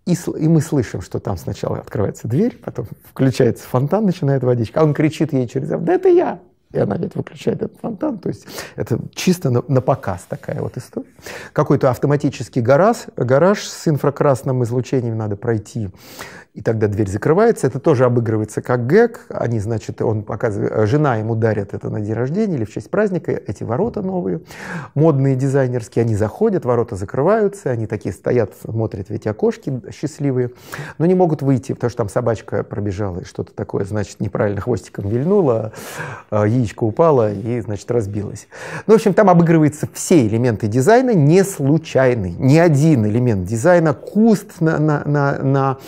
и, и мы слышим, что там сначала открывается дверь, потом включается фонтан, начинает водичка, а он кричит ей через «Да это я!» и она опять выключает этот фонтан. То есть это чисто на, на показ такая вот история. Какой-то автоматический гараж, гараж с инфракрасным излучением надо пройти, и тогда дверь закрывается. Это тоже обыгрывается как гэг. Они, значит, он показывает, жена ему дарит это на день рождения или в честь праздника, эти ворота новые, модные дизайнерские, они заходят, ворота закрываются, они такие стоят, смотрят в эти окошки счастливые, но не могут выйти, потому что там собачка пробежала и что-то такое, значит, неправильно хвостиком вильнула, ей а, яичко упала и, значит, разбилась. Ну, в общем, там обыгрываются все элементы дизайна, не случайный. Ни один элемент дизайна, куст на, на, на, на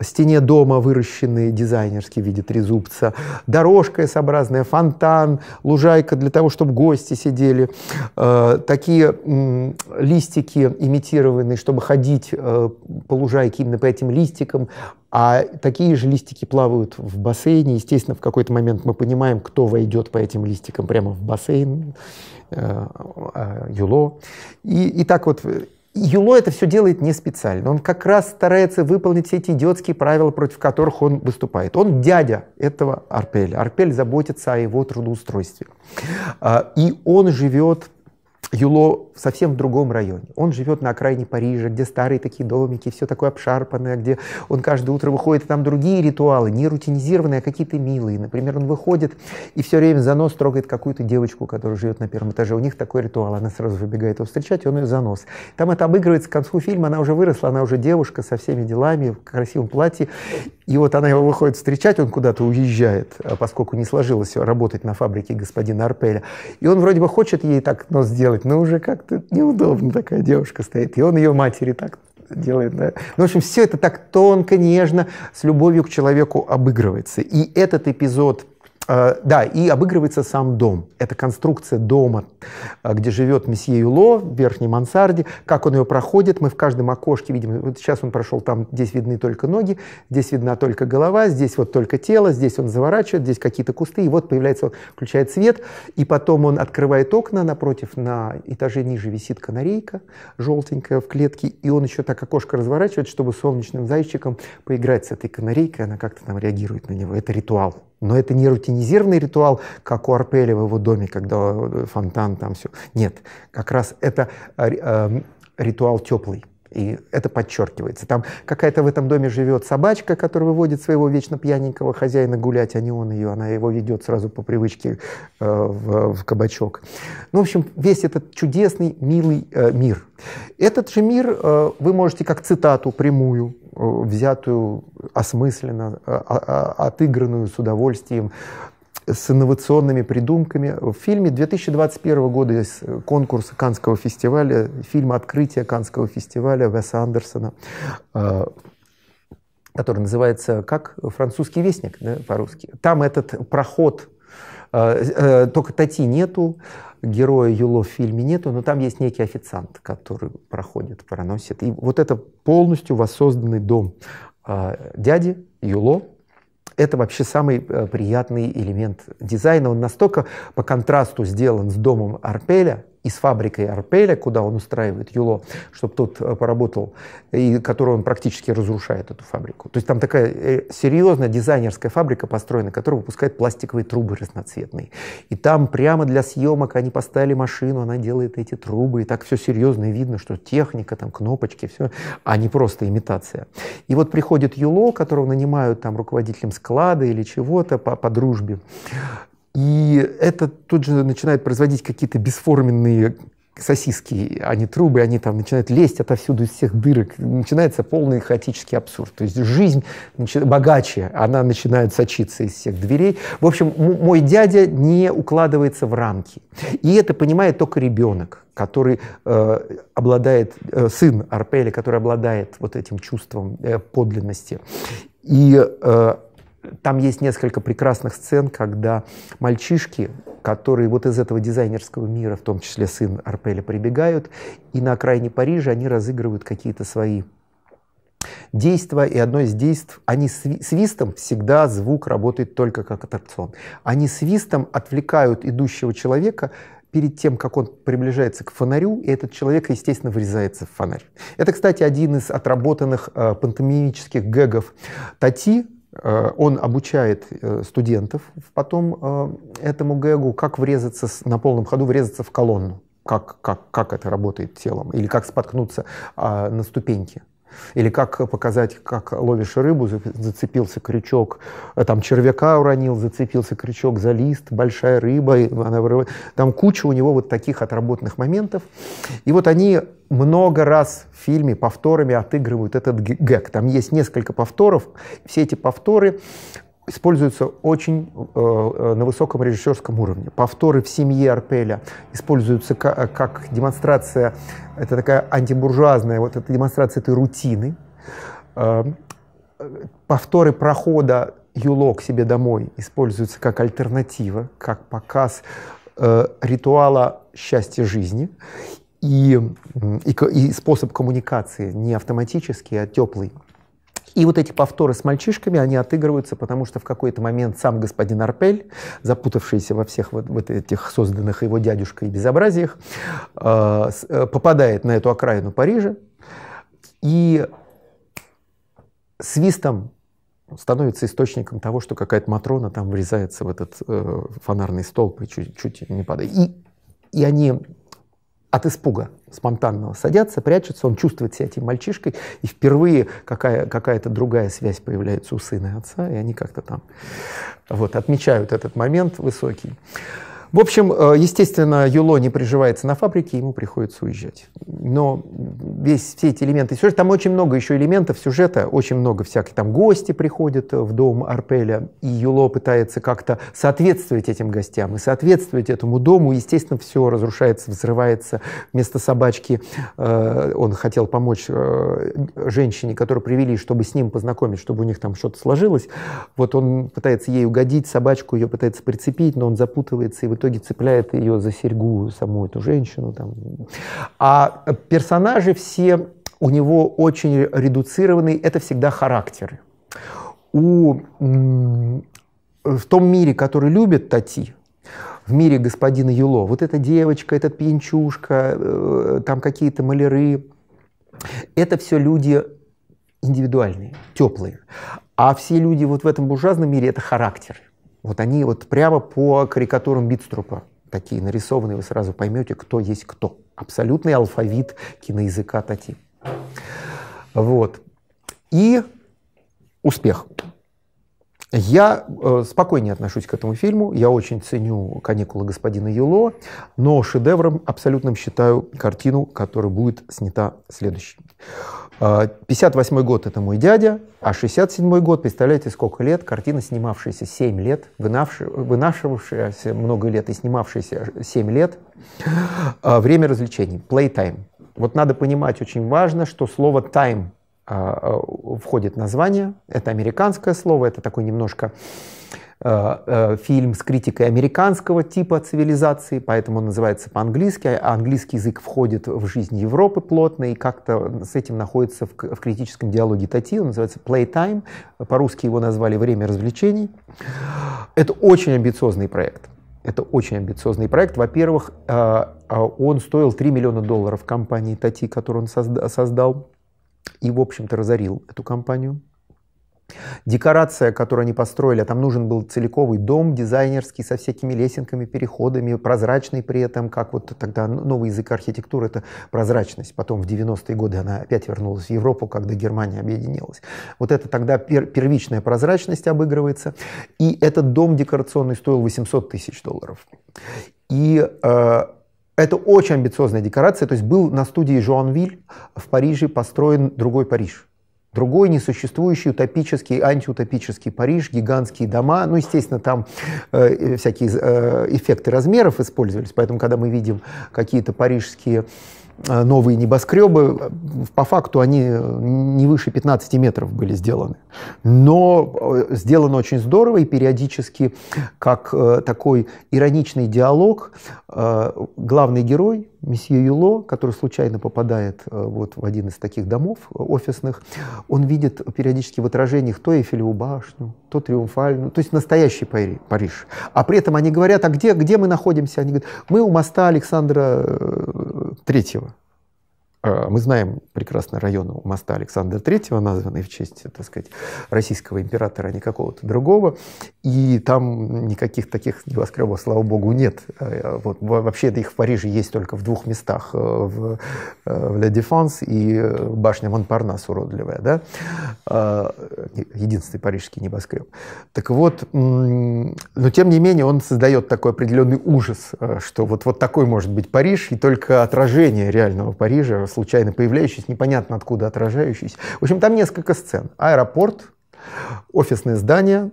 стене дома выращенный дизайнерский в виде трезубца, дорожка S-образная, фонтан, лужайка для того, чтобы гости сидели, э, такие э, листики имитированные, чтобы ходить э, по лужайке именно по этим листикам, а такие же листики плавают в бассейне. Естественно, в какой-то момент мы понимаем, кто войдет по этим листикам прямо в бассейн, э, а, юло. И, и так вот Юло это все делает не специально. Он как раз старается выполнить все эти идиотские правила, против которых он выступает. Он дядя этого Арпеля. Арпель заботится о его трудоустройстве. А, и он живет, Юло совсем в другом районе. Он живет на окраине Парижа, где старые такие домики, все такое обшарпанное, где он каждое утро выходит, и там другие ритуалы, не рутинизированные, а какие-то милые. Например, он выходит и все время за нос трогает какую-то девочку, которая живет на первом этаже. У них такой ритуал, она сразу выбегает его встречать, и он ее за нос. Там это обыгрывается к концу фильма, она уже выросла, она уже девушка со всеми делами, в красивом платье. И вот она его выходит встречать, он куда-то уезжает, а поскольку не сложилось работать на фабрике господина Арпеля. И он вроде бы хочет ей так нос сделать, но уже как-то это неудобно, такая девушка стоит. И он ее матери так делает. Да. Ну, в общем, все это так тонко, нежно, с любовью к человеку обыгрывается. И этот эпизод Э, да, и обыгрывается сам дом. Это конструкция дома, э, где живет месье Юло в верхней мансарде. Как он ее проходит, мы в каждом окошке видим. Вот сейчас он прошел, там здесь видны только ноги, здесь видна только голова, здесь вот только тело, здесь он заворачивает, здесь какие-то кусты, и вот появляется, включает свет, и потом он открывает окна, напротив на этаже ниже висит канарейка желтенькая в клетке, и он еще так окошко разворачивает, чтобы солнечным зайчиком поиграть с этой канарейкой, она как-то там реагирует на него. Это ритуал. Но это не рутинизированный ритуал, как у Арпеля в его доме, когда э, фонтан там все. Нет, как раз это э, э, ритуал теплый. И это подчеркивается. Там какая-то в этом доме живет собачка, которая выводит своего вечно пьяненького хозяина гулять, а не он ее. Она его ведет сразу по привычке э, в, в кабачок. Ну, в общем, весь этот чудесный, милый э, мир. Этот же мир э, вы можете как цитату прямую э, взятую осмысленно, э, а, а, отыгранную с удовольствием, с инновационными придумками. В фильме 2021 года из э, конкурса Канского фестиваля, фильм «Открытие Канского фестиваля» Веса Андерсона, э, который называется как «Французский вестник» да, по-русски. Там этот проход, э, только Тати нету, героя Юло в фильме нету, но там есть некий официант, который проходит, проносит. И вот это полностью воссозданный дом дяди Юло, это вообще самый э, приятный элемент дизайна. Он настолько по контрасту сделан с домом Арпеля, и с фабрикой Арпеля, куда он устраивает Юло, чтобы тот э, поработал, и которую он практически разрушает эту фабрику. То есть там такая э, серьезная дизайнерская фабрика построена, которая выпускает пластиковые трубы разноцветные. И там прямо для съемок они поставили машину, она делает эти трубы, и так все серьезно и видно, что техника, там кнопочки, все, а не просто имитация. И вот приходит Юло, которого нанимают там руководителем склада или чего-то по, по дружбе, и это тут же начинает производить какие-то бесформенные сосиски, а не трубы, они там начинают лезть отовсюду из всех дырок. Начинается полный хаотический абсурд. То есть жизнь начи... богаче, она начинает сочиться из всех дверей. В общем, мой дядя не укладывается в рамки. И это понимает только ребенок, который э, обладает, э, сын Арпеля, который обладает вот этим чувством э, подлинности. И э, там есть несколько прекрасных сцен, когда мальчишки, которые вот из этого дизайнерского мира, в том числе сын Арпеля, прибегают, и на окраине Парижа они разыгрывают какие-то свои действия, и одно из действий, они свистом, всегда звук работает только как аттракцион, они свистом отвлекают идущего человека перед тем, как он приближается к фонарю, и этот человек, естественно, врезается в фонарь. Это, кстати, один из отработанных э, пантомимических гэгов Тати, Э, он обучает э, студентов потом э, этому гэгу, как врезаться на полном ходу, врезаться в колонну, как, как, как это работает телом, или как споткнуться а, на ступеньке. Или как показать, как ловишь рыбу, зацепился крючок, э, там червяка уронил, зацепился крючок за лист, большая рыба, она вырывает. Там куча у него вот таких отработанных моментов. И вот они много раз в фильме повторами отыгрывают этот гэг. Там есть несколько повторов. Все эти повторы используются очень э, э, на высоком режиссерском уровне. Повторы в семье Арпеля используются как, э, как демонстрация, это такая антибуржуазная, вот эта демонстрация этой рутины. Э, э, повторы прохода Юлок себе домой используются как альтернатива, как показ э, ритуала счастья жизни. И, и, и способ коммуникации не автоматический, а теплый. И вот эти повторы с мальчишками, они отыгрываются, потому что в какой-то момент сам господин Арпель, запутавшийся во всех вот, вот этих созданных его дядюшкой безобразиях, э, э, попадает на эту окраину Парижа и свистом становится источником того, что какая-то Матрона там врезается в этот э, фонарный столб и чуть, чуть не падает. И, и они от испуга спонтанного садятся, прячутся, он чувствует себя этим мальчишкой, и впервые какая, какая-то другая связь появляется у сына и отца, и они как-то там вот, отмечают этот момент высокий. В общем, э, естественно, Юло не приживается на фабрике, ему приходится уезжать. Но весь, все эти элементы сюжета, там очень много еще элементов сюжета, очень много всяких, там гости приходят э, в дом Арпеля, и Юло пытается как-то соответствовать этим гостям и соответствовать этому дому, естественно, все разрушается, взрывается, вместо собачки э, он хотел помочь э, женщине, которую привели, чтобы с ним познакомить, чтобы у них там что-то сложилось, вот он пытается ей угодить, собачку ее пытается прицепить, но он запутывается, и вот итоге цепляет ее за серьгу, саму эту женщину. Там. А персонажи все у него очень редуцированные, это всегда характеры. У, в том мире, который любит Тати, в мире господина Юло, вот эта девочка, этот пьянчушка, э, там какие-то маляры, это все люди индивидуальные, теплые. А все люди вот в этом буржуазном мире – это характеры. Вот они вот прямо по карикатурам Битструпа такие нарисованы, вы сразу поймете, кто есть кто. Абсолютный алфавит киноязыка Тати. Вот. И успех. Я э, спокойнее отношусь к этому фильму. Я очень ценю каникулы господина Ело, но шедевром абсолютным считаю картину, которая будет снята следующей. 58 а, год – это мой дядя, а 67 год, представляете, сколько лет, картина, снимавшаяся 7 лет, вынашивавшаяся много лет и снимавшаяся 7 лет, а, время развлечений, playtime. Вот надо понимать, очень важно, что слово «time» а, входит в название, это американское слово, это такой немножко Э, э, фильм с критикой американского типа цивилизации, поэтому он называется по-английски, а английский язык входит в жизнь Европы плотно и как-то с этим находится в, критическом диалоге Тати, он называется Playtime, по-русски его назвали «Время развлечений». Это очень амбициозный проект. Это очень амбициозный проект. Во-первых, э, он стоил 3 миллиона долларов компании Тати, которую он создал, и, в общем-то, разорил эту компанию. Декорация, которую они построили, там нужен был целиковый дом дизайнерский со всякими лесенками, переходами, прозрачный при этом, как вот тогда новый язык архитектуры — это прозрачность. Потом в 90-е годы она опять вернулась в Европу, когда Германия объединилась. Вот это тогда пер первичная прозрачность обыгрывается. И этот дом декорационный стоил 800 тысяч долларов. И э, это очень амбициозная декорация. То есть был на студии Жуанвиль в Париже построен другой Париж Другой несуществующий утопический, антиутопический Париж, гигантские дома. Ну, естественно, там э, э, всякие э, эффекты размеров использовались, поэтому, когда мы видим какие-то парижские э, новые небоскребы, э, по факту они э, не выше 15 метров были сделаны. Но сделано очень здорово и периодически, как э, такой ироничный диалог, э, главный герой – месье Юло, который случайно попадает э, вот в один из таких домов э, офисных, он видит периодически в отражениях то Эйфелеву башню, то Триумфальную, то есть настоящий Париж. А при этом они говорят, а где, где мы находимся? Они говорят, мы у моста Александра э, Третьего. А, мы знаем прекрасно район у моста Александра III, названный в честь, так сказать, российского императора, а не какого-то другого. И там никаких таких небоскребов, слава богу, нет. А, а, вот, вообще это их в Париже есть только в двух местах, э, в, э, в La Défense и э, башня Монпарнас уродливая, да? единственный парижский небоскреб. Так вот, но тем не менее он создает такой определенный ужас, что вот, вот такой может быть Париж, и только отражение реального Парижа случайно появляющийся, непонятно откуда отражающийся. В общем, там несколько сцен. Аэропорт, офисное здание,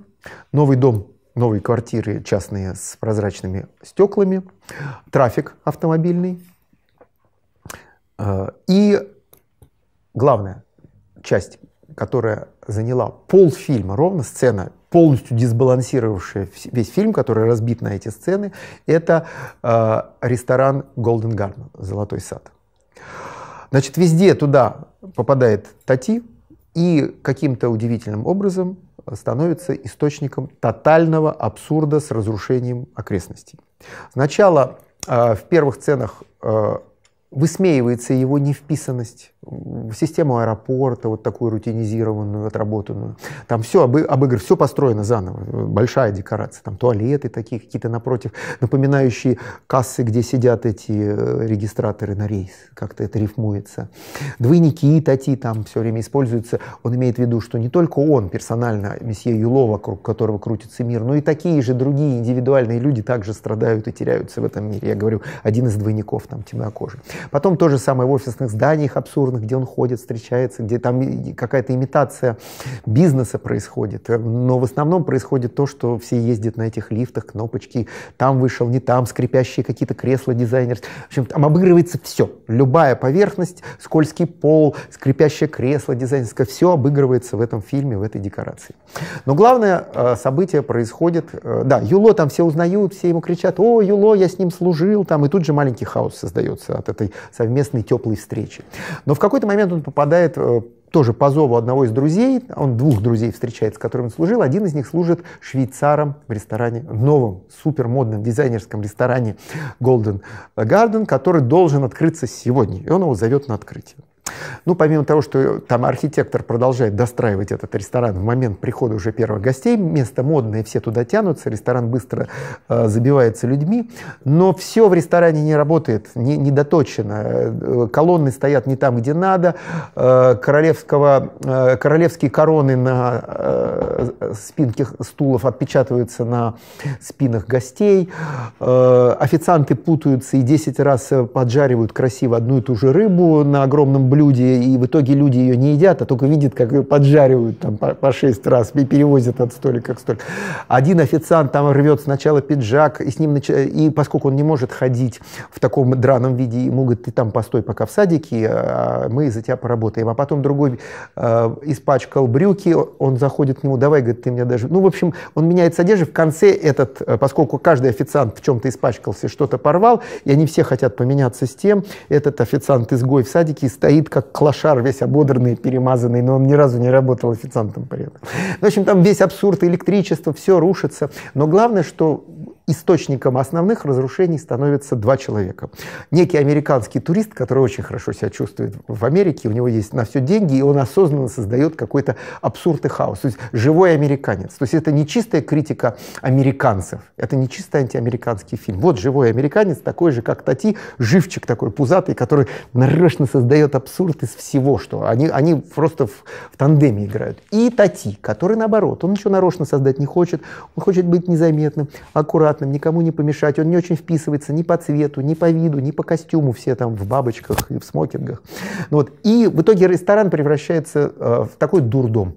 новый дом, новые квартиры частные с прозрачными стеклами, трафик автомобильный. А, и главная часть, которая заняла полфильма, ровно сцена, полностью дисбалансировавшая весь фильм, который разбит на эти сцены, это а, ресторан Golden Garden, Золотой сад. Значит, везде туда попадает Тати и каким-то удивительным образом становится источником тотального абсурда с разрушением окрестностей. Сначала э, в первых ценах. э, высмеивается его невписанность в систему аэропорта, вот такую рутинизированную, отработанную. Там все об, обыгр, все построено заново, большая декорация, там туалеты такие какие-то напротив, напоминающие кассы, где сидят эти э, регистраторы на рейс, как-то это рифмуется. Двойники тати там все время используются. Он имеет в виду, что не только он персонально, месье Юло, вокруг которого крутится мир, но и такие же другие индивидуальные люди также страдают и теряются в этом мире. Я говорю, один из двойников там темнокожий. Потом то же самое в офисных зданиях абсурдных, где он ходит, встречается, где там какая-то имитация бизнеса происходит. Но в основном происходит то, что все ездят на этих лифтах, кнопочки, там вышел, не там, скрипящие какие-то кресла дизайнер, В общем, там обыгрывается все. Любая поверхность, скользкий пол, скрипящее кресло дизайнерское, все обыгрывается в этом фильме, в этой декорации. Но главное э, событие происходит, э, да, Юло там все узнают, все ему кричат, о, Юло, я с ним служил, там, и тут же маленький хаос создается от этой совместной теплой встречи. Но в какой-то момент он попадает э, тоже по зову одного из друзей, он двух друзей встречает, с которым он служил, один из них служит швейцаром в ресторане, в новом супермодном дизайнерском ресторане Golden Garden, который должен открыться сегодня, и он его зовет на открытие. Ну, помимо того, что там архитектор продолжает достраивать этот ресторан в момент прихода уже первых гостей, место модное, все туда тянутся, ресторан быстро э, забивается людьми, но все в ресторане не работает, не, не доточено. Э, колонны стоят не там, где надо, э, королевского, э, королевские короны на э, спинке стулов отпечатываются на спинах гостей, э, официанты путаются и 10 раз э, поджаривают красиво одну и ту же рыбу на огромном блюде, люди, и в итоге люди ее не едят, а только видят, как ее поджаривают там по, по шесть раз и перевозят от столика к столику. Один официант там рвет сначала пиджак, и с ним нач... и поскольку он не может ходить в таком драном виде, ему говорят, ты там постой пока в садике, а, а мы за тебя поработаем. А потом другой э, испачкал брюки, он заходит к нему, давай, говорит, ты меня даже... Ну, в общем, он меняет одежды. В конце этот, э, поскольку каждый официант в чем-то испачкался, что-то порвал, и они все хотят поменяться с тем, этот официант-изгой в садике стоит стоит как клошар, весь ободранный, перемазанный, но он ни разу не работал официантом при этом. В общем, там весь абсурд, электричество, все рушится. Но главное, что источником основных разрушений становятся два человека. Некий американский турист, который очень хорошо себя чувствует в Америке, у него есть на все деньги, и он осознанно создает какой-то абсурд и хаос. То есть живой американец. То есть это не чистая критика американцев, это не чисто антиамериканский фильм. Вот живой американец, такой же, как Тати, живчик такой пузатый, который нарочно создает абсурд из всего, что они, они просто в, в тандеме играют. И Тати, который наоборот, он ничего нарочно создать не хочет, он хочет быть незаметным, аккуратным, аккуратным, никому не помешать. Он не очень вписывается ни по цвету, ни по виду, ни по костюму. Все там в бабочках и в смокингах. Ну вот. И в итоге ресторан превращается э, в такой дурдом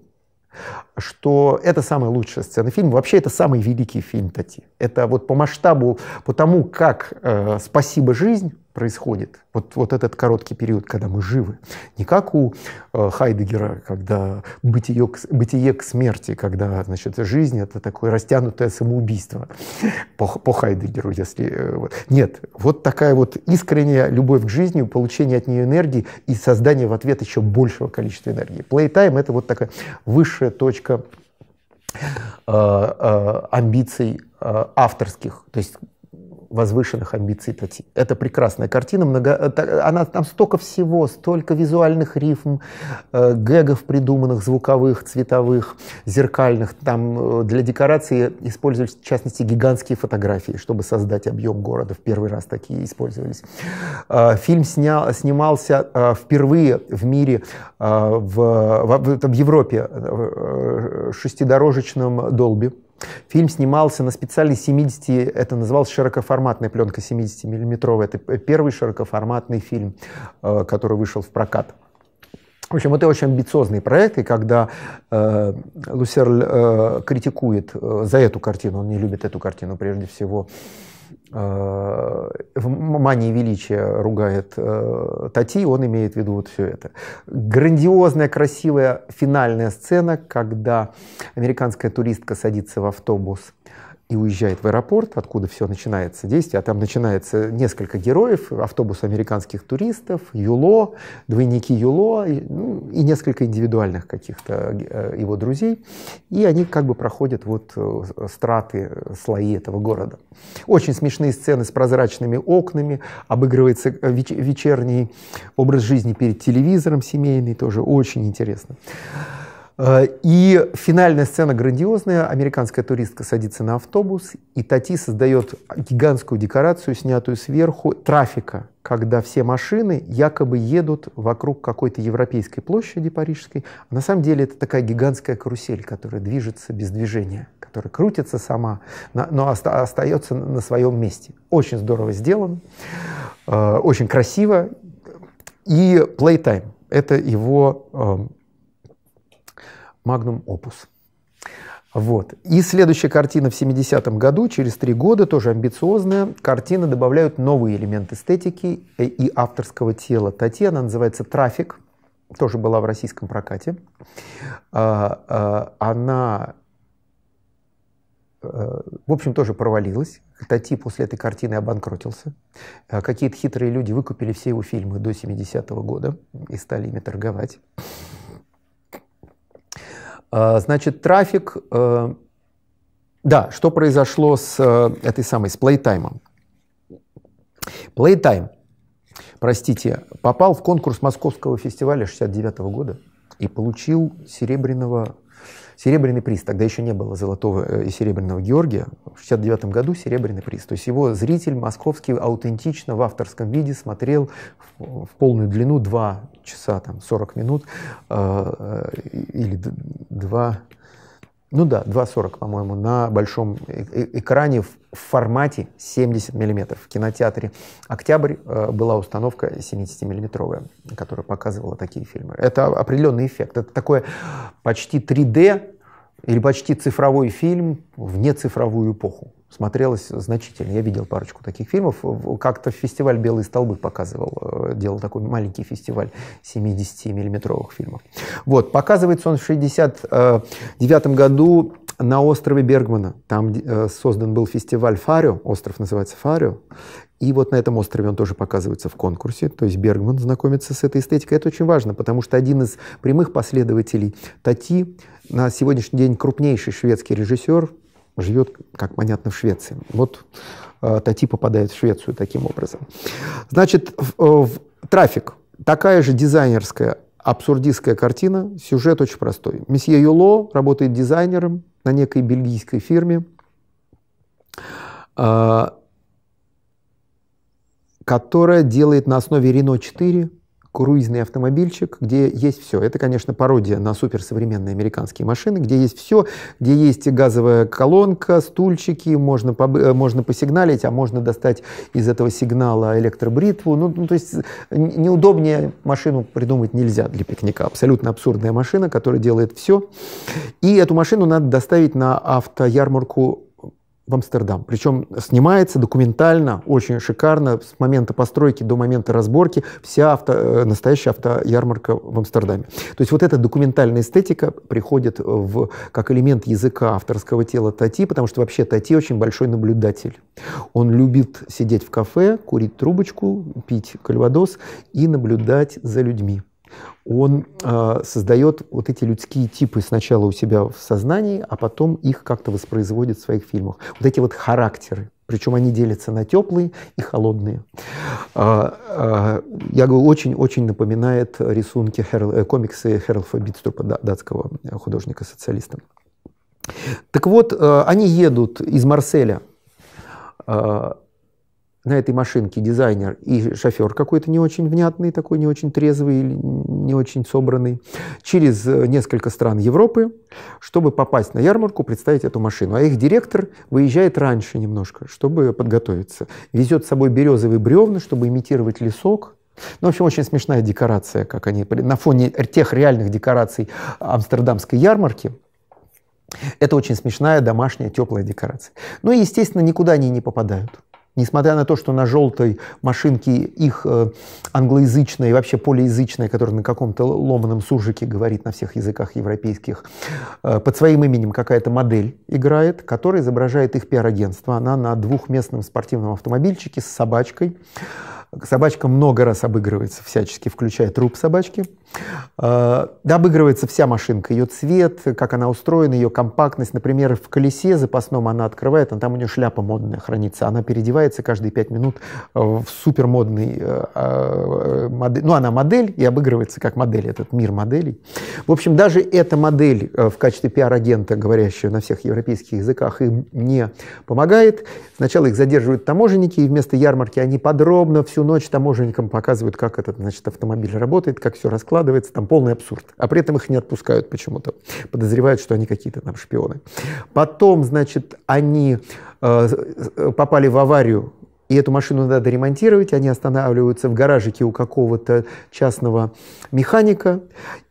что это самая лучшая сцена фильма. Вообще, это самый великий фильм Тати. Это вот по масштабу, по тому, как э, «Спасибо, жизнь» происходит. Вот, вот этот короткий период, когда мы живы. Не как у э, Хайдегера, когда бытие к, бытие к смерти, когда значит, жизнь — это такое растянутое самоубийство по, по Хайдегеру. Если, э, Нет, вот такая вот искренняя любовь к жизни, получение от нее энергии и создание в ответ еще большего количества энергии. Playtime — это вот такая высшая точка э, э, амбиций э, авторских. То есть возвышенных амбиций Тати. Это прекрасная картина, много, э, она там столько всего, столько визуальных рифм, э, гэгов придуманных, звуковых, цветовых, зеркальных. Там э, для декорации использовались, в частности, гигантские фотографии, чтобы создать объем города. В первый раз такие использовались. Э, фильм снял, снимался э, впервые в мире, э, в, в, в, в Европе, в э, шестидорожечном долбе Фильм снимался на специальной 70, это называлось широкоформатная пленка 70-миллиметровая. Это первый широкоформатный фильм, э, который вышел в прокат. В общем, это очень амбициозный проект, и когда э, Лусерль э, критикует э, за эту картину, он не любит эту картину прежде всего, Э, в мании величия ругает э, Тати, он имеет в виду вот все это. Грандиозная, красивая финальная сцена, когда американская туристка садится в автобус и уезжает в аэропорт, откуда все начинается действие, а там начинается несколько героев, автобус американских туристов, Юло, двойники Юло и, ну, и несколько индивидуальных каких-то э, его друзей, и они как бы проходят вот э, страты, э, слои этого города. Очень смешные сцены с прозрачными окнами, обыгрывается вечерний образ жизни перед телевизором семейный, тоже очень интересно. Э, и финальная сцена грандиозная. Американская туристка садится на автобус, и Тати создает гигантскую декорацию, снятую сверху, трафика, когда все машины якобы едут вокруг какой-то европейской площади парижской. А на самом деле это такая гигантская карусель, которая движется без движения, которая крутится сама, но остается на своем месте. Очень здорово сделано, э, очень красиво. И Playtime — это его эм, Magnum Opus. Вот. И следующая картина в 70-м году, через три года, тоже амбициозная. картина добавляют новый элемент эстетики и авторского тела Татьяна Она называется «Трафик». Тоже была в российском прокате. А, а, она, э, в общем, тоже провалилась. Тати после этой картины обанкротился. А, какие-то хитрые люди выкупили все его фильмы до 70-го года и стали ими торговать. А, значит, трафик... Э, да, что произошло с э, этой самой, с Playtime? Playtime, простите, попал в конкурс Московского фестиваля 69 -го года и получил серебряного Серебряный приз, тогда еще не было золотого э, и серебряного Георгия, в 69 году Серебряный приз. То есть его зритель московский аутентично в авторском виде смотрел в, в полную длину 2 часа там, 40 минут э, э или 2 ну да, 2.40, по-моему, на большом э, э, экране в формате 70 мм в кинотеатре. «Октябрь» э, была установка 70-миллиметровая, которая показывала такие фильмы. Это определенный эффект. Это такое почти 3D или почти цифровой фильм в нецифровую эпоху смотрелось значительно. Я видел парочку таких фильмов. Как-то фестиваль «Белые столбы» показывал, э, делал такой маленький фестиваль 70-миллиметровых фильмов. Вот, показывается он в 69 году на острове Бергмана. Там э, создан был фестиваль Фарио, остров называется Фарио. И вот на этом острове он тоже показывается в конкурсе. То есть Бергман знакомится с этой эстетикой. Это очень важно, потому что один из прямых последователей Тати, на сегодняшний день крупнейший шведский режиссер, живет, как понятно, в Швеции. Вот э, Тати попадает в Швецию таким образом. Значит, в, э, в трафик. Такая же дизайнерская, абсурдистская картина. Сюжет очень простой. Месье Юло работает дизайнером на некой бельгийской фирме, э, которая делает на основе Рено 4 круизный автомобильчик, где есть все. Это, конечно, пародия на суперсовременные американские машины, где есть все, где есть газовая колонка, стульчики, можно, э, можно посигналить, а можно достать из этого сигнала электробритву. Ну, ну, то есть неудобнее машину придумать нельзя для пикника. Абсолютно абсурдная машина, которая делает все. И эту машину надо доставить на автоярмарку в Амстердам. Причем снимается документально, очень шикарно, с момента постройки до момента разборки, вся авто, э, настоящая автоярмарка в Амстердаме. То есть вот эта документальная эстетика приходит в, как элемент языка авторского тела Тати, потому что вообще Тати очень большой наблюдатель. Он любит сидеть в кафе, курить трубочку, пить кальвадос и наблюдать за людьми он э, создает вот эти людские типы сначала у себя в сознании, а потом их как-то воспроизводит в своих фильмах. Вот эти вот характеры. Причем они делятся на теплые и холодные. А, а, я говорю, очень-очень напоминает рисунки, э, комиксы Херлфа Битструпа, датского художника-социалиста. Так вот, э, они едут из Марселя а, на этой машинке дизайнер и шофер какой-то не очень внятный, такой не очень трезвый, не очень собранный, через э, несколько стран Европы, чтобы попасть на ярмарку, представить эту машину. А их директор выезжает раньше немножко, чтобы подготовиться. Везет с собой березовые бревна, чтобы имитировать лесок, ну, в общем, очень смешная декорация, как они на фоне тех реальных декораций амстердамской ярмарки. Это очень смешная домашняя теплая декорация. Ну и, естественно, никуда они не попадают. Несмотря на то, что на желтой машинке их э, англоязычная и вообще полиязычная, которая на каком-то ломаном суржике говорит на всех языках европейских, э, под своим именем какая-то модель играет, которая изображает их пиар-агентство. Она на двухместном спортивном автомобильчике с собачкой. Собачка много раз обыгрывается всячески, включая труп собачки – Э, обыгрывается вся машинка, ее цвет, как она устроена, ее компактность. Например, в колесе запасном она открывает, а там у нее шляпа модная хранится. Она переодевается каждые пять минут в супермодный э, э, модель. Ну, она модель и обыгрывается как модель, этот мир моделей. В общем, даже эта модель в качестве пиар-агента, говорящая на всех европейских языках, им не помогает. Сначала их задерживают таможенники, и вместо ярмарки они подробно всю ночь таможенникам показывают, как этот значит, автомобиль работает, как все раскладывается складывается там полный абсурд. А при этом их не отпускают почему-то. Подозревают, что они какие-то там шпионы. Потом, значит, они э, э, попали в аварию, и эту машину надо ремонтировать. Они останавливаются в гаражике у какого-то частного механика.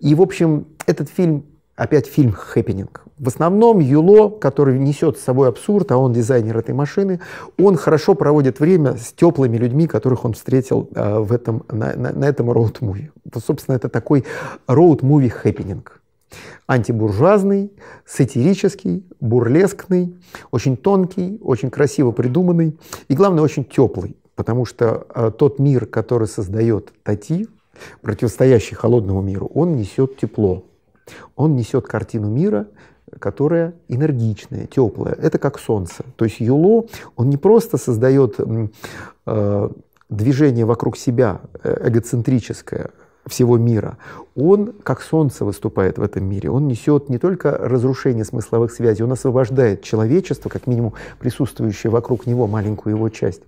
И, в общем, этот фильм, опять фильм «Хэппининг». В основном Юло, который несет с собой абсурд, а он дизайнер этой машины, он хорошо проводит время с теплыми людьми, которых он встретил э, в этом, на, на, на этом роуд-муви. Собственно, это такой роуд-муви хэппининг. Антибуржуазный, сатирический, бурлескный, очень тонкий, очень красиво придуманный и, главное, очень теплый. Потому что э, тот мир, который создает Тати, противостоящий холодному миру, он несет тепло. Он несет картину мира, которая энергичная, теплая. Это как солнце. То есть Юло, он не просто создает э, движение вокруг себя э, эгоцентрическое, всего мира. Он, как солнце, выступает в этом мире. Он несет не только разрушение смысловых связей, он освобождает человечество, как минимум присутствующее вокруг него, маленькую его часть,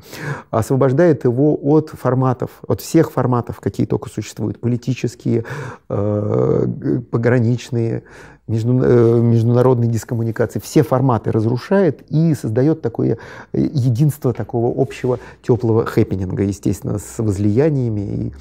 освобождает его от форматов, от всех форматов, какие только существуют, политические, э, пограничные, э, международной дискоммуникации, все форматы разрушает и создает такое э, единство такого общего теплого хэппининга, естественно, с возлияниями и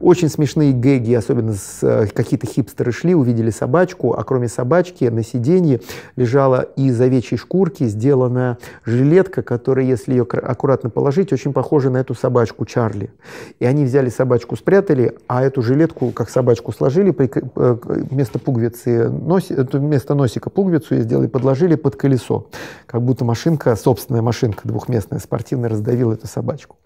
очень смешные гэги, особенно с, э, какие-то хипстеры шли, увидели собачку, а кроме собачки на сиденье лежала из овечьей шкурки сделанная жилетка, которая, если ее аккуратно положить, очень похожа на эту собачку Чарли. И они взяли собачку, спрятали, а эту жилетку, как собачку, сложили при, э, вместо пуговицы, носи, э, вместо носика пуговицу и сделали, подложили под колесо, как будто машинка, собственная машинка двухместная, спортивная, раздавила эту собачку.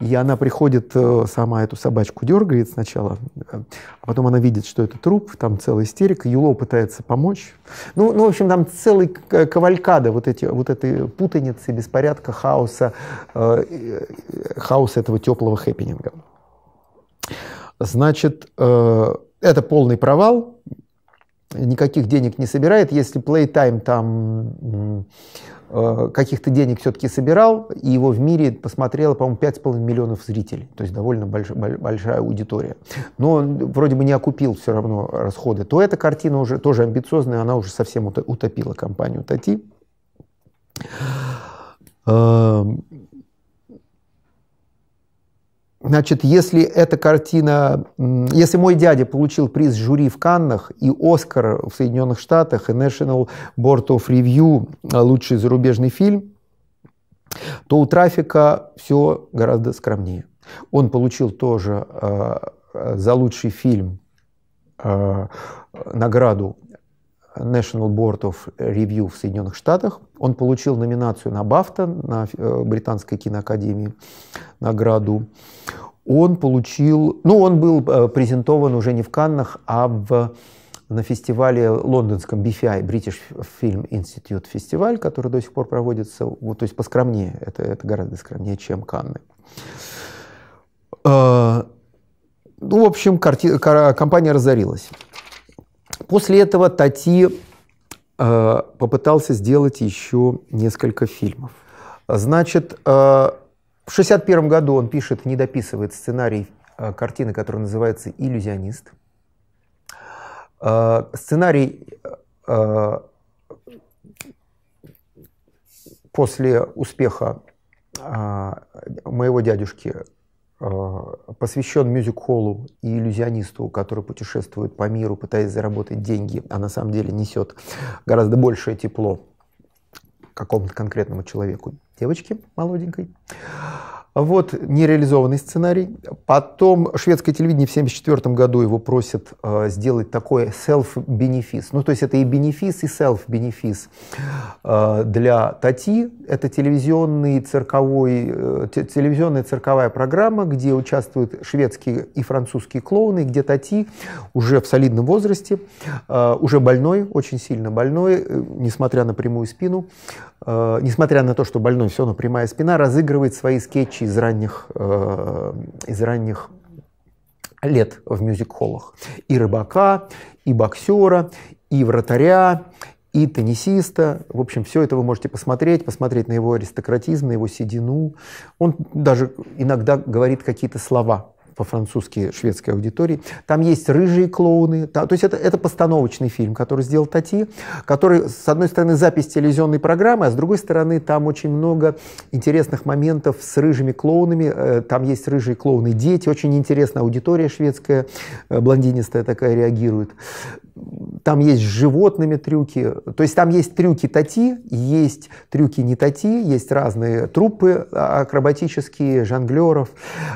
И она приходит, э, сама эту собачку дергает сначала, э, а потом она видит, что это труп, там целая истерика, Юло пытается помочь. Ну, ну в общем, там целый э, кавалькада вот, эти, вот этой путаницы, беспорядка, хаоса, э, хаоса этого теплого хэппининга. Значит, э, это полный провал, никаких денег не собирает, если Playtime там Э, каких-то денег все-таки собирал, и его в мире посмотрело, по-моему, 5,5 миллионов зрителей, то есть довольно больш, большая аудитория. Но он вроде бы не окупил все равно расходы, то эта картина уже тоже амбициозная, она уже совсем утопила компанию Тати. Эм, Значит, если эта картина, если мой дядя получил приз жюри в Каннах и Оскар в Соединенных Штатах и National Board of Review лучший зарубежный фильм, то у трафика все гораздо скромнее. Он получил тоже э, э за лучший фильм э, награду National Board of Review в Соединенных Штатах. Он получил номинацию на БАФТА, на э, Британской киноакадемии, награду. Он получил, ну, он был э, презентован уже не в Каннах, а в на фестивале лондонском BFI, British Film Institute фестиваль, который до сих пор проводится, вот, то есть поскромнее, это, это гораздо скромнее, чем Канны. Э, ну, в общем, карти... компания разорилась. После этого Тати э, попытался сделать еще несколько фильмов. Значит, э, в 1961 году он пишет, не дописывает сценарий э, картины, которая называется «Иллюзионист». Э, сценарий после успеха моего дядюшки посвящен мюзик-холлу и иллюзионисту, который путешествует по миру, пытаясь заработать деньги, а на самом деле несет гораздо большее тепло какому-то конкретному человеку, девочке молоденькой. Вот нереализованный сценарий. Потом шведское телевидение в 1974 году его просят э, сделать такой self-бенефис. Ну, то есть это и бенефис, и self-бенефис э, для Тати. Это телевизионный, цирковой, э, телевизионная цирковая программа, где участвуют шведские и французские клоуны, где Тати уже в солидном возрасте, э, уже больной, очень сильно больной, э, несмотря на прямую спину, э, несмотря на то, что больной, все равно прямая спина, разыгрывает свои скетчи из ранних, э, из ранних лет в мюзик-холлах. И рыбака, и боксера, и вратаря, и теннисиста. В общем, все это вы можете посмотреть, посмотреть на его аристократизм, на его седину. Он даже иногда говорит какие-то слова, по-французски шведской аудитории. Там есть рыжие клоуны. Там, то есть это, это постановочный фильм, который сделал Тати, который, с одной стороны, запись телевизионной программы, а с другой стороны, там очень много интересных моментов с рыжими клоунами. Э, там есть рыжие клоуны дети. Очень интересная аудитория шведская, э, блондинистая такая реагирует. Там есть с животными трюки. То есть там есть трюки Тати, есть трюки не Тати, есть разные трупы а, акробатические, жонглеров,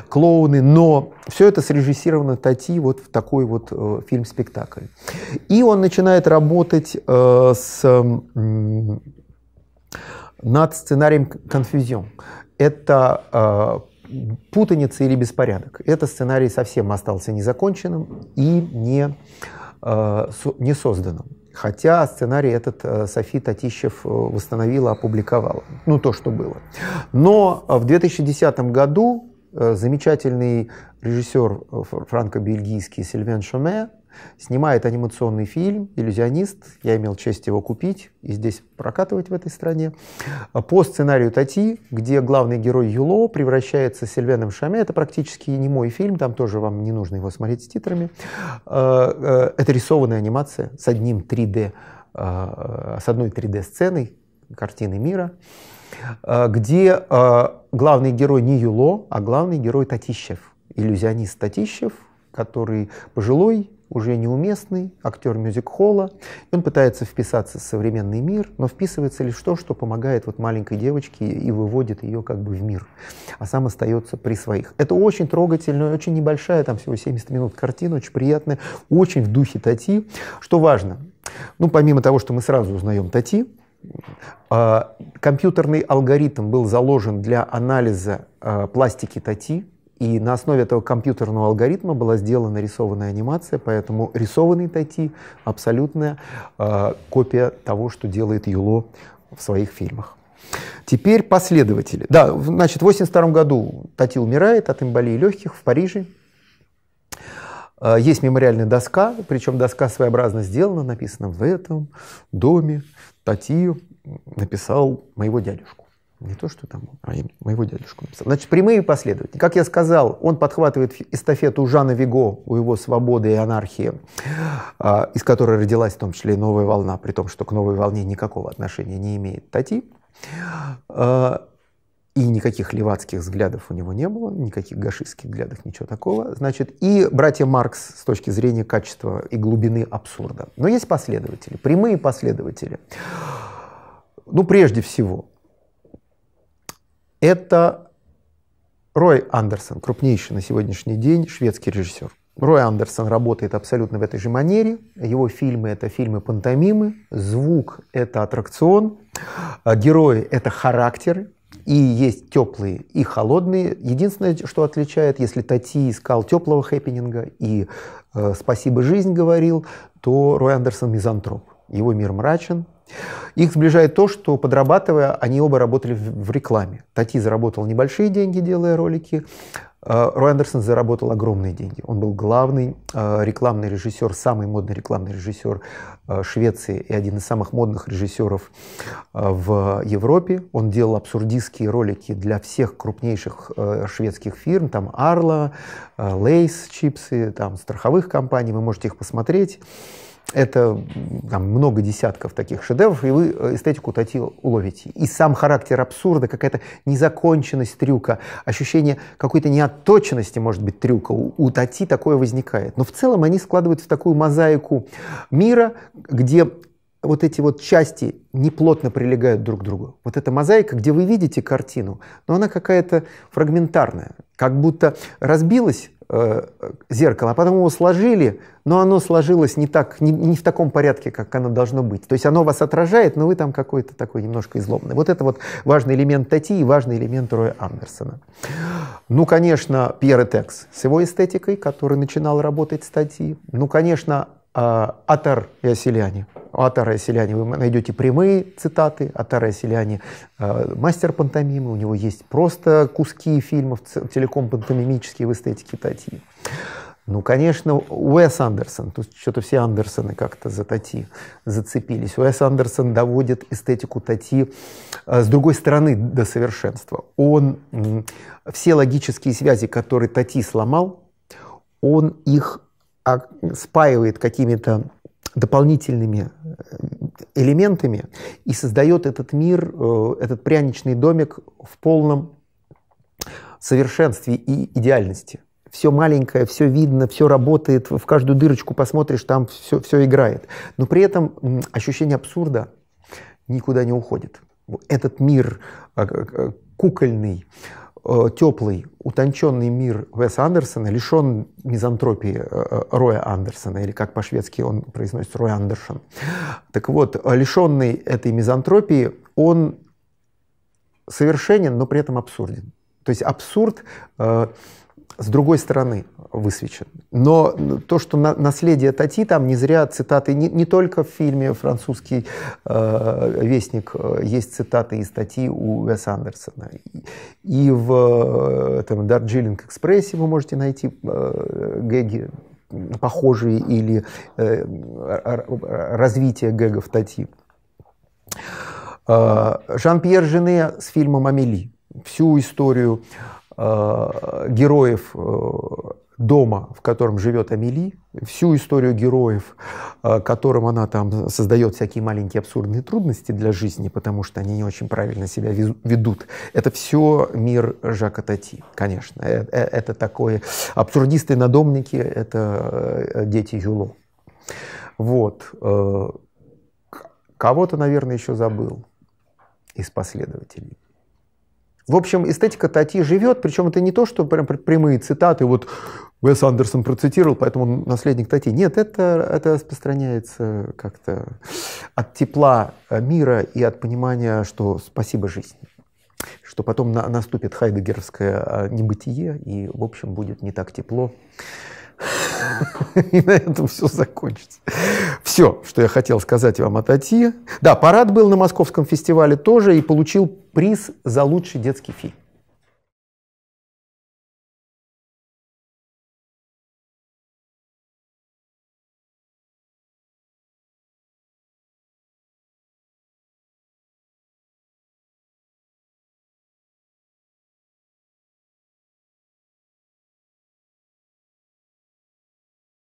клоуны, но все это срежиссировано Тати вот в такой вот э, фильм-спектакль. И он начинает работать э, с, э, над сценарием «Конфюзион». Это э, путаница или беспорядок. Это сценарий совсем остался незаконченным и не, э, со, не созданным. Хотя сценарий этот э, Софи Татищев э, восстановила, опубликовала. Ну, то, что было. Но э, в 2010 году замечательный режиссер э, франко-бельгийский Сильвен Шоме снимает анимационный фильм «Иллюзионист». Я имел честь его купить и здесь прокатывать в этой стране. По сценарию Тати, где главный герой Юло превращается Сильвеном Шаме. Это практически не мой фильм, там тоже вам не нужно его смотреть с титрами. Э, э, это рисованная анимация с одним 3D, с одной 3D-сценой картины мира где э, главный герой не Юло, а главный герой Татищев иллюзионист Татищев, который пожилой, уже неуместный, актер мюзик-холла. Он пытается вписаться в современный мир, но вписывается лишь то, что помогает вот маленькой девочке и выводит ее как бы в мир, а сам остается при своих. Это очень трогательная, очень небольшая, там всего 70 минут картина, очень приятная, очень в духе Тати. Что важно, ну, помимо того, что мы сразу узнаем Тати, а, компьютерный алгоритм был заложен для анализа а, пластики Тати, и на основе этого компьютерного алгоритма была сделана рисованная анимация, поэтому рисованный Тати — абсолютная э, копия того, что делает Юло в своих фильмах. Теперь последователи. Да, значит, в 1982 году Тати умирает от эмболии легких в Париже. Э, есть мемориальная доска, причем доска своеобразно сделана, написано «В этом доме Тати написал моего дядюшку». Не то, что там, а моего дядюшку написал. Значит, прямые последователи. Как я сказал, он подхватывает эстафету Жана Виго у его свободы и анархии, а, из которой родилась в том числе и новая волна, при том, что к новой волне никакого отношения не имеет Тати. А, и никаких левацких взглядов у него не было, никаких гашистских взглядов, ничего такого. Значит, и братья Маркс с точки зрения качества и глубины абсурда. Но есть последователи, прямые последователи. Ну, прежде всего, это Рой Андерсон, крупнейший на сегодняшний день шведский режиссер. Рой Андерсон работает абсолютно в этой же манере. Его фильмы – это фильмы-пантомимы, звук – это аттракцион, а, герои – это характеры, и есть теплые, и холодные. Единственное, что отличает, если Тати искал теплого хэппининга и э, «Спасибо, жизнь» говорил, то Рой Андерсон – мизантроп. Его мир мрачен, их сближает то, что подрабатывая, они оба работали в, в рекламе. Тати заработал небольшие деньги, делая ролики. Э, Рой Андерсон заработал огромные деньги. Он был главный э, рекламный режиссер, самый модный рекламный режиссер э, Швеции и один из самых модных режиссеров в Европе. Он делал абсурдистские ролики для всех крупнейших шведских фирм, там Арла, Лейс, чипсы, там страховых компаний, вы можете их посмотреть это там, много десятков таких шедевров, и вы э, эстетику Тати уловите. И сам характер абсурда, какая-то незаконченность трюка, ощущение какой-то неотточенности, может быть, трюка у, у Тати такое возникает. Но в целом они складываются в такую мозаику мира, где вот эти вот части неплотно прилегают друг к другу. Вот эта мозаика, где вы видите картину, но она какая-то фрагментарная, как будто разбилось э, зеркало, а потом его сложили, но оно сложилось не так, не, не в таком порядке, как оно должно быть. То есть оно вас отражает, но вы там какой-то такой немножко изломный. Вот это вот важный элемент Тати и важный элемент Роя Андерсона. Ну, конечно, Пьер Этекс с его эстетикой, который начинал работать с Тати. Ну, конечно, э, Атар и Оселяне – у а Атара Селяни, вы найдете прямые цитаты. Атара Селяни. э, мастер пантомимы. У него есть просто куски фильмов целиком пантомимические в эстетике Тати. Ну, конечно, Уэс Андерсон, тут что-то все Андерсоны как-то за Тати зацепились. Уэс Андерсон доводит эстетику Тати э, с другой стороны до совершенства. Он все логические связи, которые Тати сломал, он их а, спаивает какими-то дополнительными э, элементами и создает этот мир, э, этот пряничный домик в полном совершенстве и идеальности. Все маленькое, все видно, все работает, в каждую дырочку посмотришь, там все, все играет. Но при этом ощущение абсурда никуда не уходит. Этот мир э, кукольный, Э, теплый, утонченный мир Уэса Андерсона, лишен мизантропии э, э, Роя Андерсона, или как по-шведски он произносит Рой Андерсон. Так вот, лишенный этой мизантропии, он совершенен, но при этом абсурден. То есть абсурд с другой стороны высвечен. Но то, что на, наследие Тати, там не зря цитаты, не, не только в фильме «Французский э, вестник» э, есть цитаты из статьи у Уэса Андерсона. И, и в э, там, «Дарджилинг экспрессе» вы можете найти э, гэги похожие или э, развитие гэгов Тати. Э, Жан-Пьер Жене с фильмом «Амели» всю историю Э, героев э, дома, в котором живет Амели, всю историю героев, э, которым она там создает всякие маленькие абсурдные трудности для жизни, потому что они не очень правильно себя ведут. Это все мир Жака Тати, конечно. Это такое... Абсурдисты надомники — это дети Юло. Вот. Кого-то, наверное, еще забыл из последователей. В общем, эстетика Тати живет, причем это не то, что прям прямые цитаты, вот Уэс Андерсон процитировал, поэтому он наследник Тати. Нет, это, это распространяется как-то от тепла э, мира и от понимания, что спасибо жизни. Что потом на, наступит хайдегеровское э, небытие, и, в общем, будет не так тепло. И на этом все закончится. Все, что я хотел сказать вам о Тати. Да, парад был на Московском фестивале тоже и получил приз за лучший детский фильм.